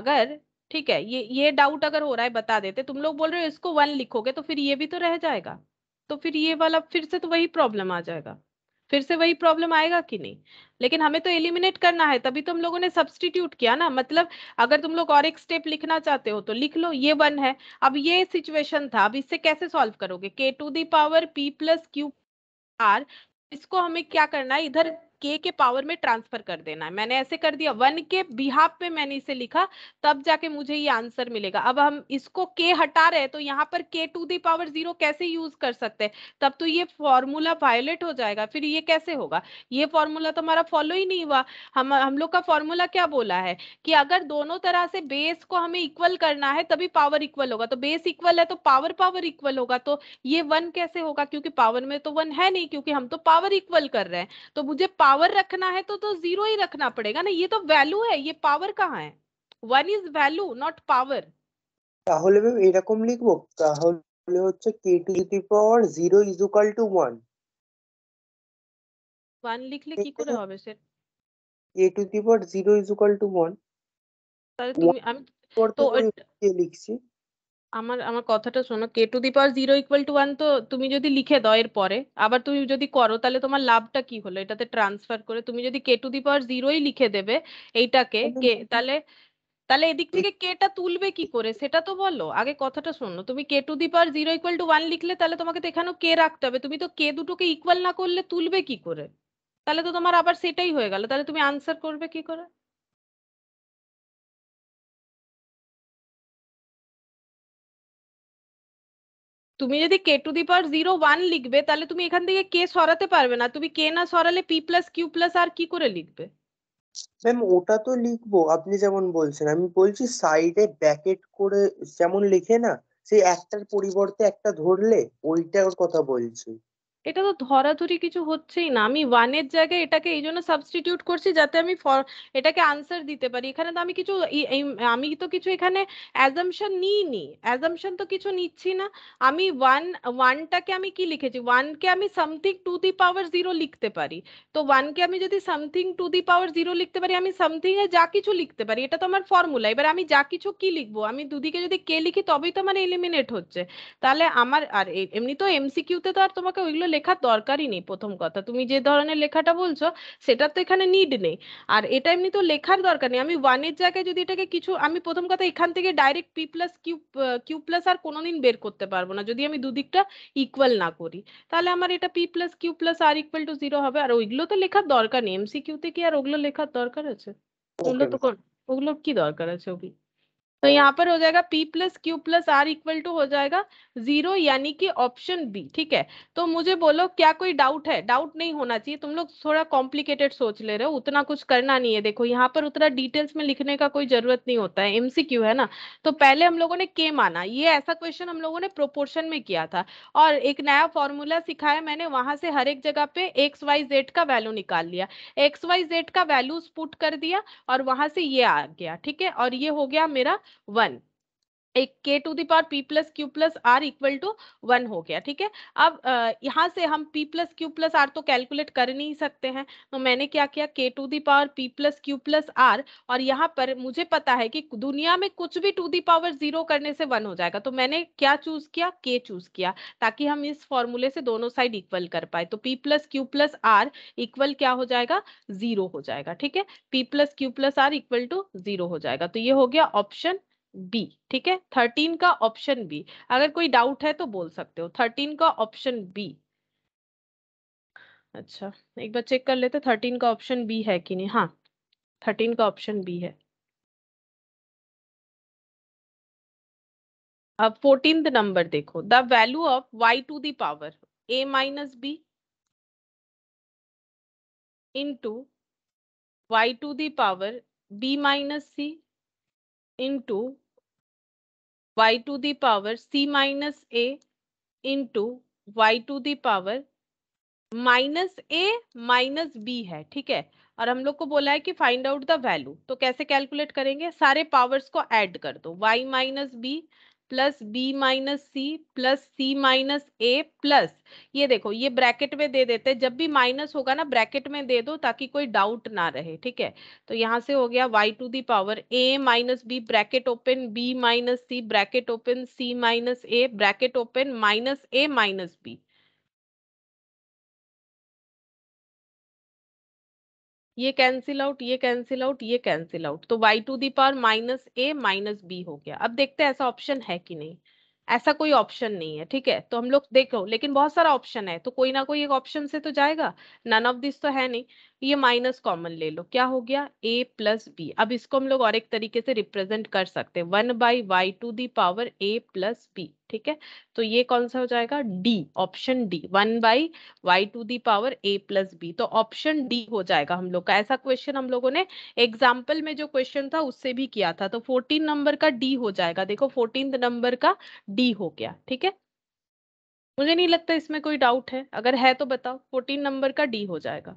अगर ठीक है ये ये डाउट अगर हो रहा है बता देते तुम लोग बोल रहे हो इसको वन लिखोगे तो फिर ये भी तो रह जाएगा तो फिर ये वाला फिर से तो वही प्रॉब्लम आ जाएगा फिर से वही प्रॉब्लम आएगा कि नहीं लेकिन हमें तो एलिमिनेट करना है तभी तो हम लोगों ने सब्सटीट्यूट किया ना मतलब अगर तुम लोग और एक स्टेप लिखना चाहते हो तो लिख लो ये वन है अब ये सिचुएशन था अब इससे कैसे सॉल्व करोगे K to the power P plus Q R इसको हमें क्या करना है इधर के के पावर में ट्रांसफर कर देना है मैंने ऐसे कर दिया वन के बिहाफ पे मैंने इसे लिखा तब जाके मुझे ये आंसर मिलेगा अब हम इसको के हटा रहे तो यहाँ पर K to the power zero कैसे यूज कर सकते हैं तब तो ये फॉर्मूला वायोलेट हो जाएगा फिर ये कैसे होगा ये फॉर्मूला तो हमारा फॉलो ही नहीं हुआ हम हम लोग का फॉर्मूला क्या बोला है कि अगर दोनों तरह से बेस को हमें इक्वल करना है तभी पावर इक्वल होगा तो बेस इक्वल है तो पावर पावर इक्वल होगा तो ये वन कैसे होगा क्योंकि पावर में तो वन है नहीं क्योंकि हम तो पावर इक्वल कर रहे हैं तो मुझे पावर पावर रखना है तो तो जीरो ही रखना पड़ेगा ना ये तो वैल्यू है ये पावर कहाँ है one is value not power তাহলে ম্যাম এরকম লিখব তাহলে হচ্ছে k টু দি পাওয়ার 0 1 1 লিখলে কি করে হবে sir k to the power 0 1 তাহলে তুমি আমি তো লিখছি আমার আমার কথাটা শোনো K to the power zero equal to one তো তুমি যদি লিখে দাও এর পরে আবার তুমি যদি করো তাহলে তোমার লাভটা কি হলো এটাতে ট্রান্সফার করে তুমি যদি কে টু দি পাওয়ার জিরোই লিখে দেবে এইটাকে কে তাহলে তাহলে এদিক থেকে কেটা তুলবে কি করে সেটা তো বলো আগে কথাটা শোনো তুমি K to the power zero equal to one লিখলে তাহলে তোমাকে তো এখানেও কে রাখতে হবে তুমি তো কে দুটোকে ইকুয়াল না করলে তুলবে কি করে তাহলে তো তোমার আবার সেটাই হয়ে গেল তাহলে তুমি আনসার করবে কি করে তুমি যদি K to the power zero one লিখবে তাহলে তুমি এখান থেকে কে সরাতে পারবে না তুমি কে না সরালে P plus Q plus R কি করে লিখবে ম্যাম ওটা তো লিখবো আপনি যেমন বলছেন আমি বলছি সাইডে ব্যাকেট করে যেমন লিখে না সেই একটার পরিবর্তে একটা ধরলে ওইটার কথা বলছি এটা তো ধরাধরি কিছু হচ্ছেই না আমি ওয়ানের জায়গায় এটাকে এই জন্য সাবস্টিটিউট করছি যাতে আমি এটাকে আনসার দিতে পারি এখানে তো আমি কিছু আমি তো কিছু এখানে অ্যাজামশন নিইনি অ্যাজামশন তো কিছু নিচ্ছি না আমি ওয়ান ওয়ানটাকে আমি কি লিখেছি ওয়ানকে আমি something to the power zero লিখতে পারি তো ওয়ানকে আমি যদি something to the power zero লিখতে পারি আমি সামথিং এ যা কিছু লিখতে পারি এটা তো আমার ফর্মুলা এবার আমি যা কিছু কি লিখবো আমি দুদিকে যদি কে লিখি তবেই তো আমার এলিমিনেট হচ্ছে তাহলে আমার আর এমনি তো এমসিকিউতে তো আর তোমাকে ওইগুলো লেখার দরকারই নেই প্রথম কথা তুমি যে ধরনের লেখাটা বলছো সেটা তো এখানে নিড নেই আর এটা এমনি তো লেখার দরকার নেই আমি ওয়ানের জায়গায় যদি এটাকে কিছু আমি প্রথম কথা এখান থেকে direct P plus Q Q plus R কোনোদিন বের করতে পারবো না যদি আমি দুদিকটা ইকুয়াল না করি তাহলে আমার এটা P plus Q plus R equal to zero হবে আর ওইগুলো তো লেখার দরকার নেই কিউতে কি আর ওগুলো লেখার দরকার আছে ওগুলো তো ওগুলোর কি দরকার আছে ওগুলো तो यहाँ पर हो जाएगा p plus Q plus R equal to हो जाएगा जीरो यानी कि ऑप्शन बी ठीक है तो मुझे बोलो क्या कोई डाउट है डाउट नहीं होना चाहिए तुम लोग थोड़ा कॉम्प्लिकेटेड सोच ले रहे हो उतना कुछ करना नहीं है देखो यहाँ पर उतना डिटेल्स में लिखने का कोई जरूरत नहीं होता है एमसीक्यू है ना तो पहले हम लोगों ने के माना ये ऐसा क्वेश्चन हम लोगों ने प्रोपोर्शन में किया था और एक नया फॉर्मूला सिखाया मैंने वहां से हर एक जगह पे एक्स वाई जेड का वैल्यू निकाल लिया एक्स वाई जेड का वैल्यू पुट कर दिया और वहां से ये आ गया ठीक है और ये हो गया मेरा 1 एक K to the power P plus Q plus R equal to one हो गया ठीक है अब यहाँ से हम P plus Q plus R तो कैलकुलेट कर नहीं सकते हैं तो मैंने क्या किया K to the power P plus Q plus R और यहाँ पर मुझे पता है कि दुनिया में कुछ भी टू दी पावर जीरो करने से वन हो जाएगा तो मैंने क्या चूज किया के चूज किया ताकि हम इस फॉर्मूले से दोनों साइड इक्वल कर पाए तो P plus Q plus R equal क्या हो जाएगा जीरो हो जाएगा ठीक है P plus Q plus R equal to zero हो जाएगा तो ये हो गया ऑप्शन बी ठीक है थर्टीन का ऑप्शन बी अगर कोई डाउट है तो बोल सकते हो थर्टीन का ऑप्शन बी अच्छा एक बार चेक कर लेते थर्टीन का ऑप्शन बी है कि नहीं हाँ थर्टीन का ऑप्शन बी है अब फोर्टीन नंबर देखो the value of Y to the power A minus B into Y to the power B minus C into y to the power c minus a into y to the power minus A minus B है ठीक है और हम लोग को बोला है कि फाइंड आउट द वैल्यू तो कैसे कैलकुलेट करेंगे सारे पावर्स को ऐड कर दो Y minus B plus B minus C plus C minus A plus ये देखो ये ब्रैकेट में दे देते हैं जब भी माइनस होगा ना ब्रैकेट में दे दो ताकि कोई डाउट ना रहे ठीक है तो यहाँ से हो गया Y to the power A minus B bracket open B minus C bracket open C minus A bracket open minus A minus B ये कैंसिल आउट ये कैंसिल आउट ये कैंसिल आउट तो Y to the power minus A minus B हो गया अब देखते हैं ऐसा ऑप्शन है कि नहीं ऐसा कोई ऑप्शन नहीं है ठीक है तो हम लोग देखो लेकिन बहुत सारा ऑप्शन है तो कोई ना कोई एक ऑप्शन से तो जाएगा नन ऑफ दिस तो है नहीं ये माइनस कॉमन ले लो क्या हो गया ए प्लस बी अब इसको हम लोग और एक तरीके से रिप्रेजेंट कर सकते हैं one by Y to the power A plus B ठीक है तो ये कौन सा हो जाएगा D option D one by Y to the power A plus B तो ऑप्शन डी हो जाएगा हम लोग का ऐसा क्वेश्चन हम लोगों ने एग्जाम्पल में जो क्वेश्चन था उससे भी किया था तो फोर्टीन नंबर का डी हो जाएगा देखो फोर्टीन नंबर का डी हो गया ठीक है मुझे नहीं लगता इसमें कोई डाउट है अगर है तो बताओ फोर्टीन नंबर का डी हो जाएगा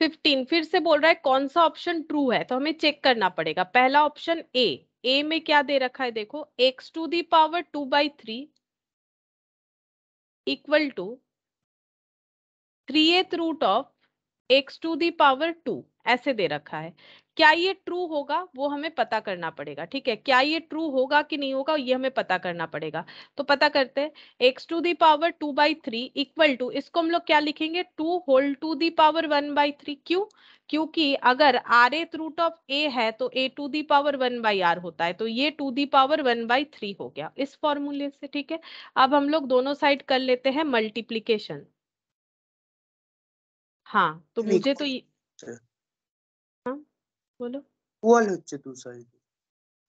फिफ्टीन फिर से बोल रहा है कौन सा ऑप्शन ट्रू है तो हमें चेक करना पड़ेगा पहला ऑप्शन ए ए में क्या दे रखा है देखो x to the power two by three equal to three एथ root of x to the power two ऐसे दे रखा है क्या ये ट्रू होगा वो हमें पता करना पड़ेगा ठीक है क्या ये ट्रू होगा कि नहीं होगा ये हमें पता करना पड़ेगा तो पता करते हैं x to the power two by three equal to इसको हम लोग क्या लिखेंगे two whole to the power one by three क्यों क्योंकि अगर आर एथ रूट ऑफ ए है तो ए to the power one by r होता है तो ये to the power one by three हो गया इस फॉर्मूले से ठीक है अब हम लोग दोनों साइड कर लेते हैं मल्टीप्लीकेशन हाँ तो मुझे तो ये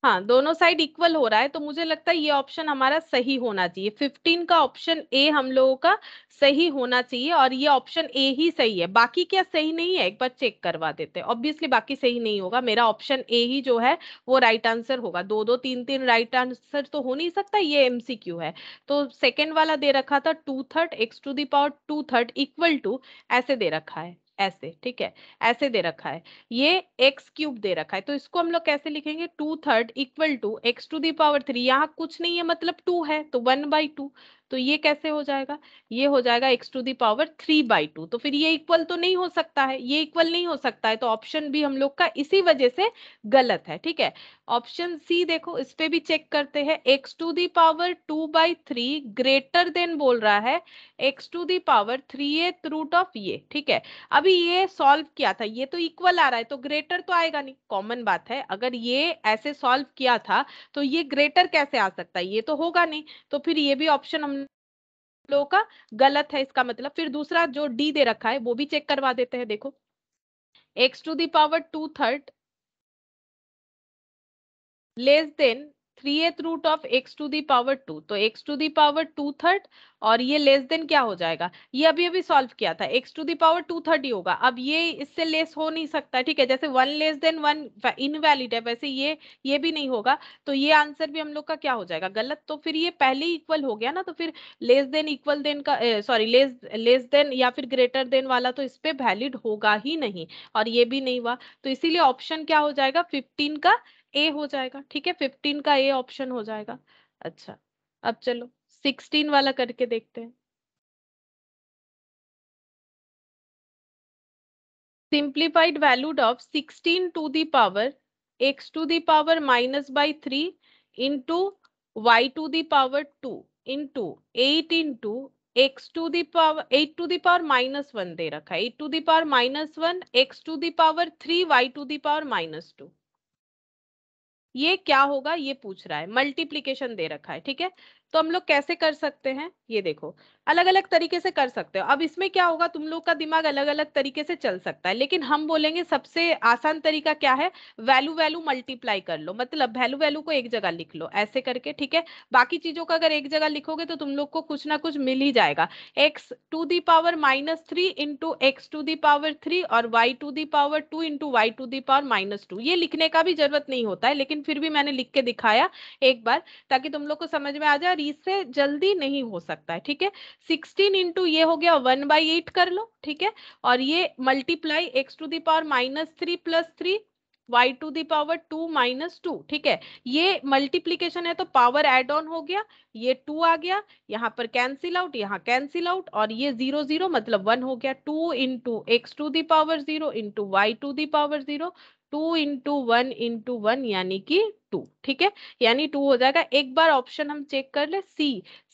हाँ दोनों साइड इक्वल हो रहा है तो मुझे लगता है ये ऑप्शन हमारा सही होना चाहिए फिफ्टीन का ऑप्शन ए हम लोगों का सही होना चाहिए और ये ऑप्शन ए ही सही है बाकी क्या सही नहीं है एक बार चेक करवा देते हैं ऑब्वियसली बाकी सही नहीं होगा मेरा ऑप्शन ए ही जो है वो राइट आंसर होगा दो दो तीन तीन राइट आंसर तो हो नहीं सकता ये एम है तो सेकेंड वाला दे रखा था two third x to the power two third equal to ऐसे दे रखा है ऐसे ठीक है ऐसे दे रखा है ये एक्स क्यूब दे रखा है तो इसको हम लोग कैसे लिखेंगे two third equal to x to the power three यहाँ कुछ नहीं है मतलब टू है तो वन बाई टू तो ये कैसे हो जाएगा ये हो जाएगा x to the power three by two तो फिर ये इक्वल तो नहीं हो सकता है ये इक्वल नहीं हो सकता है तो ऑप्शन भी हम लोग का इसी वजह से गलत है ठीक है ऑप्शन सी देखो इस पे भी चेक करते हैं x to the power two by three greater than बोल रहा है x to the power three a root of ये ठीक है अभी ये सॉल्व किया था ये तो इक्वल आ रहा है तो ग्रेटर तो आएगा नहीं कॉमन बात है अगर ये ऐसे सॉल्व किया था तो ये ग्रेटर कैसे आ सकता है ये तो होगा नहीं तो फिर ये भी ऑप्शन हम लोगों का गलत है इसका मतलब फिर दूसरा जो डी दे रखा है वो भी चेक करवा देते हैं देखो x to the power two third less than थ्रीएथ root of x to the power two तो x to the power two third और ये लेस देन क्या हो जाएगा ये अभी अभी सॉल्व किया था x to the power two third ही होगा अब ये इससे लेस हो नहीं सकता ठीक है जैसे one less than one invalid है वैसे ये ये भी नहीं होगा तो ये आंसर भी हम लोग का क्या हो जाएगा गलत तो फिर ये पहले इक्वल हो गया ना तो फिर लेस देन इक्वल देन का सॉरी लेस लेस देन या फिर ग्रेटर देन वाला तो इस पर वैलिड होगा ही नहीं और ये भी नहीं हुआ तो इसीलिए ऑप्शन क्या हो जाएगा फिफ्टीन का ए हो जाएगा ठीक है फिफ्टीन का ए ऑप्शन हो जाएगा अच्छा अब चलो सिक्सटीन वाला करके देखते हैं simplified valued of sixteen to the power x to the power minus by three into Y to the power two into eight into x to the power eight to the power minus one दे रखा है eight to the power minus one x to the power three y to the power minus two ये क्या होगा ये पूछ रहा है मल्टीप्लीकेशन दे रखा है ठीक है तो हम लोग कैसे कर सकते हैं ये देखो अलग अलग तरीके से कर सकते हो अब इसमें क्या होगा तुम लोग का दिमाग अलग अलग तरीके से चल सकता है लेकिन हम बोलेंगे सबसे आसान तरीका क्या है वैल्यू वैल्यू मल्टीप्लाई कर लो मतलब वैल्यू वैल्यू को एक जगह लिख लो ऐसे करके ठीक है बाकी चीजों का अगर एक जगह लिखोगे तो तुम लोग को कुछ ना कुछ मिल ही जाएगा x to the power minus three into x to the power three और Y to the power two into Y to the power minus two ये लिखने का भी जरूरत नहीं होता है लेकिन फिर भी मैंने लिख के दिखाया एक बार ताकि तुम लोग को समझ में आ जाए और इससे जल्दी नहीं हो सकता है ठीक है सिक्सटीन इंटू ये हो गया वन बाई एट कर लो ठीक है और ये multiply x to power minus three plus three y to the power two minus two ठीक है ये मल्टीप्लीकेशन है तो पावर एड ऑन हो गया ये टू आ गया यहाँ पर कैंसिल आउट यहाँ कैंसिल आउट और ये जीरो जीरो मतलब वन हो गया two into x to the power zero into Y to the power zero two into one into one यानी कि टू ठीक है यानी टू हो जाएगा एक बार ऑप्शन हम चेक कर ले सी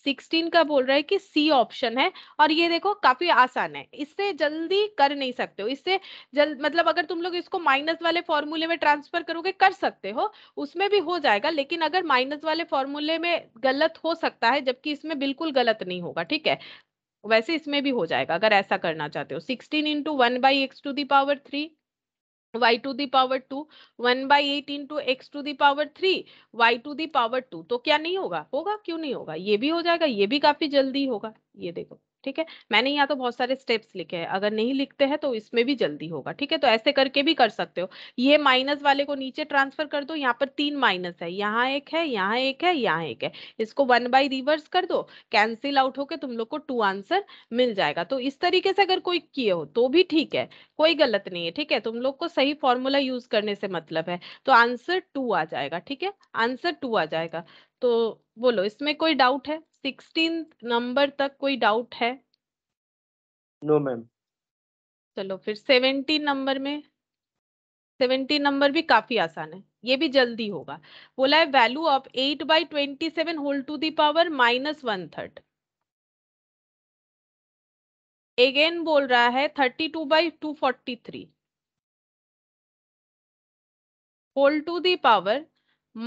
सिक्सटीन का बोल रहा है कि सी ऑप्शन है और ये देखो काफी आसान है इससे जल्दी कर नहीं सकते हो इससे जल मतलब अगर तुम लोग इसको माइनस वाले फॉर्मूले में ट्रांसफर करोगे कर सकते हो उसमें भी हो जाएगा लेकिन अगर माइनस वाले फॉर्मूले में गलत हो सकता है जबकि इसमें बिल्कुल गलत नहीं होगा ठीक है वैसे इसमें भी हो जाएगा अगर ऐसा करना चाहते हो sixteen into one by x to the power three y to the power two one by eight into x to the power three y to the power two तो क्या नहीं होगा होगा क्यों नहीं होगा ये भी हो जाएगा ये भी काफी जल्दी होगा ये देखो ठीक है मैंने यहाँ तो बहुत सारे स्टेप्स लिखे हैं अगर नहीं लिखते हैं तो इसमें भी जल्दी होगा ठीक है तो ऐसे करके भी कर सकते हो ये माइनस वाले को नीचे ट्रांसफर कर दो यहाँ पर तीन माइनस है यहाँ एक है यहाँ एक है यहाँ एक है इसको वन बाई रिवर्स कर दो कैंसिल आउट होके तुम लोग को टू आंसर मिल जाएगा तो इस तरीके से अगर कोई किए हो तो भी ठीक है कोई गलत नहीं है ठीक है तुम लोग को सही फॉर्मूला यूज करने से मतलब है तो आंसर टू आ जाएगा ठीक है आंसर टू आ जाएगा तो बोलो इसमें कोई डाउट है सिक्सटीन नंबर तक कोई डाउट है नो no, मैम चलो फिर सेवेंटी नंबर में सेवेंटी नंबर भी काफी आसान है ये भी जल्दी होगा बोला है value of eight by twenty seven whole to the power minus one third again बोल रहा है thirty two by two forty three whole to the power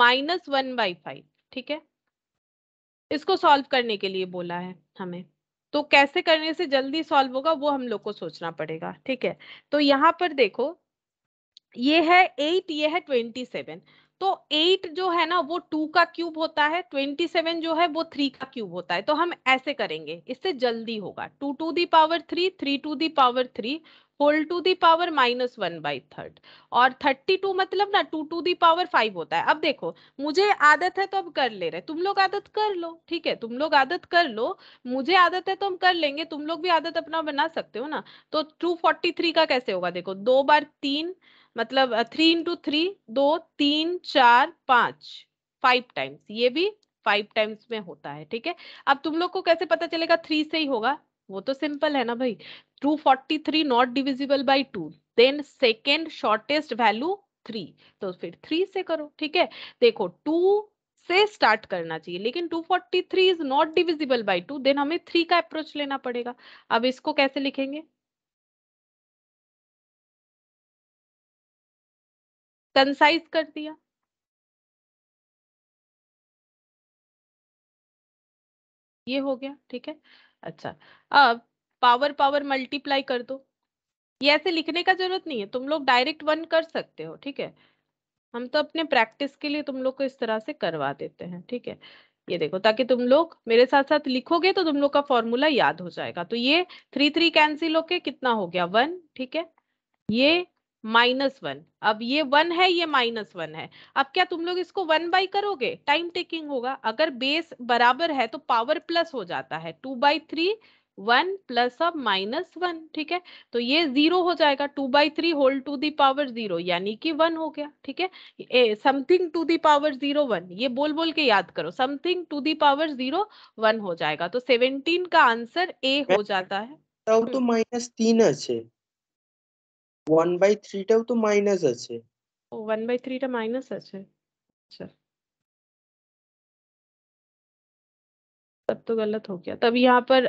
minus one by five ठीक है इसको सॉल्व करने के लिए बोला है हमें तो कैसे करने से जल्दी सॉल्व होगा वो हम लोग को सोचना पड़ेगा ठीक है तो यहाँ पर देखो ये है एट ये है ट्वेंटी सेवन तो एट जो है ना वो टू का क्यूब होता है ट्वेंटी सेवन जो है वो थ्री का क्यूब होता है तो हम ऐसे करेंगे इससे जल्दी होगा two to the power three three to the power three whole to the power minus one by third और थर्टी टू मतलब ना two to the power five होता है अब देखो मुझे आदत है तो अब कर ले रहे तुम लोग आदत कर लो ठीक है तुम लोग आदत कर लो मुझे आदत है तो हम कर लेंगे तुम लोग भी आदत अपना बना सकते हो ना तो टू फोर्टी थ्री का कैसे होगा देखो दो बार तीन मतलब थ्री इंटू थ्री दो तीन चार पांच फाइव टाइम्स ये भी फाइव टाइम्स में होता है ठीक है अब तुम लोग को कैसे पता चलेगा थ्री से ही होगा वो तो सिंपल है ना भाई 243 not divisible by two then second shortest value three तो फिर थ्री से करो ठीक है देखो टू से स्टार्ट करना चाहिए लेकिन 243 is not divisible by two then हमें थ्री का अप्रोच लेना पड़ेगा अब इसको कैसे लिखेंगे कंसाइज कर दिया ये हो गया ठीक है अच्छा अब पावर पावर मल्टीप्लाई कर दो ये ऐसे लिखने का जरूरत नहीं है तुम लोग डायरेक्ट वन कर सकते हो ठीक है हम तो अपने प्रैक्टिस के लिए तुम लोग को इस तरह से करवा देते हैं ठीक है ये देखो ताकि तुम लोग मेरे साथ साथ लिखोगे तो तुम लोग का फॉर्मूला याद हो जाएगा तो ये थ्री थ्री कैंसिल होके कितना हो गया वन ठीक है ये माइनस वन अब ये वन है ये माइनस वन है अब क्या तुम लोग इसको वन बाई करोगे टाइम टेकिंग होगा अगर बेस बराबर है तो पावर प्लस हो जाता है two by three one plus अब माइनस वन ठीक है तो ये जीरो हो जाएगा two by three whole to the power zero यानी कि वन हो गया ठीक है something to the power zero one ये बोल बोल के याद करो something to the power zero one हो जाएगा तो सेवनटीन का आंसर ए हो जाता है तो हम्म। माइनस तीन है ওয়ান বাই থ্রিটাও তো মাইনাস আছে ও ওয়ান বাই থ্রিটা মাইনাস আছে আচ্ছা तब तो गलत हो गया तब यहाँ पर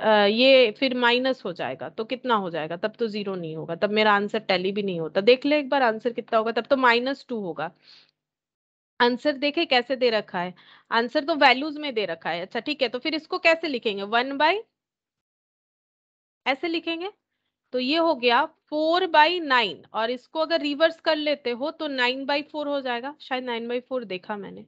ये फिर माइनस हो जाएगा तो कितना हो जाएगा तब तो जीरो नहीं होगा तब मेरा आंसर टैली भी नहीं होता देख ले एक बार आंसर कितना होगा तब तो माइनस टू होगा आंसर देखे कैसे दे रखा है आंसर तो वैल्यूज में दे रखा है अच्छा ठीक है तो फिर इसको कैसे लिखेंगे वन बाई ऐसे लिखेंगे तो ये हो गया फोर बाई नाइन और इसको अगर रिवर्स कर लेते हो तो नाइन बाई फोर हो जाएगा शायद नाइन बाई फोर देखा मैंने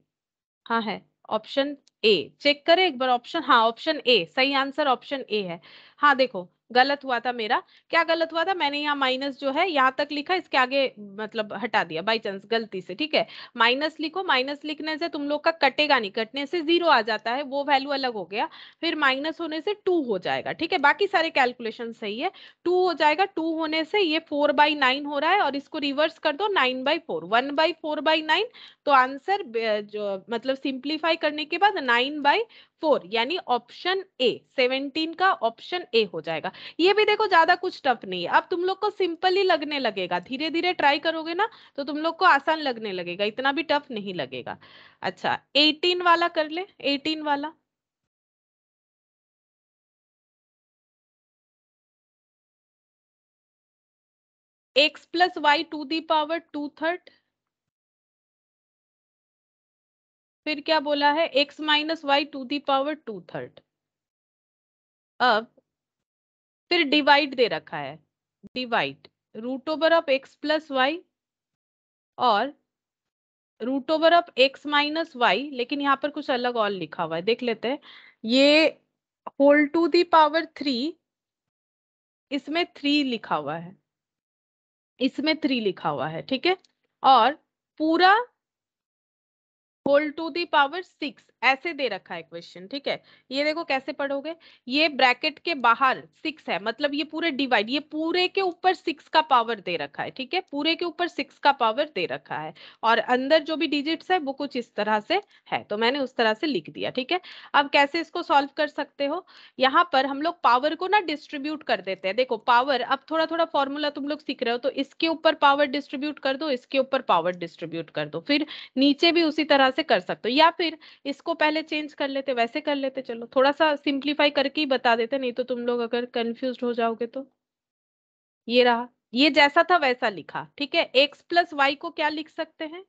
हाँ है ऑप्शन ए चेक करें एक बार ऑप्शन हाँ ऑप्शन ए सही आंसर ऑप्शन ए है हाँ देखो गलत हुआ था मेरा क्या गलत हुआ था मैंने यहाँ माइनस जो है यहाँ तक लिखा इसके आगे मतलब हटा दिया बाई चांस गलती से ठीक है माइनस लिखो माइनस लिखने से तुम लोग का कटेगा नहीं कटने से जीरो आ जाता है वो वैल्यू अलग हो गया फिर माइनस होने से टू हो जाएगा ठीक है बाकी सारे कैलकुलेशन सही है टू हो जाएगा टू होने से ये फोर बाई नाइन हो रहा है और इसको रिवर्स कर दो nine by four one by four by nine तो आंसर जो मतलब सिंप्लीफाई करने के बाद नाइन बाई फोर यानी ऑप्शन ए सेवनटीन का ऑप्शन ए हो जाएगा ये भी देखो ज्यादा कुछ टफ नहीं है अब तुम लोग को सिंपल ही लगने लगेगा धीरे धीरे ट्राई करोगे ना तो तुम लोग को आसान लगने लगेगा इतना भी टफ नहीं लगेगा अच्छा एटीन वाला कर ले एटीन वाला x plus y to the power two third फिर क्या बोला है x minus y to the power two third अब फिर डिवाइड दे रखा है divide root over of x plus y और root over of x minus y लेकिन यहाँ पर कुछ अलग और लिखा हुआ है देख लेते हैं ये whole to the power three इसमें थ्री लिखा हुआ है इसमें थ्री लिखा हुआ है ठीक है और पूरा whole to the power six ऐसे दे रखा है क्वेश्चन ठीक है ये देखो कैसे पढ़ोगे ये ब्रैकेट के बाहर सिक्स है मतलब ये पूरे डिवाइड ये पूरे के ऊपर सिक्स का पावर दे रखा है ठीक है पूरे के ऊपर सिक्स का पावर दे रखा है और अंदर जो भी डिजिट्स है वो कुछ इस तरह से है तो मैंने उस तरह से लिख दिया ठीक है अब कैसे इसको सॉल्व कर सकते हो यहाँ पर हम लोग पावर को ना डिस्ट्रीब्यूट कर देते हैं देखो पावर अब थोड़ा थोड़ा फॉर्मूला तुम लोग सीख रहे हो तो इसके ऊपर पावर डिस्ट्रीब्यूट कर दो इसके ऊपर पावर डिस्ट्रीब्यूट कर दो फिर नीचे भी उसी तरह से कर सकते हो या फिर इसको पहले चेंज कर लेते वैसे कर लेते चलो थोड़ा सा सिंप्लीफाई करके ही बता देते नहीं तो तुम लोग अगर कंफ्यूज हो जाओगे तो ये रहा ये जैसा था वैसा लिखा ठीक है एक्स प्लस वाई को क्या लिख सकते हैं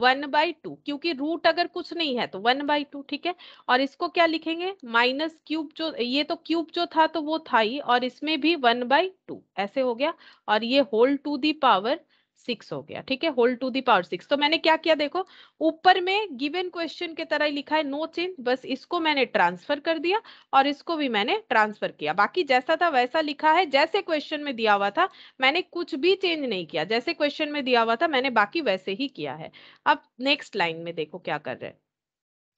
वन बाई टू क्योंकि रूट अगर कुछ नहीं है तो वन बाई टू ठीक है और इसको क्या लिखेंगे माइनस क्यूब जो ये तो क्यूब जो था तो वो था ही और इसमें भी वन बाई टू ऐसे हो गया और ये whole to the power six हो गया ठीक है whole to the power six तो मैंने क्या किया देखो ऊपर में गिवन क्वेश्चन के तरह लिखा है नो चेंज बस इसको मैंने ट्रांसफर कर दिया और इसको भी मैंने ट्रांसफर किया बाकी जैसा था वैसा लिखा है जैसे क्वेश्चन में दिया हुआ था मैंने कुछ भी चेंज नहीं किया जैसे क्वेश्चन में दिया हुआ था मैंने बाकी वैसे ही किया है अब नेक्स्ट लाइन में देखो क्या कर रहे हैं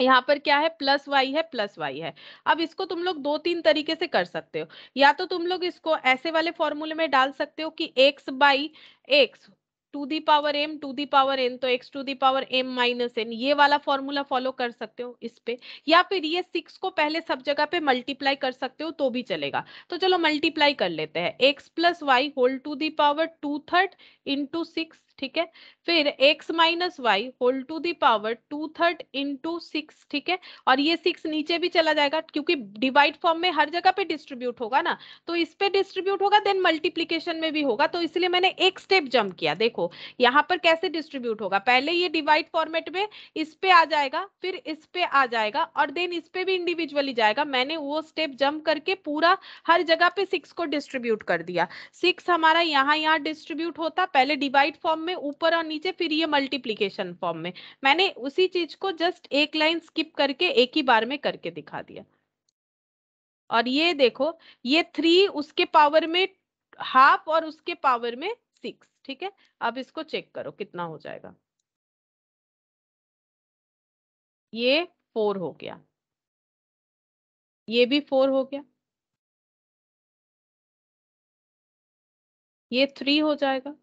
यहाँ पर क्या है प्लस वाई है प्लस वाई है अब इसको तुम लोग दो तीन तरीके से कर सकते हो या तो तुम लोग इसको ऐसे वाले फॉर्मूले में डाल सकते हो कि x by x to the power m to the power n तो x to the power m minus n ये वाला फॉर्मूला फॉलो कर सकते हो इस पे या फिर ये सिक्स को पहले सब जगह पे मल्टीप्लाई कर सकते हो तो भी चलेगा तो चलो मल्टीप्लाई कर लेते हैं x plus y whole to the power two third into six ठीक है फिर x minus y whole to the power two third into six ठीक है और ये सिक्स नीचे भी चला जाएगा क्योंकि डिवाइड फॉर्म में हर जगह पे डिस्ट्रीब्यूट होगा ना तो इस पे डिस्ट्रीब्यूट होगा देन मल्टीप्लीकेशन में भी होगा तो इसलिए मैंने एक स्टेप जम्प किया देखो यहाँ पर कैसे डिस्ट्रीब्यूट होगा पहले ये डिवाइड फॉर्मेट में इस पे आ जाएगा फिर इस पे आ जाएगा और देन इस पे भी इंडिविजुअली जाएगा मैंने वो स्टेप जम्प करके पूरा हर जगह पे सिक्स को डिस्ट्रीब्यूट कर दिया सिक्स हमारा यहाँ यहाँ डिस्ट्रीब्यूट होता पहले डिवाइड फॉर्म में ऊपर और नीचे फिर ये मल्टीप्लीकेशन फॉर्म में मैंने उसी चीज को जस्ट एक लाइन स्किप करके एक ही बार में करके दिखा दिया और ये देखो ये थ्री उसके पावर में हाफ और उसके पावर में सिक्स ठीक है अब इसको चेक करो कितना हो जाएगा ये फोर हो गया ये भी फोर हो गया ये थ्री हो जाएगा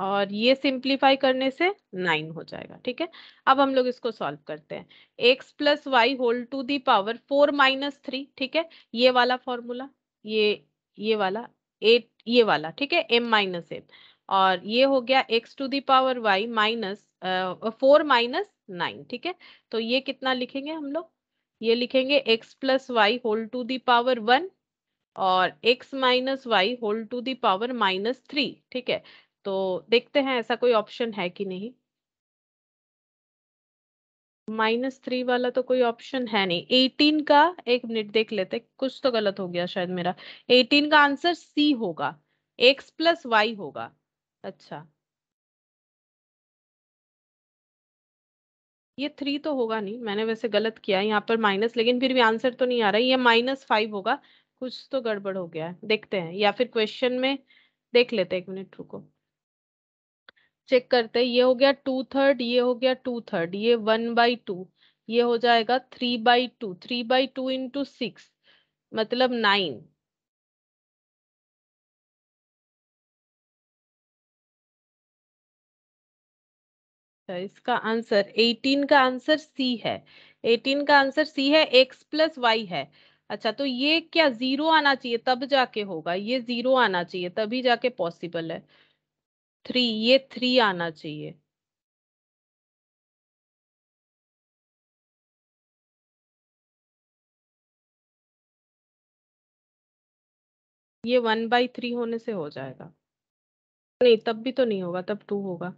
और ये सिंप्लीफाई करने से नाइन हो जाएगा ठीक है अब हम लोग इसको सॉल्व करते हैं x plus y whole to the power four minus three ठीक है ये वाला फॉर्मूला ये ये वाला एट ये वाला ठीक है एम माइनस एम और ये हो गया x to the power y minus four minus nine ठीक है तो ये कितना लिखेंगे हम लोग ये लिखेंगे x plus y whole to the power one और x minus y whole to the power minus three ठीक है तो देखते हैं ऐसा कोई ऑप्शन है कि नहीं माइनस थ्री वाला तो कोई ऑप्शन है नहीं एटीन का एक मिनट देख लेते कुछ तो गलत हो गया शायद मेरा एटीन का आंसर सी होगा एक्स प्लस वाई होगा अच्छा ये थ्री तो होगा नहीं मैंने वैसे गलत किया यहाँ पर माइनस लेकिन फिर भी आंसर तो नहीं आ रहा ये माइनस फाइव होगा कुछ तो गड़बड़ हो गया है देखते हैं या फिर क्वेश्चन में देख लेते एक मिनट रुको चेक करते हैं ये हो गया टू थर्ड ये हो गया टू थर्ड ये वन बाई टू ये हो जाएगा three by two three by two into six मतलब नाइन अच्छा, इसका आंसर एटीन का आंसर सी है एटीन का आंसर सी है एक्स प्लस वाई है अच्छा तो ये क्या जीरो आना चाहिए तब जाके होगा ये जीरो आना चाहिए तभी जाके पॉसिबल है थ्री ये थ्री आना चाहिए ये वन बाई थ्री होने से हो जाएगा नहीं तब भी तो नहीं होगा तब टू होगा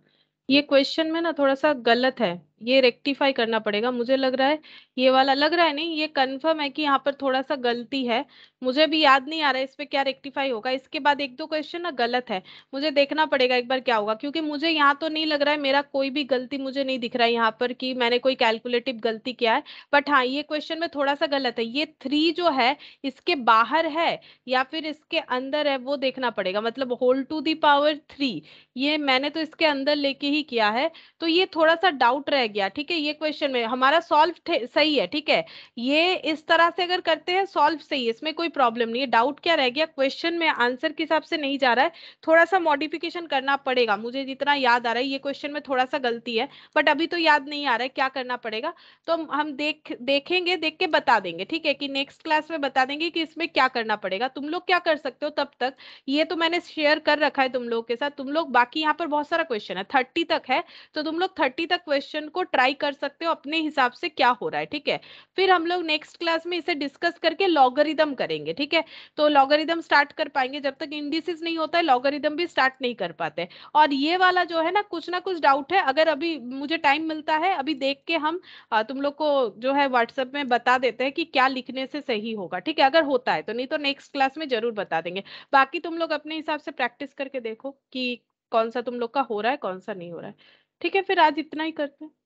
ये क्वेश्चन में ना थोड़ा सा गलत है ये रेक्टिफाई करना पड़ेगा मुझे लग रहा है ये वाला लग रहा है नहीं ये कंफर्म है कि यहाँ पर थोड़ा सा गलती है मुझे भी याद नहीं आ रहा है इस पर क्या रेक्टिफाई होगा इसके बाद एक दो क्वेश्चन ना गलत है मुझे देखना पड़ेगा एक बार क्या होगा क्योंकि मुझे यहाँ तो नहीं लग रहा है मेरा कोई भी गलती मुझे नहीं दिख रहा है यहाँ पर कि मैंने कोई कैलकुलेटिव गलती किया है बट हाँ ये क्वेश्चन में थोड़ा सा गलत है ये थ्री जो है इसके बाहर है या फिर इसके अंदर है वो देखना पड़ेगा मतलब होल टू दावर थ्री ये मैंने तो इसके अंदर लेके ही किया है तो ये थोड़ा सा डाउट रहेगा गया ठीक है ये क्वेश्चन में हमारा सॉल्व सही है ठीक है ये इस तरह से अगर करते हैं सॉल्व सही है इसमें कोई प्रॉब्लम नहीं है डाउट क्या रह गया क्वेश्चन में आंसर के हिसाब से नहीं जा रहा है थोड़ा सा मॉडिफिकेशन करना पड़ेगा मुझे जितना याद आ रहा है ये क्वेश्चन में थोड़ा सा गलती है बट अभी तो याद नहीं आ रहा है क्या करना पड़ेगा तो हम देख देखेंगे देख के बता देंगे ठीक है कि नेक्स्ट क्लास में बता देंगे कि इसमें क्या करना पड़ेगा तुम लोग क्या कर सकते हो तब तक ये तो मैंने शेयर कर रखा है तुम लोगों के साथ तुम लोग बाकी यहाँ पर बहुत सारा क्वेश्चन है थर्टी तक है तो तुम लोग थर्टी तक क्वेश्चन को ट्राई कर सकते हो अपने हिसाब से क्या हो रहा है ठीक है फिर हम लोग नेक्स्ट क्लास में इसे डिस्कस करके लॉगरिदम करेंगे ठीक है तो लॉगरिदम स्टार्ट कर पाएंगे जब तक इंडिसिस नहीं होता है लॉगरिदम भी स्टार्ट नहीं कर पाते और ये वाला जो है ना कुछ ना कुछ डाउट है अगर अभी मुझे टाइम मिलता है अभी देख के हम तुम लोग को जो है व्हाट्सएप में बता देते हैं कि क्या लिखने से सही होगा ठीक है अगर होता है तो नहीं तो नेक्स्ट क्लास में जरूर बता देंगे बाकी तुम लोग अपने हिसाब से प्रैक्टिस करके देखो कि कौन सा तुम लोग का हो रहा है कौन सा नहीं हो रहा है ठीक है फिर आज इतना ही करते हैं